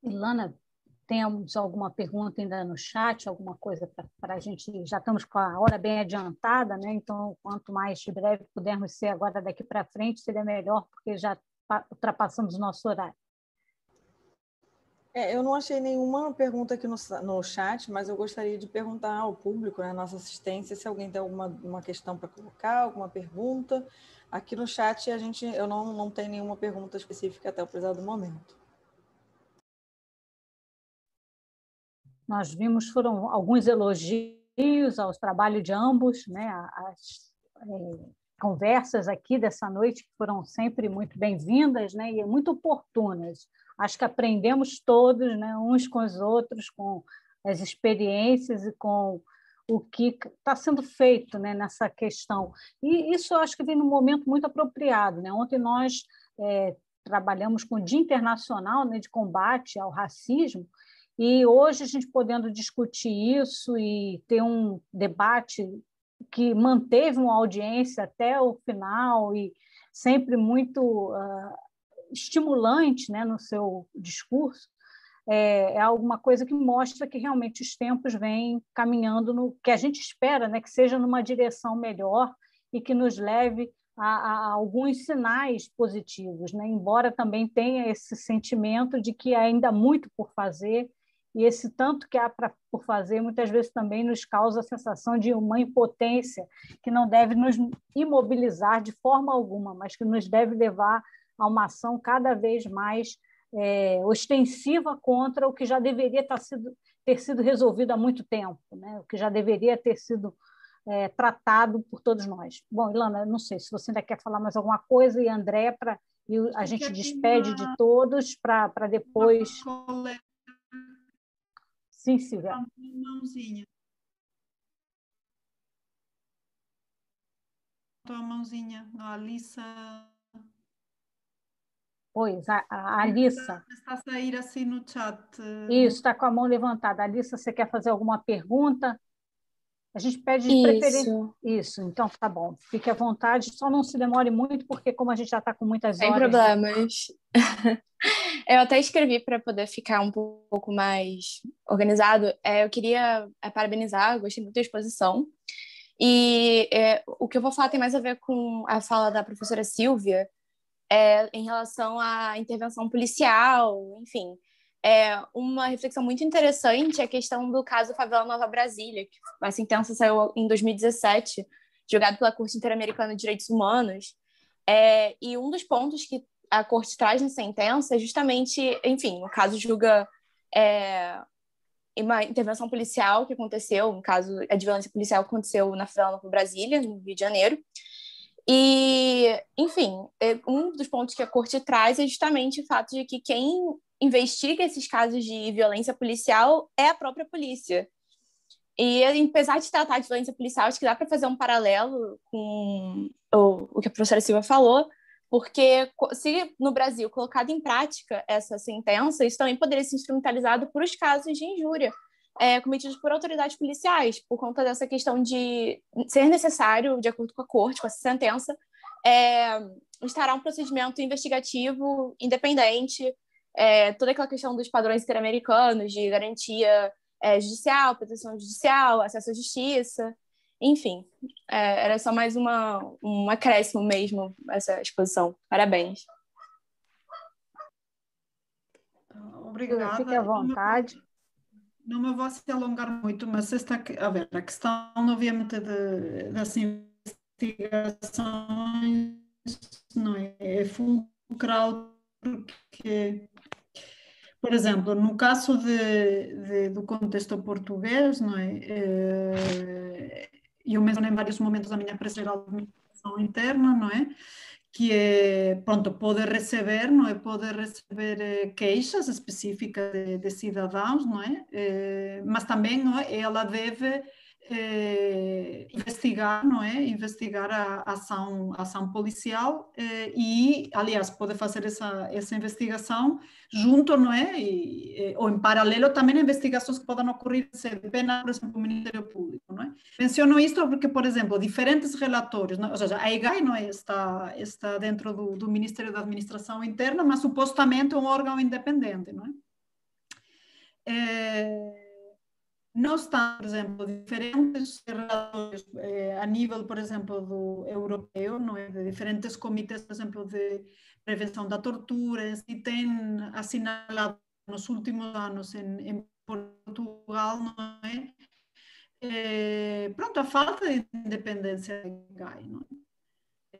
Ilana, temos alguma pergunta ainda no chat, alguma coisa para a gente. Já estamos com a hora bem adiantada, né? então, quanto mais breve pudermos ser agora daqui para frente, seria melhor, porque já ultrapassamos nosso horário. É, eu não achei nenhuma pergunta aqui no, no chat, mas eu gostaria de perguntar ao público, né, nossa assistência, se alguém tem alguma uma questão para colocar, alguma pergunta. Aqui no chat a gente, eu não, não tenho nenhuma pergunta específica até o presente momento. Nós vimos foram alguns elogios aos trabalhos de ambos, né, as, conversas aqui dessa noite, que foram sempre muito bem-vindas né, e muito oportunas. Acho que aprendemos todos, né, uns com os outros, com as experiências e com o que está sendo feito né, nessa questão. E isso acho que vem num momento muito apropriado. Né? Ontem nós é, trabalhamos com o Dia Internacional né, de Combate ao Racismo, e hoje a gente podendo discutir isso e ter um debate que manteve uma audiência até o final e sempre muito uh, estimulante né, no seu discurso, é, é, alguma coisa que mostra que realmente os tempos vêm caminhando no que a gente espera, né, que seja numa direção melhor e que nos leve a, a alguns sinais positivos, né? embora também tenha esse sentimento de que ainda há muito por fazer e esse tanto que há pra, por fazer muitas vezes também nos causa a sensação de uma impotência que não deve nos imobilizar de forma alguma, mas que nos deve levar a uma ação cada vez mais é, ostensiva contra o que já deveria tá sido, ter sido resolvido há muito tempo, né? o que já deveria ter sido é, tratado por todos nós. Bom, Ilana, não sei se você ainda quer falar mais alguma coisa, e André, para e a gente despede uma, de todos para depois. Uma Sim, Silvia. Ah, mãozinha. Tua mãozinha, a Alissa. Pois, a, a Alissa. Tá- está a sair assim no chat. Isso, está com a mão levantada. Alissa, você quer fazer alguma pergunta? A gente pede de preferência. Isso, então tá bom. Fique à vontade, só não se demore muito, porque como a gente já está com muitas Sem horas. Sem problemas. Eu até escrevi para poder ficar um pouco mais organizado. É, eu queria é, parabenizar, gostei muito da exposição. E é, o que eu vou falar tem mais a ver com a fala da professora Silvia é, em relação à intervenção policial, enfim. É uma reflexão muito interessante é a questão do caso Favela Nova Brasília, que a sentença saiu em 2017, julgado pela Corte Interamericana de Direitos Humanos. É, e um dos pontos que a corte traz na sentença é justamente, enfim, o caso julga é, uma intervenção policial que aconteceu, um caso de violência policial que aconteceu na favela Nova Brasília, no Rio de Janeiro. E, enfim, é, um dos pontos que a corte traz é justamente o fato de que quem investiga esses casos de violência policial é a própria polícia. E apesar de tratar de violência policial, acho que dá para fazer um paralelo com o, o que a professora Silva falou, porque se no Brasil colocada em prática essa sentença, isso também poderia ser instrumentalizado para os casos de injúria é, cometidos por autoridades policiais, por conta dessa questão de ser necessário, de acordo com a corte, com essa sentença, é, instaurar um procedimento investigativo independente, é, toda aquela questão dos padrões interamericanos de garantia é, judicial, proteção judicial, acesso à justiça. Enfim, é, era só mais uma, um acréscimo mesmo essa exposição. Parabéns. Obrigada. Fique à vontade. Não me vou se assim alongar muito, mas esta a ver a questão, obviamente, de, das investigações não é, é fulcral, porque, por exemplo, no caso de, de, do contexto português, não é eh, e eu mencionei em vários momentos a minha empresa de administração interna, não é? que eh, é, pronto, poder receber, não é? poder receber queixas específicas de, de cidadãos, não é eh, mas também não é? ela deve eh, investigar, não é? Investigar a, a ação, a ação policial eh, e, aliás, poder fazer essa, essa investigação junto, não é? E, eh, ou em paralelo também investigações que podem ocorrer se pena, por exemplo, o Ministério Público, não é? Menciono isto porque, por exemplo, diferentes relatórios, não, é? ou seja, a EGAI não é? está, está dentro do, do Ministério da Administração Interna, mas supostamente é um órgão independente, não é? é não está por exemplo, diferentes relatórios eh, a nível, por exemplo, do europeu, não é? de diferentes comitês, por exemplo, de prevenção da tortura, e tem assinalado nos últimos anos em, em Portugal, não é? Eh, pronto, a falta de independência de Gai, não é?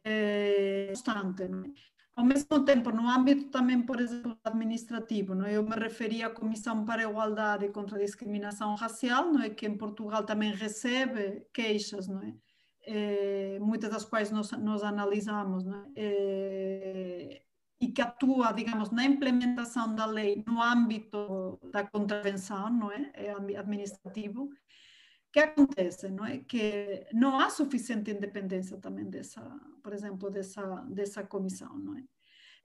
É eh, obstante, Não é? Ao mesmo tempo, no âmbito também, por exemplo, administrativo, não é? eu me referi à Comissão para a Igualdade contra a Discriminação Racial, não é? que em Portugal também recebe queixas, não é? é muitas das quais nós, nós analisamos, não é? é? e que atua, digamos, na implementação da lei no âmbito da contravenção, não é? é administrativo, que acontece, não é? Que não há suficiente independência também dessa, por exemplo, dessa, dessa comissão, não é?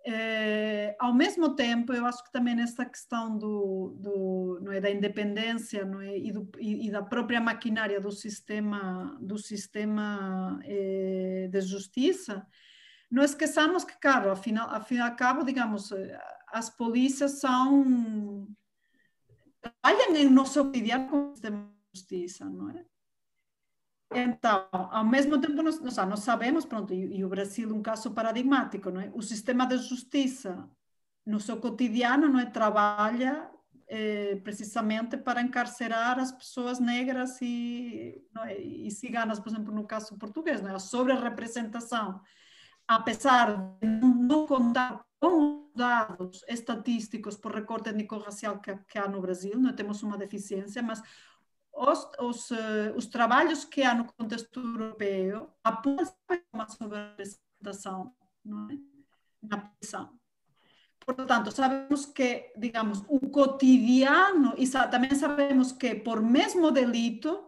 É, ao mesmo tempo, eu acho que também essa questão do, do, não é, da independência não é, e, do, e, e da própria maquinária do sistema, do sistema é, de justiça, não esqueçamos que, claro, afinal, afinal cabo, digamos, as polícias são trabalham em nosso cotidiano com o sistema justiça, não é? Então, ao mesmo tempo, nós, nós, sabemos, pronto, e, e, o Brasil é um caso paradigmático, não é? O sistema de justiça no seu cotidiano não é? trabalha eh, precisamente para encarcerar as pessoas negras e, é? e ciganas, por exemplo, no caso português, não é? a sobre-representação. Apesar de não contar com dados estatísticos por recorte étnico-racial que, que há no Brasil, não temos uma deficiência, mas os, os, eh, os trabalhos que há no contexto europeu apontam uma sobrerepresentação não é? na prisão. Portanto, sabemos que, digamos, o cotidiano, e também sabemos que por mesmo delito,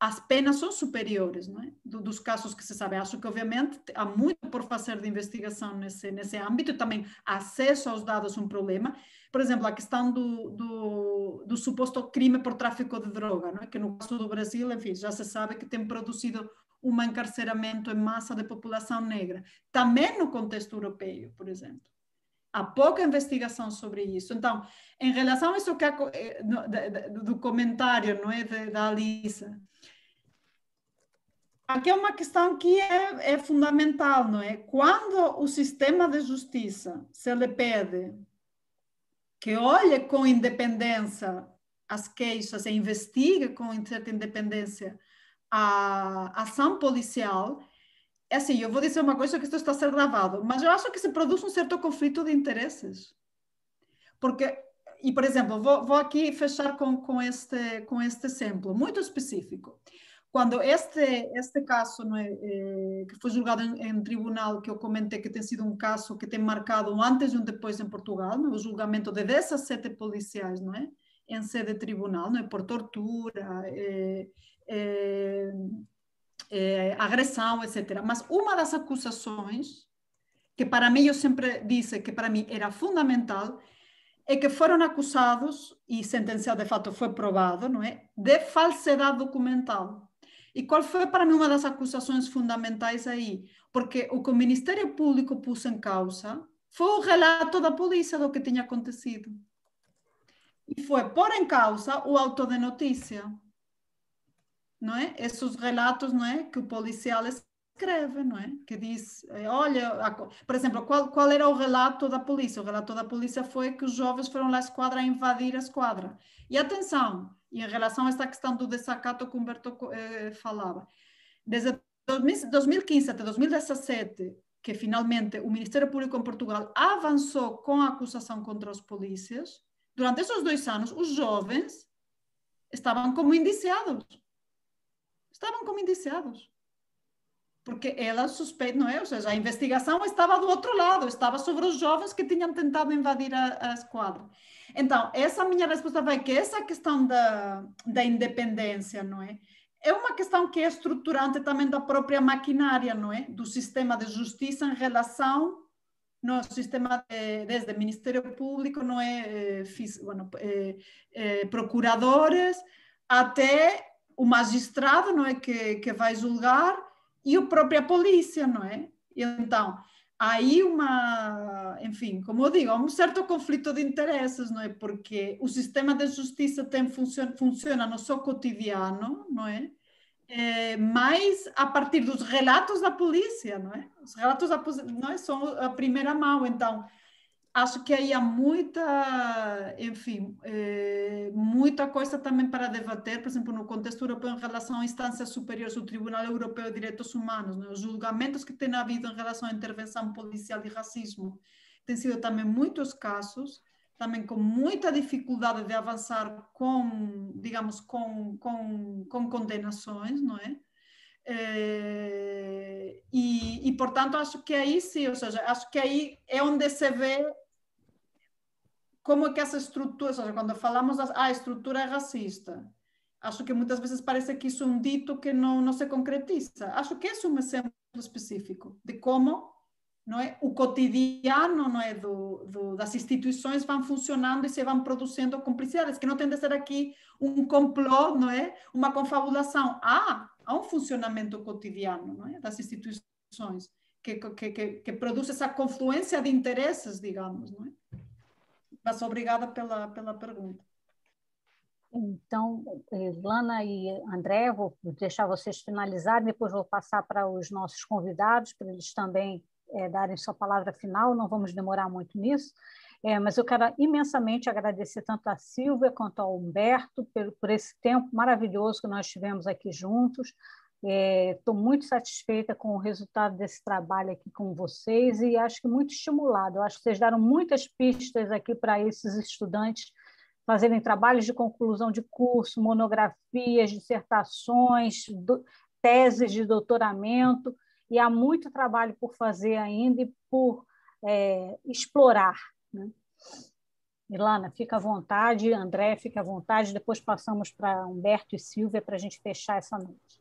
as penas são superiores não é? Do, dos casos que se sabe. Acho que, obviamente, há muito por fazer de investigação nesse, nesse âmbito. Também acesso aos dados é um problema. Por exemplo, a questão do, do, do, suposto crime por tráfico de droga, não é? que no caso do Brasil, enfim, já se sabe que tem produzido um encarceramento em massa de população negra. Também no contexto europeu, por exemplo há pouca investigação sobre isso. Então, em relação a isso que eh, do comentário não é da Alissa, aqui é uma questão que é, é fundamental, não é? Quando o sistema de justiça se lhe pede que olhe com independência as queixas e investigue com certa independência a ação policial, é assim, eu vou dizer uma coisa que isto está a ser gravado, mas eu acho que se produz um certo conflito de interesses. Porque, e por exemplo, vou, vou aqui fechar com, com, este, com este exemplo muito específico. Quando este, este caso é, eh, que foi julgado em, em, tribunal, que eu comentei que tem sido um caso que tem marcado um antes e um depois em Portugal, é? o julgamento de 17 policiais não é? em sede tribunal, não é? por tortura, eh, eh, agressão, etc. Mas uma das acusações que para mim eu sempre disse que para mim era fundamental, é que foram acusados e sentenciado de fato foi provado, não é, de falsidade documental. E qual foi para mim uma das acusações fundamentais aí? Porque o que o Ministério Público pôs em causa foi o relato da polícia do que tinha acontecido. E foi pôr em causa o auto de notícia. Não é? Esses relatos não é? que o policial escreve não é? Que disse, eh, olha, por exemplo, qual, qual era o relato da polícia? O relato da polícia foi que os jovens foram lá à esquadra a invadir a esquadra. E atenção, e em relação a esta questão do desacato que o Humberto eh, falava, desde 2015 até 2017, que finalmente o Ministério Público em Portugal avançou com a acusação contra os polícias, durante esses dois anos, os jovens estavam como indiciados. Estavam como indiciados porque ela suspeita, não é? Ou seja, a investigação estava do outro lado, estava sobre os jovens que tinham tentado invadir a, a esquadra. Então, essa minha resposta vai que essa questão da, da independência, não é? É uma questão que é estruturante também da própria maquinária, não é? Do sistema de justiça em relação no sistema de, desde Ministério Público, não é, eh, bueno, é, é, procuradores, até o magistrado, não é, que, que vai julgar, e a própria polícia, não é? Então, aí uma, enfim, como eu digo, há um certo conflito de interesses, não é? Porque o sistema de justiça tem funciona, funciona no seu cotidiano, não é? é? mas a partir dos relatos da polícia, não é? Os relatos da polícia não é? são a primeira mão, então acho que aí há muita, enfim, eh, muita coisa também para debater, por exemplo, no contexto europeu em relação a instâncias superiores, o Tribunal Europeu de Direitos Humanos, né? os julgamentos que tem havido em relação à intervenção policial de racismo, têm sido também muitos casos, também com muita dificuldade de avançar com, digamos, com, com, com condenações, não é? É, e, e, portanto, acho que aí sim, ou seja, acho que aí é onde se vê como é que essa estrutura, ou seja, quando falamos ah, a ah, estrutura é racista, acho que muitas vezes parece que isso é um dito que não, não se concretiza. Acho que esse é um exemplo específico de como não é o cotidiano não é do, do, das instituições vão funcionando e se vão produzindo complicidades que não tem de ser aqui um complô não é uma confabulação há há um funcionamento cotidiano não é das instituições que que, que, que produz essa confluência de interesses digamos não é mas obrigada pela, pela pergunta. Então, Lana e André, vou deixar vocês finalizarem, depois vou passar para os nossos convidados, para eles também é, darem sua palavra final, não vamos demorar muito nisso. É, mas eu quero imensamente agradecer tanto a Silvia quanto ao Humberto por, por esse tempo maravilhoso que nós tivemos aqui juntos, Estou é, muito satisfeita com o resultado desse trabalho aqui com vocês e acho que muito estimulado. Eu acho que vocês deram muitas pistas aqui para esses estudantes fazerem trabalhos de conclusão de curso, monografias, dissertações, do, teses de doutoramento, e há muito trabalho por fazer ainda e por é, explorar. Né? Ilana, fica à vontade, André, fica à vontade, depois passamos para Humberto e Silvia para a gente fechar essa noite.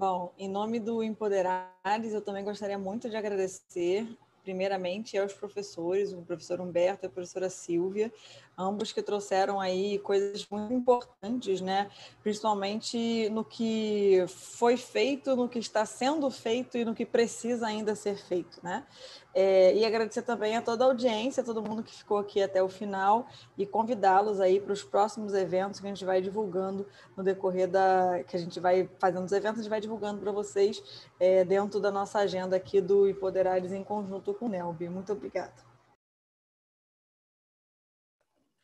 Bom, em nome do Empoderares, eu também gostaria muito de agradecer, primeiramente, aos professores, o professor Humberto e a professora Silvia, ambos que trouxeram aí coisas muito importantes, né? Principalmente no que foi feito, no que está sendo feito e no que precisa ainda ser feito, né? É, e agradecer também a toda a audiência, a todo mundo que ficou aqui até o final e convidá-los aí para os próximos eventos que a gente vai divulgando no decorrer da que a gente vai fazendo os eventos, a gente vai divulgando para vocês é, dentro da nossa agenda aqui do Empoderares em conjunto com o Nelb. Muito obrigada.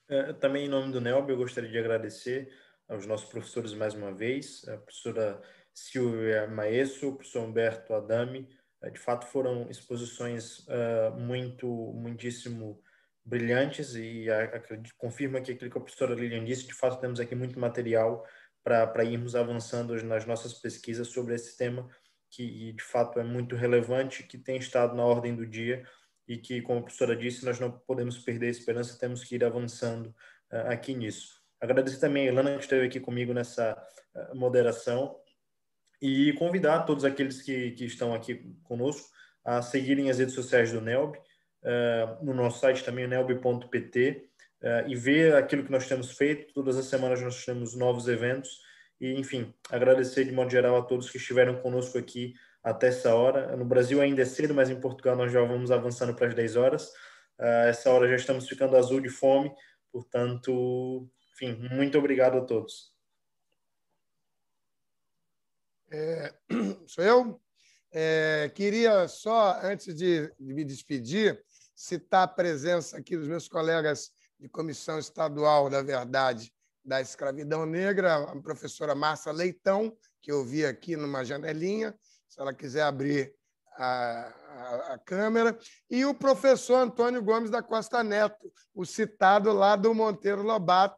É, também em nome do Nelb, eu gostaria de agradecer aos nossos professores mais uma vez, a professora Silvia Maesso, o professor Humberto Adame, é, de fato foram exposições uh, muito, muitíssimo brilhantes e acredito, confirma que aquilo que a professora Lilian disse, de fato temos aqui muito material para irmos avançando nas nossas pesquisas sobre esse tema que de fato é muito relevante, que tem estado na ordem do dia e que, como a professora disse, nós não podemos perder a esperança, temos que ir avançando uh, aqui nisso. Agradecer também a Ilana que esteve aqui comigo nessa uh, moderação e convidar todos aqueles que, que estão aqui conosco a seguirem as redes sociais do NELB, uh, no nosso site também, nelb.pt, uh, eh, e ver aquilo que nós temos feito. Todas as semanas nós temos novos eventos. E, enfim, agradecer de modo geral a todos que estiveram conosco aqui até essa hora. No Brasil ainda é cedo, mas em Portugal nós já vamos avançando para as 10 horas. Uh, essa hora já estamos ficando azul de fome, portanto, enfim, muito obrigado a todos. É, sou eu? É, queria só, antes de, de me despedir, citar a presença aqui dos meus colegas de Comissão Estadual da Verdade da Escravidão Negra, a professora Márcia Leitão, que eu vi aqui numa janelinha, se ela quiser abrir a, a, a, câmera, e o professor Antônio Gomes da Costa Neto, o citado lá do Monteiro Lobato,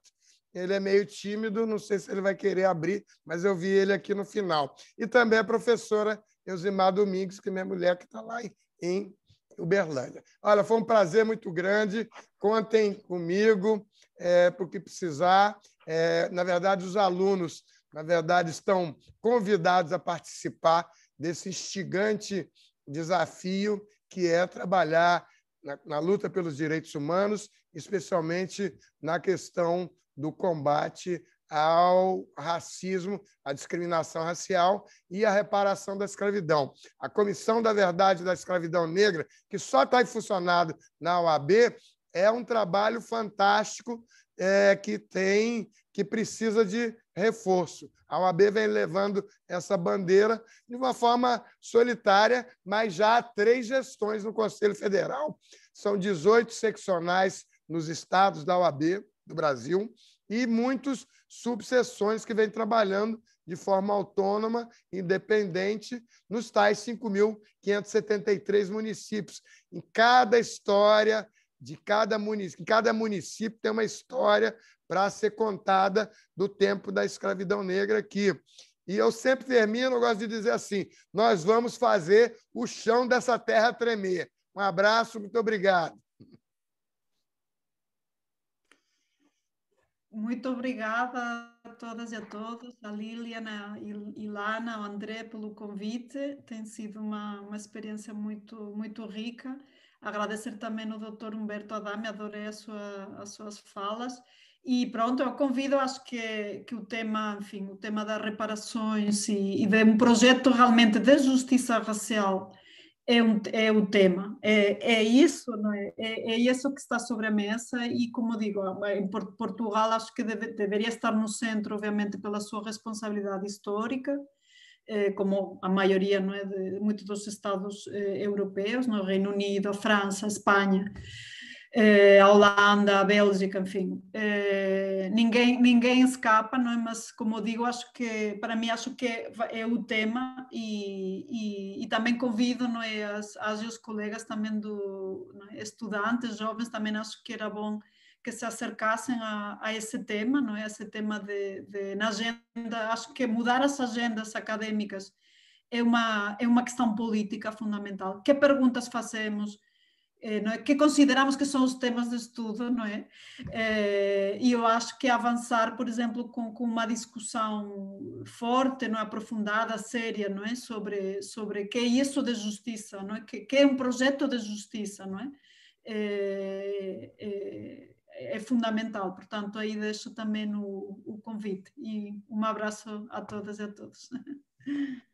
ele é meio tímido, não sei se ele vai querer abrir, mas eu vi ele aqui no final. E também a professora Eusimar Domingues, que é minha mulher, que está lá em Uberlândia. Olha, foi um prazer muito grande. Contem comigo é, para o que precisar. É, na verdade, os alunos, na verdade, estão convidados a participar desse instigante desafio que é trabalhar na, na luta pelos direitos humanos, especialmente na questão do combate ao racismo, à discriminação racial e à reparação da escravidão. A Comissão da Verdade da Escravidão Negra, que só está funcionando na OAB, é um trabalho fantástico é, que tem, que precisa de reforço. A OAB vem levando essa bandeira de uma forma solitária, mas já há três gestões no Conselho Federal. São 18 seccionais nos estados da OAB, do Brasil e muitas subseções que vêm trabalhando de forma autônoma, independente, nos tais 5.573 municípios. Em cada história de cada município, cada município tem uma história para ser contada do tempo da escravidão negra aqui. E eu sempre termino, eu gosto de dizer assim: nós vamos fazer o chão dessa terra tremer. Um abraço, muito obrigado. Muito obrigada a todas e a todos, a Liliana, Ilana, ao André pelo convite. Tem sido uma, uma experiência muito, muito rica. Agradecer também ao Dr. Humberto Adame, adorei a sua, as suas falas. E pronto, eu convido, acho que, que o tema, enfim, o tema das reparações e, e de um projeto realmente de justiça racial é, um, é o tema, é, é isso, não é? é? é? isso que está sobre a mesa e, como digo, é, em Portugal acho que deve, deveria estar no centro, obviamente, pela sua responsabilidade histórica, eh, como a maioria não é, de muitos dos estados eh, europeus, no Reino Unido, França, Espanha, eh, a Holanda, a Bélgica, enfim. Eh, ninguém, ninguém escapa, não é? Mas, como eu digo, acho que, para mim, acho que é, o tema e, e, e, também convido, não é? As, as os colegas também do... É? Estudantes, jovens, também acho que era bom que se acercassem a, a, esse tema, não é? Esse tema de, de, na agenda, acho que mudar as agendas acadêmicas é uma é uma questão política fundamental. Que perguntas fazemos? Eh, não é? que consideramos que são os temas de estudo, não é? Eh, e eu acho que avançar, por exemplo, com, com uma discussão forte, não é? aprofundada, séria, não é, sobre sobre que é isso de justiça, não é, que, que é um projeto de justiça, não é? É, é, é fundamental. Portanto, aí deixo também o, o convite e um abraço a todas e a todos.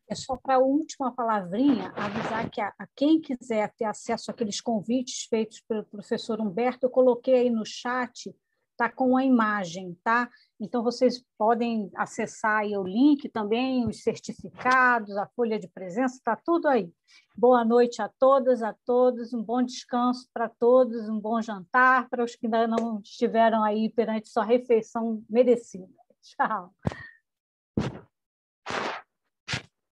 É só para a última palavrinha avisar que a, a, quem quiser ter acesso àqueles convites feitos pelo professor Humberto, eu coloquei aí no chat, Está com a imagem, tá? Então vocês podem acessar aí o link também, os certificados, a folha de presença, Está tudo aí. Boa noite a todas, a todos, um bom descanso para todos, um bom jantar para os que ainda não estiveram aí perante sua refeição merecida. Tchau.